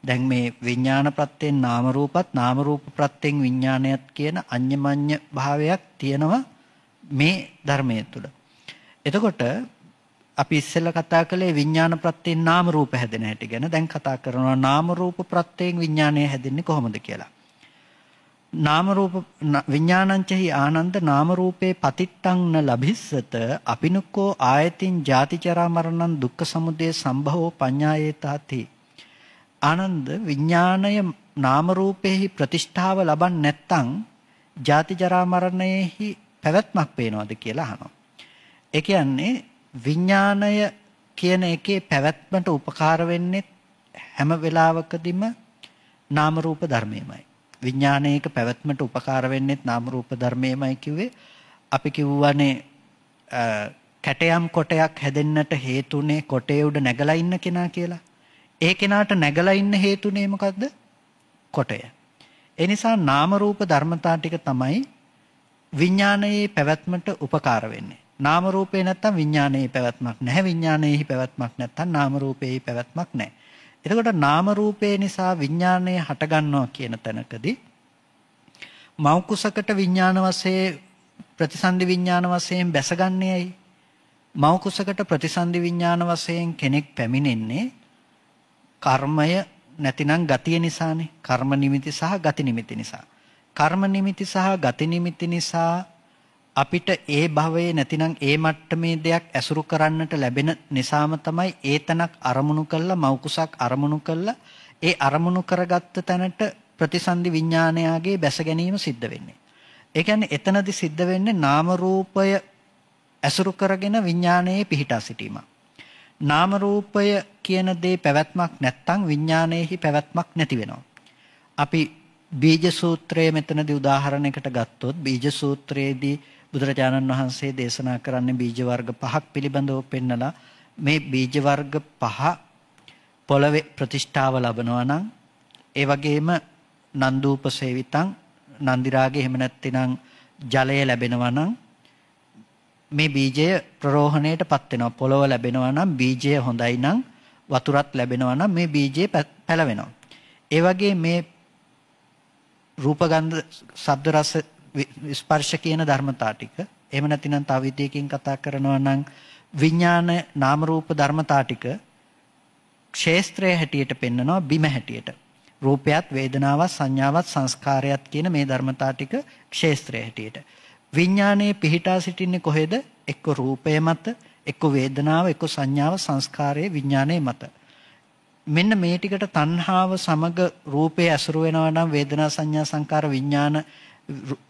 දැන් මේ විඥාන ප්‍රත්‍යයෙන් නාම රූපත් නාම රූප ප්‍රත්‍යයෙන් විඥානයත් කියන අඤ්ඤමඤ්ඤ භාවයක් තියෙනවා මේ ධර්මයේ තුල. එතකොට අපි ඉස්සෙල්ලා කතා කළේ විඥාන ප්‍රත්‍යයෙන් නාම රූප හැදෙන හැටි ගැන. දැන් කතා කරනවා නාම රූප ප්‍රත්‍යයෙන් විඥානය හැදෙන්නේ කොහොමද කියලා. නාම රූප විඥානංචහි ආනන්ද නාම රූපේ පතිත්තං න ලභිස්සත අපිනුක්කෝ ආයතින් ජාති චරා මරණං දුක්ඛ සමුදය සම්භවෝ පඤ්ඤායේතාති ආනන්ද විඥාණය නාම රූපේහි ප්‍රතිෂ්ඨාව ලබන්නේ නැත්නම් ජාති ජරා මරණයේහි පැවැත්මක් පේනවද කියලා අහනවා ඒ කියන්නේ විඥාණය කියන එකේ පැවැත්මට උපකාර වෙන්නේ හැම වෙලාවකදීම නාම රූප ධර්මයමයි විඥානයේක පැවැත්මට උපකාර වෙන්නේත් නාම රූප ධර්මයමයි කිව්වේ. අපි කිව්වනේ කැටයම් කොටයක් හැදෙන්නට හේතුනේ කොටේ උඩ නැගලා ඉන්න කෙනා කියලා. ඒ කෙනාට නැගලා ඉන්න හේතුනේ මොකද්ද? කොටය. ඒ නිසා නාම රූප ධර්මතා ටික තමයි විඥානයේ පැවැත්මට උපකාර වෙන්නේ. නාම රූපේ නැත්තම් විඥානයේ පැවැත්මක් නැහැ විඥානයේහි පැවැත්මක් නැත්තම් නාම රූපයේහි පැවැත්මක් නැහැ එතකොට නාම රූපේ නිසා විඥාණය හටගන්නවා කියන තැනකදී මෞකුසකට විඥාන වශයෙන් ප්‍රතිසන්දි විඥාන වශයෙන් බැසගන්නේයි මෞකුසකට ප්‍රතිසන්දි විඥාන වශයෙන් කෙනෙක් පැමිණෙන්නේ කර්මය නැතිනම් ගතිය නිසානේ කර්ම නිමිති සහ ගති නිමිති නිසා කර්ම නිමිති සහ ගති නිමිති නිසා අපිට ඒ භවයේ නැතිනම් ඒ මට්ටමේ දෙයක් ඇසුරු කරන්නට ලැබෙන නිසාම තමයි ඒතනක් අරමුණු කළා මෞකුසක් අරමුණු කළා ඒ අරමුණු කරගත්ත තැනට ප්‍රතිසන්දි විඥානයාගේ බැස ගැනීම සිද්ධ වෙන්නේ. ඒ කියන්නේ එතනදි සිද්ධ වෙන්නේ නාම රූපය ඇසුරු කරගෙන විඥානයේ පිහිටා සිටීම. නාම රූපය කියන දේ පැවැත්මක් නැත්නම් විඥානයේහි පැවැත්මක් නැති වෙනවා. අපි බීජ සූත්‍රය මෙතනදී උදාහරණයකට ගත්තොත් බීජ සූත්‍රයේදී බුදුරජාණන් වහන්සේ දේශනා කරන්නේ බීජ වර්ග පහක් පිළිබඳව පෙන්නලා මේ බීජ වර්ග පහ පොළවේ ප්‍රතිෂ්ඨාව ලබනවා නම් ඒ වගේම නන්දූප සේවිතං නන්දිරාගේ එහෙම නැත්නම් ජලය ලැබෙනවා නම් මේ බීජය ප්‍රරෝහණයටපත් වෙනවා පොළව ලැබෙනවා නම් බීජය හොඳයි නම් වතුරත් ලැබෙනවා නම් මේ බීජය පැලවෙනවා ඒ වගේ මේ රූපගන්ධ ශබ්ද රස ස්පර්ශ කියන ධර්මතා ටික. එහෙම නැතිනම් තව විදියකින් කතා කරනවා නම් විඥාන නාම රූප ධර්මතා ටික ක්ෂේත්‍රයේ හැටියට පෙන්නනවා බිම හැටියට. රූපයත් වේදනාවත් සංඥාවත් සංස්කාරයත් කියන මේ ධර්මතා ටික ක්ෂේත්‍රයේ හැටියට. විඥානයේ පිහිටා සිටින්නේ කොහෙද? එක්ක රූපය මත, එක්ක වේදනාව, එක්ක සංඥාව, සංස්කාරයේ විඥානයේ මත. මෙන්න මේ ටිකට තණ්හාව සමග රූපය ඇසුරු වෙනවා නම් වේදනා සංඥා සංකාර විඥාන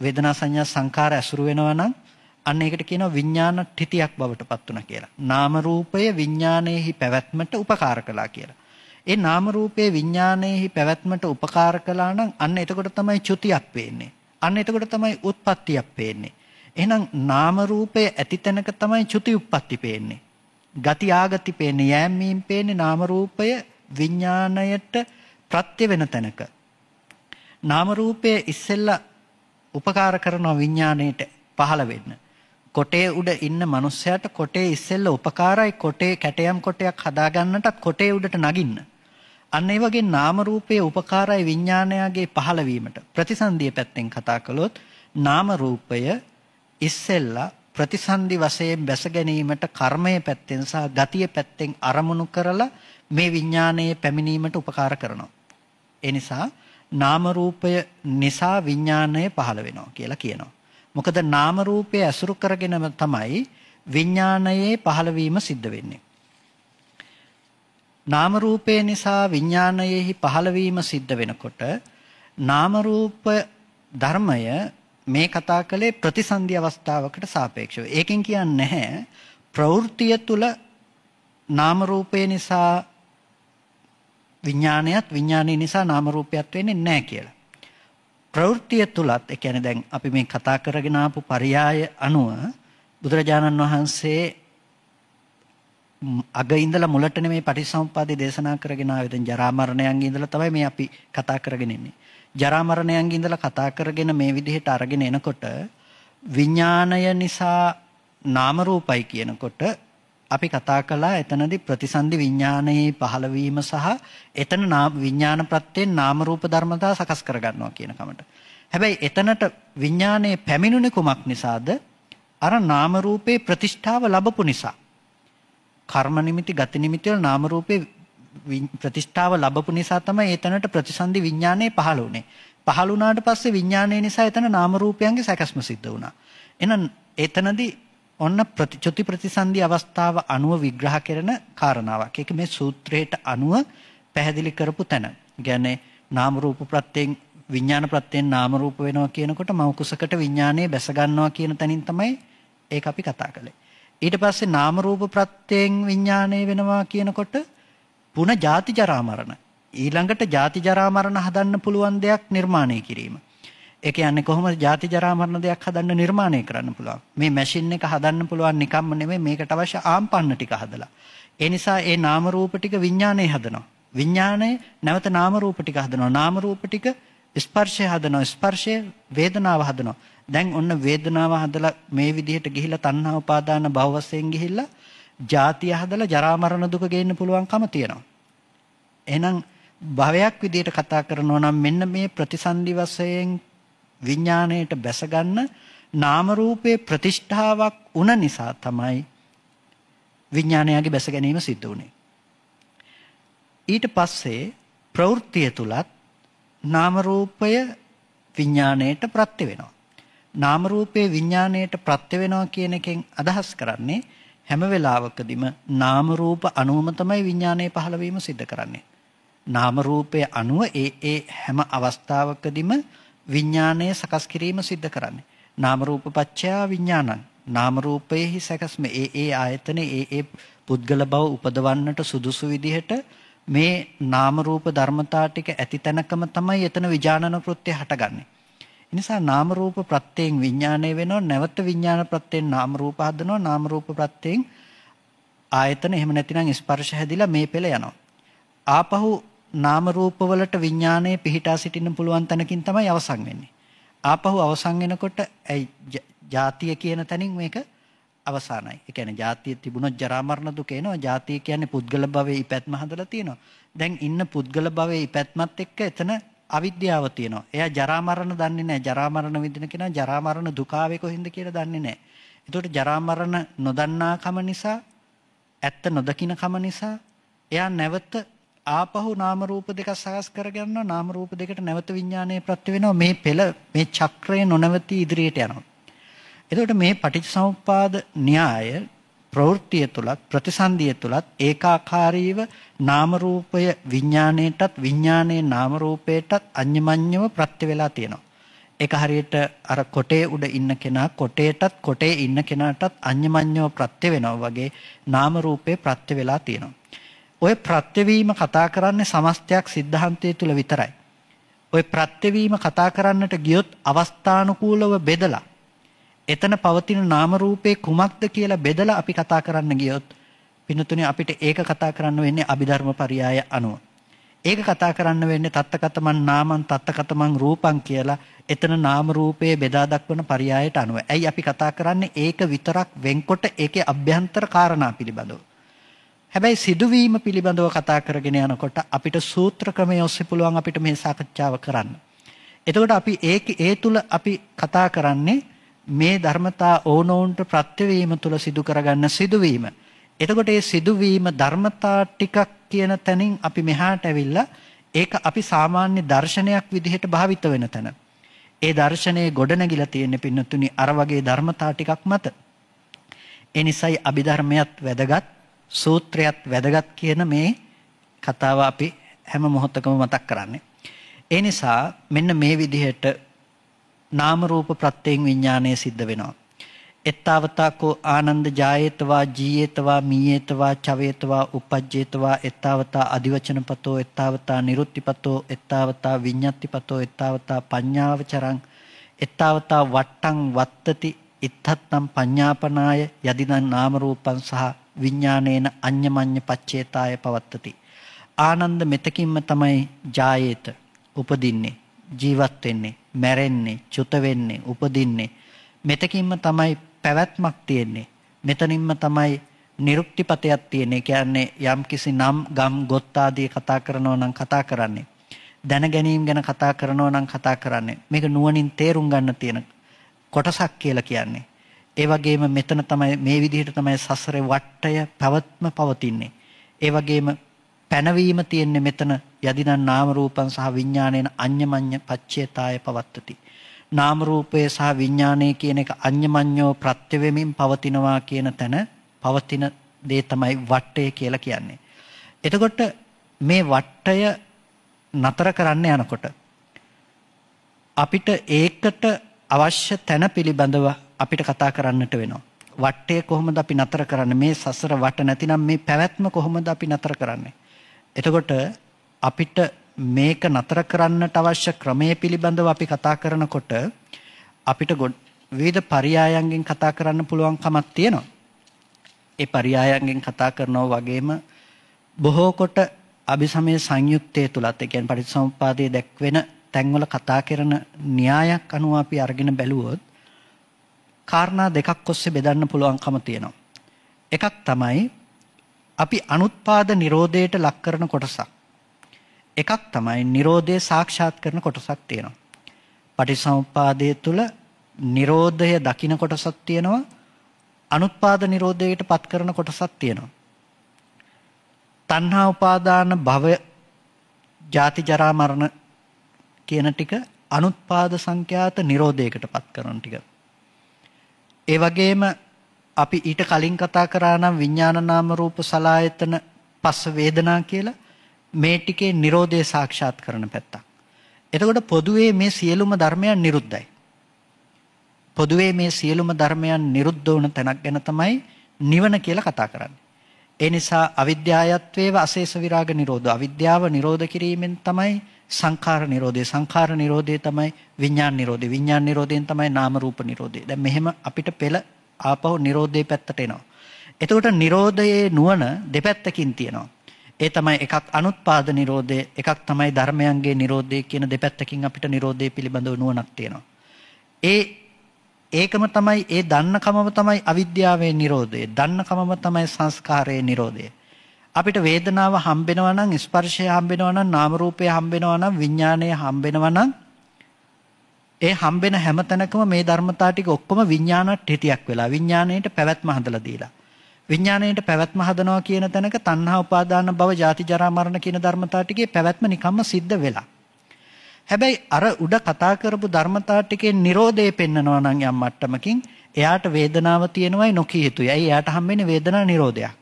වේදනා සංඥා සංකාර ඇසුරු වෙනවා නම් අන්න ඒකට කියනවා විඥාන තිතියක් බවට පත් වුණා කියලා. නාම රූපය විඥානයේහි පැවැත්මට උපකාර කළා කියලා. ඒ නාම රූපයේ විඥානයේහි පැවැත්මට උපකාර කළා නම් අන්න එතකොට තමයි චුතියක් වෙන්නේ. අන්න එතකොට තමයි උත්පත්තියක් වෙන්නේ. එහෙනම් නාම රූපයේ ඇති තැනක තමයි චුති උප්පත්ති පේන්නේ. ගති ආගති පේන්නේ යෑමීම් පේන්නේ නාම රූපය විඥාණයට ප්‍රත්‍ය වෙන තැනක. නාම රූපයේ ඉස්සෙල්ලා උපකාර කරනවා විඥාණයට පහළ වෙන්න. කොටේ උඩ ඉන්න මනුස්සයාට කොටේ ඉස්සෙල්ල උපකාරයි කොටේ කැටයම් කොටයක් හදාගන්නටත් කොටේ උඩට නගින්න. අන්න ඒ වගේ නාම රූපයේ උපකාරයි විඥානයගේ පහළවීමට ප්‍රතිසන්දිය පැත්තෙන් කතා කළොත් නාම රූපය ඉස්සෙල්ලා ප්‍රතිසන්දි වශයෙන් බැස ගැනීමට කර්මයේ පැත්තෙන් සහ ගතිය පැත්තෙන් අරමුණු කරලා මේ විඥානයේ පැමිණීමට උපකාර කරනවා. ඒ නිසා නාම රූපය නිසා විඥාණය පහළ වෙනවා කියලා කියනවා. මොකද නාම රූපය ඇසුරු කරගෙනම තමයි විඥාණයේ පහළවීම සිද්ධ වෙන්නේ. නාම රූපය නිසා විඥාණයෙහි පහළවීම සිද්ධ වෙනකොට නාම රූප ධර්මය මේ කතා කළේ ප්‍රතිසන්දි අවස්ථාවකට සාපේක්ෂව. ඒකෙන් කියන්නේ නැහැ ප්‍රවෘත්තිය තුල නාම රූපය නිසා විඥානයත් විඥානයේ නිසා නාම රූපයත් වෙන්නේ නැහැ කියලා. ප්‍රවෘත්තිය තුලත් ඒ කියන්නේ දැන් අපි මේ කතා කරගෙන ආපු පරයය අනුව බුදුරජාණන් වහන්සේ අග ඉඳලා මුලට නෙමෙයි පටිසම්පාදේ දේශනා කරගෙන ආවේ. දැන් ජරා මරණයන්ගේ ඉඳලා තමයි මේ අපි කතා කරගෙන ඉන්නේ. ජරා මරණයන්ගේ ඉඳලා කතා කරගෙන මේ විදිහට අරගෙන එනකොට විඥාණය නිසා නාම රූපයි කියනකොට අපි කතා කළා එතනදී ප්‍රතිසන්දි විඥානයේ පහළවීම සහ එතන විඥාන ප්‍රත්‍යයෙන් නාම රූප ධර්මතා සකස් කරගන්නවා කියන කමට. හැබැයි එතනට විඥානයේ පැමිණුනේ කුමක් නිසාද? අර නාම රූපේ ප්‍රතිෂ්ඨාව ලැබපු නිසා. කර්ම නිමිති, ගති නිමිති වල නාම රූපේ ප්‍රතිෂ්ඨාව ලැබපු නිසා තමයි එතනට ප්‍රතිසන්දි විඥානයේ පහළ වුනේ. පහළ වුණාට පස්සේ විඥානයේ නිසා එතන නාම රූපයන්ගේ සැකස්ම සිද්ධ වුණා. එහෙනම් එතනදී ඔන්න ප්‍රතිචුති ප්‍රතිසන්දි අවස්ථාව අනුව විග්‍රහ කරන කාරණාවක්. ඒක මේ සූත්‍රයට අනුව පැහැදිලි කරපු තැන. කියන්නේ නාම රූප ප්‍රත්‍යයෙන් විඥාන ප්‍රත්‍යයෙන් නාම රූප වෙනවා කියනකොට මෞකුසකට විඥානයේ බැස ගන්නවා කියන තැනින් තමයි ඒක අපි කතා කළේ. ඊට පස්සේ නාම රූප ප්‍රත්‍යයෙන් විඥානය වෙනවා කියනකොට පුන ජාති ජරා මරණ ඊළඟට ජාති ජරා මරණ හදන්න පුළුවන් දෙයක් නිර්මාණය කිරීම. ඒ කියන්නේ කොහොමද ජාති ජරා මරණ දෙයක් හදන්න නිර්මාණය කරන්න පුළුවන්. මේ මැෂින් එක හදන්න පුළුවන් නිකම්ම නෙමෙයි මේකට අවශ්‍ය ආම්පන්න ටික හදලා. ඒ නිසා ඒ නාම රූප ටික විඥාණය හදනවා. විඥාණය නැවත නාම රූප ටික හදනවා. නාම රූප ටික ස්පර්ශය හදනවා. ස්පර්ශය වේදනාව හදනවා. දැන් ඔන්න වේදනාව හදලා මේ විදිහට ගිහිල්ලා තණ්හා උපාදාන භව වශයෙන් ගිහිල්ලා ජාතිය හදලා ජරා මරණ දුක ගේන්න පුළුවන්කම තියෙනවා. එහෙනම් භවයක් විදිහට කතා කරනවා නම් මෙන්න මේ ප්‍රතිසන්දි වශයෙන් විඥාණයට බැසගන්න නාම රූපේ ප්‍රතිෂ්ඨාවක් වුණ නිසා තමයි විඥාණයගේ බැස ගැනීම සිද්ධ වුනේ. ඊට පස්සේ ප්‍රවෘත්තිය තුලත් නාම රූපය විඥාණයට ප්‍රත්‍ය වෙනවා. නාම රූපේ විඥාණයට ප්‍රත්‍ය වෙනවා කියන එකෙන් අදහස් කරන්නේ හැම වෙලාවකදීම නාම රූප අණුවම තමයි විඥානයේ පහළ වීම සිද්ධ කරන්නේ. නාම රූපයේ අණුව ඒ ඒ හැම අවස්ථාවකදීම විඥාණය සකස් කිරීම සිද්ධ කරන්නේ. නාම රූප පත්‍යා විඥානං. නාම රූපයේහි සැකස්ම ඒ ඒ ආයතන ඒ ඒ පුද්ගල බව උපදවන්නට සුදුසු විදිහට මේ නාම රූප ධර්මතා ටික ඇති තැනකම තමයි එතන විඥානන කෘත්‍ය හටගන්නේ. ඒ නිසා නාම රූප ප්‍රත්‍යයෙන් විඥාණය වෙනවා නැවත විඥාන ප්‍රත්‍යයෙන් නාම රූප හදනවා නාම රූප ප්‍රත්‍යයෙන් ආයතන එහෙම නැතිනම් ස්පර්ශ හැදිලා මේ පෙළ යනවා. ආපහු නාම රූපවලට විඥාණය පිහිටා සිටින්න පුළුවන් තැනකින් තමයි අවසන් වෙන්නේ. ආපහු අවසන් වෙනකොට ඇයි ජාතිය කියන තැනින් මේක අවසానයි. ඒ කියන්නේ ජාතිය තිබුණොත් ජරා මරණ දුක එනවා. ජාතිය කියන්නේ පුද්ගල භවයේ ඉපැත්ම හදලා තියෙනවා. දැන් ඉන්න පුද්ගල භවයේ ඉපැත්මත් එක්ක එතන අවිද්‍යාව තියෙනවා. එයා ජරා මරණ දන්නේ නැහැ. ජරා මරණ විඳින කෙනා ජරා මරණ දුකාවේ කොහින්ද කියලා දන්නේ නැහැ. ඒතකොට ජරා මරණ නොදන්නාකම නිසා ඇත්ත නොදකින කම නිසා එයා නැවත ආපහු නාම රූප දෙක සකස් කරගන්නවා නාම රූප දෙකට නැවත විඥානයේ ප්‍රත්‍ය වෙනවා මේ පෙළ මේ චක්‍රය නොනවති ඉදිරියට යනවා එතකොට මේ පටිච්චසමුප්පාද න්‍යාය ප්‍රවෘත්තිය තුලත් ප්‍රතිසන්දිය තුලත් ඒකාකාරීව නාම රූපය විඥාණයටත් විඥානයේ නාම රූපයටත් අඤ්ඤමඤ්ඤව ප්‍රත්‍ය වෙලා තියෙනවා ඒක හරියට අර කොටේ උඩ ඉන්න කෙනා කොටේටත් කොටේ ඉන්න කෙනාටත් අඤ්ඤමඤ්ඤව ප්‍රත්‍ය වෙනවා වගේ නාම රූපේ ප්‍රත්‍ය වෙලා තියෙනවා ඔය ප්‍රත්‍යවීම කතා කරන්නේ සමස්තයක් සිද්ධාන්තය තුල විතරයි. ඔය ප්‍රත්‍යවීම කතා කරන්නට ගියොත් අවස්ථානුකූලව බෙදලා එතන පවතින නාම රූපේ කුමක්ද කියලා බෙදලා අපි කතා කරන්න ගියොත් පින්තුනේ අපිට ඒක කතා කරන්න වෙන්නේ අභිධර්ම පරියාය අනුව. ඒක කතා කරන්න වෙන්නේ තත්තකතමන් නාමන් තත්තකතමන් රූපං කියලා එතන නාම රූපයේ බෙදා දක්වන පරියායට අනුව. ඇයි අපි කතා කරන්නේ ඒක විතරක් වෙන්කොට ඒකේ අභ්‍යන්තර කාරණා පිළිබඳව. හැබැයි සිදුවීම පිළිබඳව කතා කරගෙන යනකොට අපිට සූත්‍ර ක්‍රමය ඔස්සේ පුළුවන් අපිට මේ සාකච්ඡාව කරන්න. එතකොට අපි ඒක ඒ තුල අපි කතා කරන්නේ මේ ධර්මතා ඕනෝන්ට ප්‍රත්‍යවීම තුල සිදු කරගන්න සිදුවීම. එතකොට මේ සිදුවීම ධර්මතා ටිකක් කියන තැනින් අපි මෙහාට ඇවිල්ලා ඒක අපි සාමාන්‍ය දර්ශනයක් විදිහට භාවිත වෙන තැන. ඒ දර්ශනයේ ගොඩනැගිලා තියෙන පින්නතුනි අර වගේ ධර්මතා ටිකක් මත. ඒ නිසායි අභිධර්මයත් වැදගත්. සූත්‍රයත් වැදගත් කියන මේ කතාව අපි හැම මොහොතකම මතක් කරන්නේ. ඒ නිසා මෙන්න මේ විදිහට නාම රූප ප්‍රත්‍යයෙන් විඥානය සිද්ධ වෙනවා. එත්තාවතකෝ ආනන්ද ජායේතවා ජීයේතවා මීයේතවා චවේතවා උපජ්ජේතවා එත්තාවතා අදිවචනපතෝ එත්තාවතා නිරුත්තිපතෝ එත්තාවතා විඤ්ඤත්තිපතෝ එත්තාවතා පඤ්ඤාවචරං එත්තාවතා වට්ටං වත්තති ඉත්තත්තම් පඤ්ඤාපනාය යදිදන් නාම රූපං සහ විඥානේන අඤ්ඤමඤ්ඤ පච්චේතාය පවත්තති. ආනන්ද මෙතකින්ම තමයි ජායේත උපදින්නේ ජීවත් වෙන්නේ මැරෙන්නේ චුත වෙන්නේ උපදින්නේ මෙතකින්ම තමයි පැවැත්මක් තියෙන්නේ මෙතනින්ම තමයි නිරුක්තිපතයක් තියෙන්නේ කියන්නේ යම් කිසි නම් ගම් ගොත් ආදී කතා කරනවා නම් කතා කරන්නේ දැන ගැනීම ගැන කතා කරනවා නම් කතා කරන්නේ මේක නුවණින් තේරුම් ගන්න තියෙන කොටසක් කියලා කියන්නේ ඒ වගේම මෙතන තමයි මේ විදිහට තමයි සසරේ වටය පැවැත්ම පවතින්නේ. ඒ වගේම පැනවීම තියෙන්නේ මෙතන යදිනන් නාම රූපං සහ විඥාණයන අඤ්ඤමඤ්ඤ පච්චේතාය පවත්තති. නාම රූපය සහ විඥාණය කියන එක අඤ්ඤමඤ්ඤෝ ප්‍රත්‍ය වෙමින් පවතිනවා කියන තැන පවතින දේ තමයි වටය කියලා කියන්නේ. එතකොට මේ වටය නතර කරන්න යනකොට අපිට ඒකට අවශ්‍ය තැන පිළිබඳව අපිට කතා කරන්නට වෙනවා. වටේ කොහොමද අපි නතර කරන්නේ? මේ සසර වට නැතිනම් මේ පැවැත්ම කොහොමද අපි නතර කරන්නේ? එතකොට අපිට මේක නතර කරන්නට අවශ්‍ය ක්‍රමයේ පිළිබඳව අපි කතා කරනකොට අපිට විවිධ පරයයන්ගෙන් කතා කරන්න පුළුවන්කමක් තියෙනවා. ඒ පරයයන්ගෙන් කතා කරනවා වගේම බොහෝ කොට අභිසමය සංයුක්තය තුලත් ඒ කියන්නේ පටිච්චසමුප්පාදයේ දැක්වෙන තැන්වල කතා කරන න්‍යායක් අනුව අපි අරගෙන බැලුවොත් කාරණා දෙකක් ඔස්සේ බෙදන්න පුළුවන්කම තියෙනවා. එකක් තමයි අපි අනුත්පාද නිරෝධයට ලක් කරන කොටසක්. එකක් තමයි නිරෝධය සාක්ෂාත් කරන කොටසක් තියෙනවා. පටිසමුපාදයේ තුල නිරෝධය දකින කොටසක් තියෙනවා. අනුත්පාද නිරෝධයට පත් කරන කොටසක් තියෙනවා. තණ්හා උපාදාන භව ජාති ජරා මරණ කියන ටික අනුත්පාද සංඛ්‍යාත නිරෝධයකට පත් කරන ටික. ඒ වගේම අපි ඊට කලින් කතා කරා නම් විඥාන නාම රූප සලායතන පස්ස වේදනා කියලා මේ ටිකේ Nirodhe සාක්ෂාත් කරන පැත්තක්. එතකොට පොදුවේ මේ සියලුම ධර්මයන් නිරුද්ධයි. පොදුවේ මේ සියලුම ධර්මයන් නිරුද්ධ වන තැනක් ගැන තමයි නිවන කියලා කතා කරන්නේ. ඒ නිසා අවිද්‍යාවත්වේව අශේෂ විරාග නිරෝධ අවිද්‍යාව නිරෝධ කිරීමෙන් තමයි සංඛාර නිරෝධය සංඛාර නිරෝධය තමයි විඥාන නිරෝධය විඥාන නිරෝධයෙන් තමයි නාම රූප නිරෝධය දැන් මෙහෙම අපිට පෙළ ආපහු නිරෝධයේ පැත්තට එනවා එතකොට නිරෝධයේ නුවණ දෙපැත්තකින් තියෙනවා ඒ තමයි එකක් අනුත්පාද නිරෝධය එකක් තමයි ධර්මයන්ගේ නිරෝධය කියන දෙපැත්තකින් අපිට නිරෝධය පිළිබඳව නුවණක් තියෙනවා. ඒ ඒකම තමයි ඒ දන්නකමම තමයි අවිද්‍යාවේ නිරෝධය. දන්නකමම තමයි සංස්කාරයේ නිරෝධය. අපිට වේදනාව හම්බෙනවා නම් ස්පර්ශය හම්බෙනවා නම් නාම රූපය හම්බෙනවා නම් විඥාණය හම්බෙනවා නම් ඒ හම්බෙන හැම තැනකම මේ ධර්මතා ටික ඔක්කොම විඥානට හිටියක් වෙලා විඥාණයට පැවැත්ම හදලා දීලා විඥාණයට පැවැත්ම හදනවා කියන තැනක තණ්හා උපාදාන භව ජාති ජරා මරණ කියන ධර්මතා ටිකේ පැවැත්ම නිකම්ම සිද්ධ වෙලා හැබැයි අර උඩ කතා කරපු ධර්මතා ටිකේ Nirodhe පෙන්නනවා නම් යම් මට්ටමකින් එයාට වේදනාව තියෙනවයි නොකිය යුතුයි. එයාට හම්බෙන්නේ වේදනා Nirodhayak.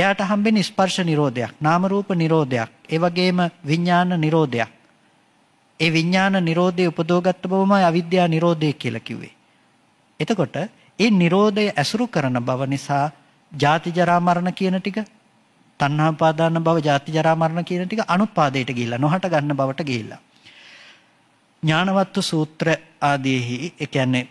එයාට හම්බෙන ස්පර්ශ නිරෝධයක්, නාම රූප නිරෝධයක්, ඒ වගේම විඥාන නිරෝධයක්. ඒ විඥාන නිරෝධය උපදෝගත්ත බවමයි අවිද්‍යා නිරෝධය කියලා කිව්වේ. එතකොට ඒ නිරෝධය ඇසුරු කරන බව නිසා ජාති ජරා මරණ කියන ටික තණ්හා පාදාන බව ජාති ජරා මරණ කියන ටික අනුත්පාදයට ගිහිල්ලා නොහට ගන්න බවට ගිහිල්ලා ඥානවත්තු සූත්‍ර ආදීහි ඒ කියන්නේ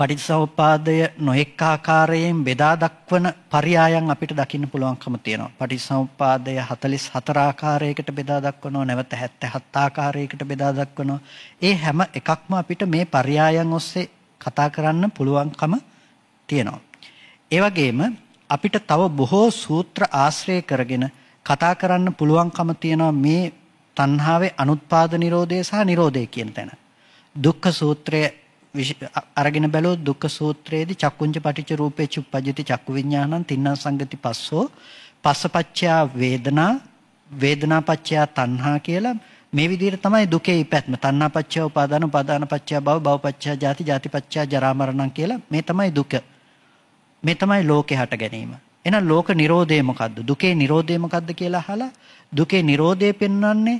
පටිච්චසමුපාදය නොඑක ආකාරයෙන් බෙදා දක්වන පරයයන් අපිට දකින්න පුළුවන්කම තියෙනවා. පටිච්චසමුපාදය 44 ආකාරයකට බෙදා දක්වනවා, නැවත 77 ආකාරයකට බෙදා දක්වනවා. ඒ හැම එකක්ම අපිට මේ පරයයන් ඔස්සේ කතා කරන්න පුළුවන්කම තියෙනවා. ඒ වගේම අපිට තව බොහෝ සූත්‍ර ආශ්‍රය කරගෙන කතා කරන්න පුළුවන්කම තියෙනවා මේ තණ්හාවේ අනුත්පාද නිරෝධය සහ නිරෝධය කියන තැන. දුක්ඛ සූත්‍රය අරගෙන බැලුවොත් දුක්ඛ සූත්‍රයේදී චක්කුංච පටිච්ච රූපේච උපජ්ජති චක්කු විඥානං තින්නා සංගති පස්සෝ පස්සපච්චයා වේදනා වේදනාපච්චයා තණ්හා කියලා මේ විදිහට තමයි දුකේ ඉපැත්ම තණ්හාපච්චය උපාදාන උපාදානපච්චය භව භවපච්චය ජාති ජාතිපච්චය ජරා මරණං කියලා මේ තමයි දුක මේ තමයි ලෝකේ හට ගැනීම එහෙනම් ලෝක නිරෝධය මොකද්ද දුකේ නිරෝධය මොකද්ද කියලා අහලා දුකේ නිරෝධය පෙන්වන්නේ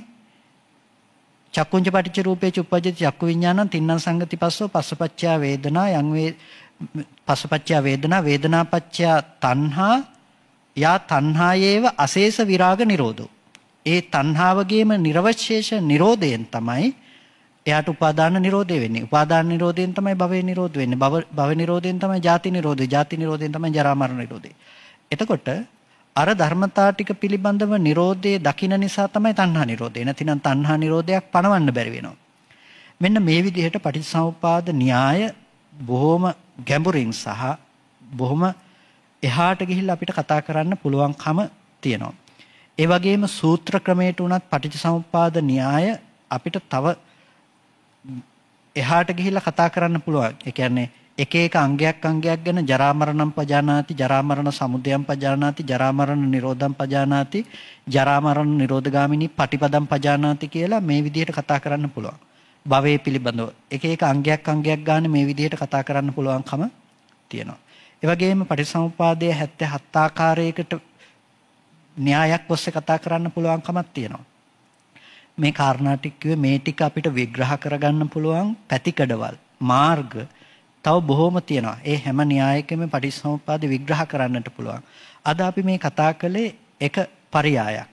චක්කුංච පටිච්ච රූපේ චුප්පජ්ජති චක්කු විඥානං තින්නම් සංගති පස්සෝ පස්සපච්චා වේදනා යං වේ පස්සපච්චා වේදනා වේදනාපච්චා තණ්හා යා තණ්හායේව අශේෂ විරාග නිරෝධෝ ඒ තණ්හාවගේම නිර්වශේෂ නිරෝධයෙන් තමයි එයාට උපාදාන නිරෝධය වෙන්නේ. උපාදාන නිරෝධයෙන් තමයි භවය නිරෝධ වෙන්නේ. භව භව නිරෝධයෙන් තමයි ජාති නිරෝධය. ජාති නිරෝධයෙන් තමයි ජරා මරණ නිරෝධය. එතකොට අර ධර්මතා ටික පිළිබඳව Nirodhe දකින නිසා තමයි තණ්හා Nirodhe. නැතිනම් තණ්හා Nirodhayak පණවන්න බැරි වෙනවා. මෙන්න මේ විදිහට පටිච්චසමුපාද න්‍යාය බොහොම ගැඹුරින් සහ බොහොම එහාට ගිහිල්ලා අපිට කතා කරන්න පුළුවන්කම තියෙනවා. ඒ වගේම සූත්‍ර ක්‍රමයට උනත් පටිච්චසමුපාද න්‍යාය අපිට තව එහාට ගිහිල්ලා කතා කරන්න පුළුවන්. ඒ කියන්නේ එක එක අංගයක් අංගයක් ගැන ජරා මරණම් පජානාති ජරා මරණ සමුදයම් පජානාති ජරා මරණ නිරෝධම් පජානාති ජරා මරණ නිරෝධගාමිනී පටිපදම් පජානාති කියලා මේ විදිහට කතා කරන්න පුළුවන් භවයේ පිළිබඳව එක එක අංගයක් අංගයක් ගන්න මේ විදිහට කතා කරන්න පුළුවන්කම තියෙනවා ඒ වගේම පටිසමුපාදයේ 77 ආකාරයකට න්‍යායක් ඔස්සේ කතා කරන්න පුළුවන්කමක් තියෙනවා මේ කාරණා ටික කිව්වේ මේ ටික අපිට විග්‍රහ කරගන්න පුළුවන් පැතිකඩවල් මාර්ග තව බොහෝම තියෙනවා. ඒ හැම න්‍යායකම පටිච්චසමුප්පාද විග්‍රහ කරන්නට පුළුවන්. අද අපි මේ කතා කළේ එක පරයයක්.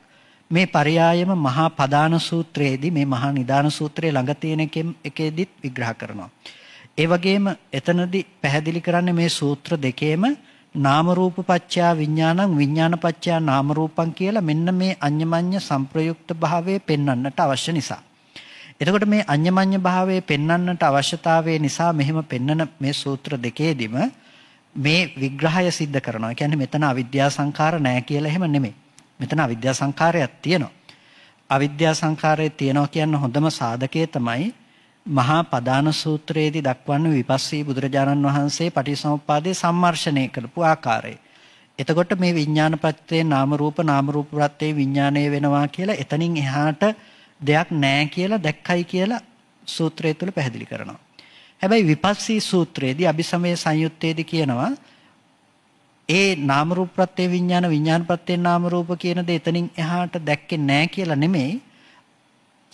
මේ පරයායම මහා පදාන සූත්‍රයේදී මේ මහා නිදාන සූත්‍රයේ ළඟ තියෙන එකේදීත් විග්‍රහ කරනවා. ඒ වගේම එතනදී පැහැදිලි කරන්නේ මේ සූත්‍ර දෙකේම නාම රූප පත්‍යා විඥානං විඥාන පත්‍යා නාම රූපං කියලා මෙන්න මේ අඤ්ඤමඤ්ඤ සංප්‍රයුක්ත භාවයේ පෙන්වන්නට අවශ්‍ය නිසා. එතකොට මේ අඤ්ඤමඤ්ඤ භාවයේ පෙන්වන්නට අවශ්‍යතාවය නිසා මෙහෙම පෙන්නන මේ සූත්‍ර දෙකේදීම මේ විග්‍රහය सिद्ध කරනවා. ඒ කියන්නේ මෙතන අවිද්‍යා සංඛාර නැහැ කියලා එහෙම නෙමෙයි. මෙතන අවිද්‍යා සංඛාරයක් තියෙනවා. අවිද්‍යා සංඛාරය තියෙනවා කියන හොඳම සාධකය තමයි මහා පදාන සූත්‍රයේදී දක්වන විපස්සී බුදුරජාණන් වහන්සේ පටිසමුප්පාදේ සම්මර්ෂණය කරපු ආකාරය. එතකොට මේ විඥාන ප්‍රත්‍යේ නාම රූප නාම රූප ප්‍රත්‍යේ විඥාණය වෙනවා කියලා එතනින් එහාට දෙයක් නැහැ කියලා දැක්කයි කියලා සූත්‍රය තුල පැහැදිලි කරනවා. හැබැයි විපස්සී සූත්‍රයේදී අபிසමය සංයුත්තේදී කියනවා ඒ නාම රූප ප්‍රත්‍ය විඥාන විඥාන ප්‍රත්‍ය නාම රූප කියන දේ එතනින් එහාට දැක්කේ නැහැ කියලා නෙමෙයි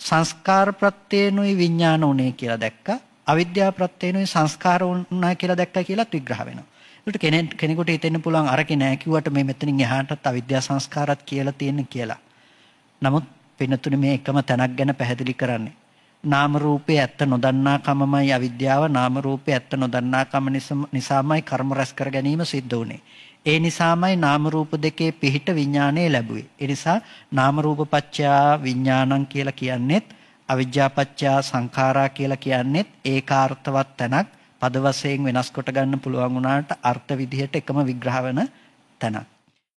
සංස්කාර ප්‍රත්‍යේනුයි විඥාන උනේ කියලා දැක්කා අවිද්‍යාව ප්‍රත්‍යේනුයි සංස්කාර උනා කියලා දැක්කා කියලාත් විග්‍රහ වෙනවා. ඒකට කෙනෙකුට හිතෙන්න පුළුවන් අරකේ නැහැ කිව්වට මේ මෙතනින් එහාටත් අවිද්‍යා සංස්කාරات කියලා තියෙන කියලා. නමුත් පින්නතුනි මේ එකම තැනක් ගැන පැහැදිලි කරන්නේ. නාම රූපේ ඇත්ත නොදන්නාකමයි අවිද්‍යාව නාම රූපේ ඇත්ත නොදන්නාකම නිසාමයි කර්ම රැස් කර ගැනීම සිද්ධ වුනේ. ඒ නිසාමයි නාම රූප දෙකේ පිහිට විඥානය ලැබුවේ. ඒ නිසා නාම රූප පත්‍යා විඥානං කියලා කියන්නේත් අවිජ්ජාපච්චා සංඛාරා කියලා කියන්නේත් ඒකාර්ථවත් තැනක් පද වශයෙන් වෙනස් කොට ගන්න පුළුවන් වුණාට අර්ථ විදිහට එකම විග්‍රහ වෙන තැනක්.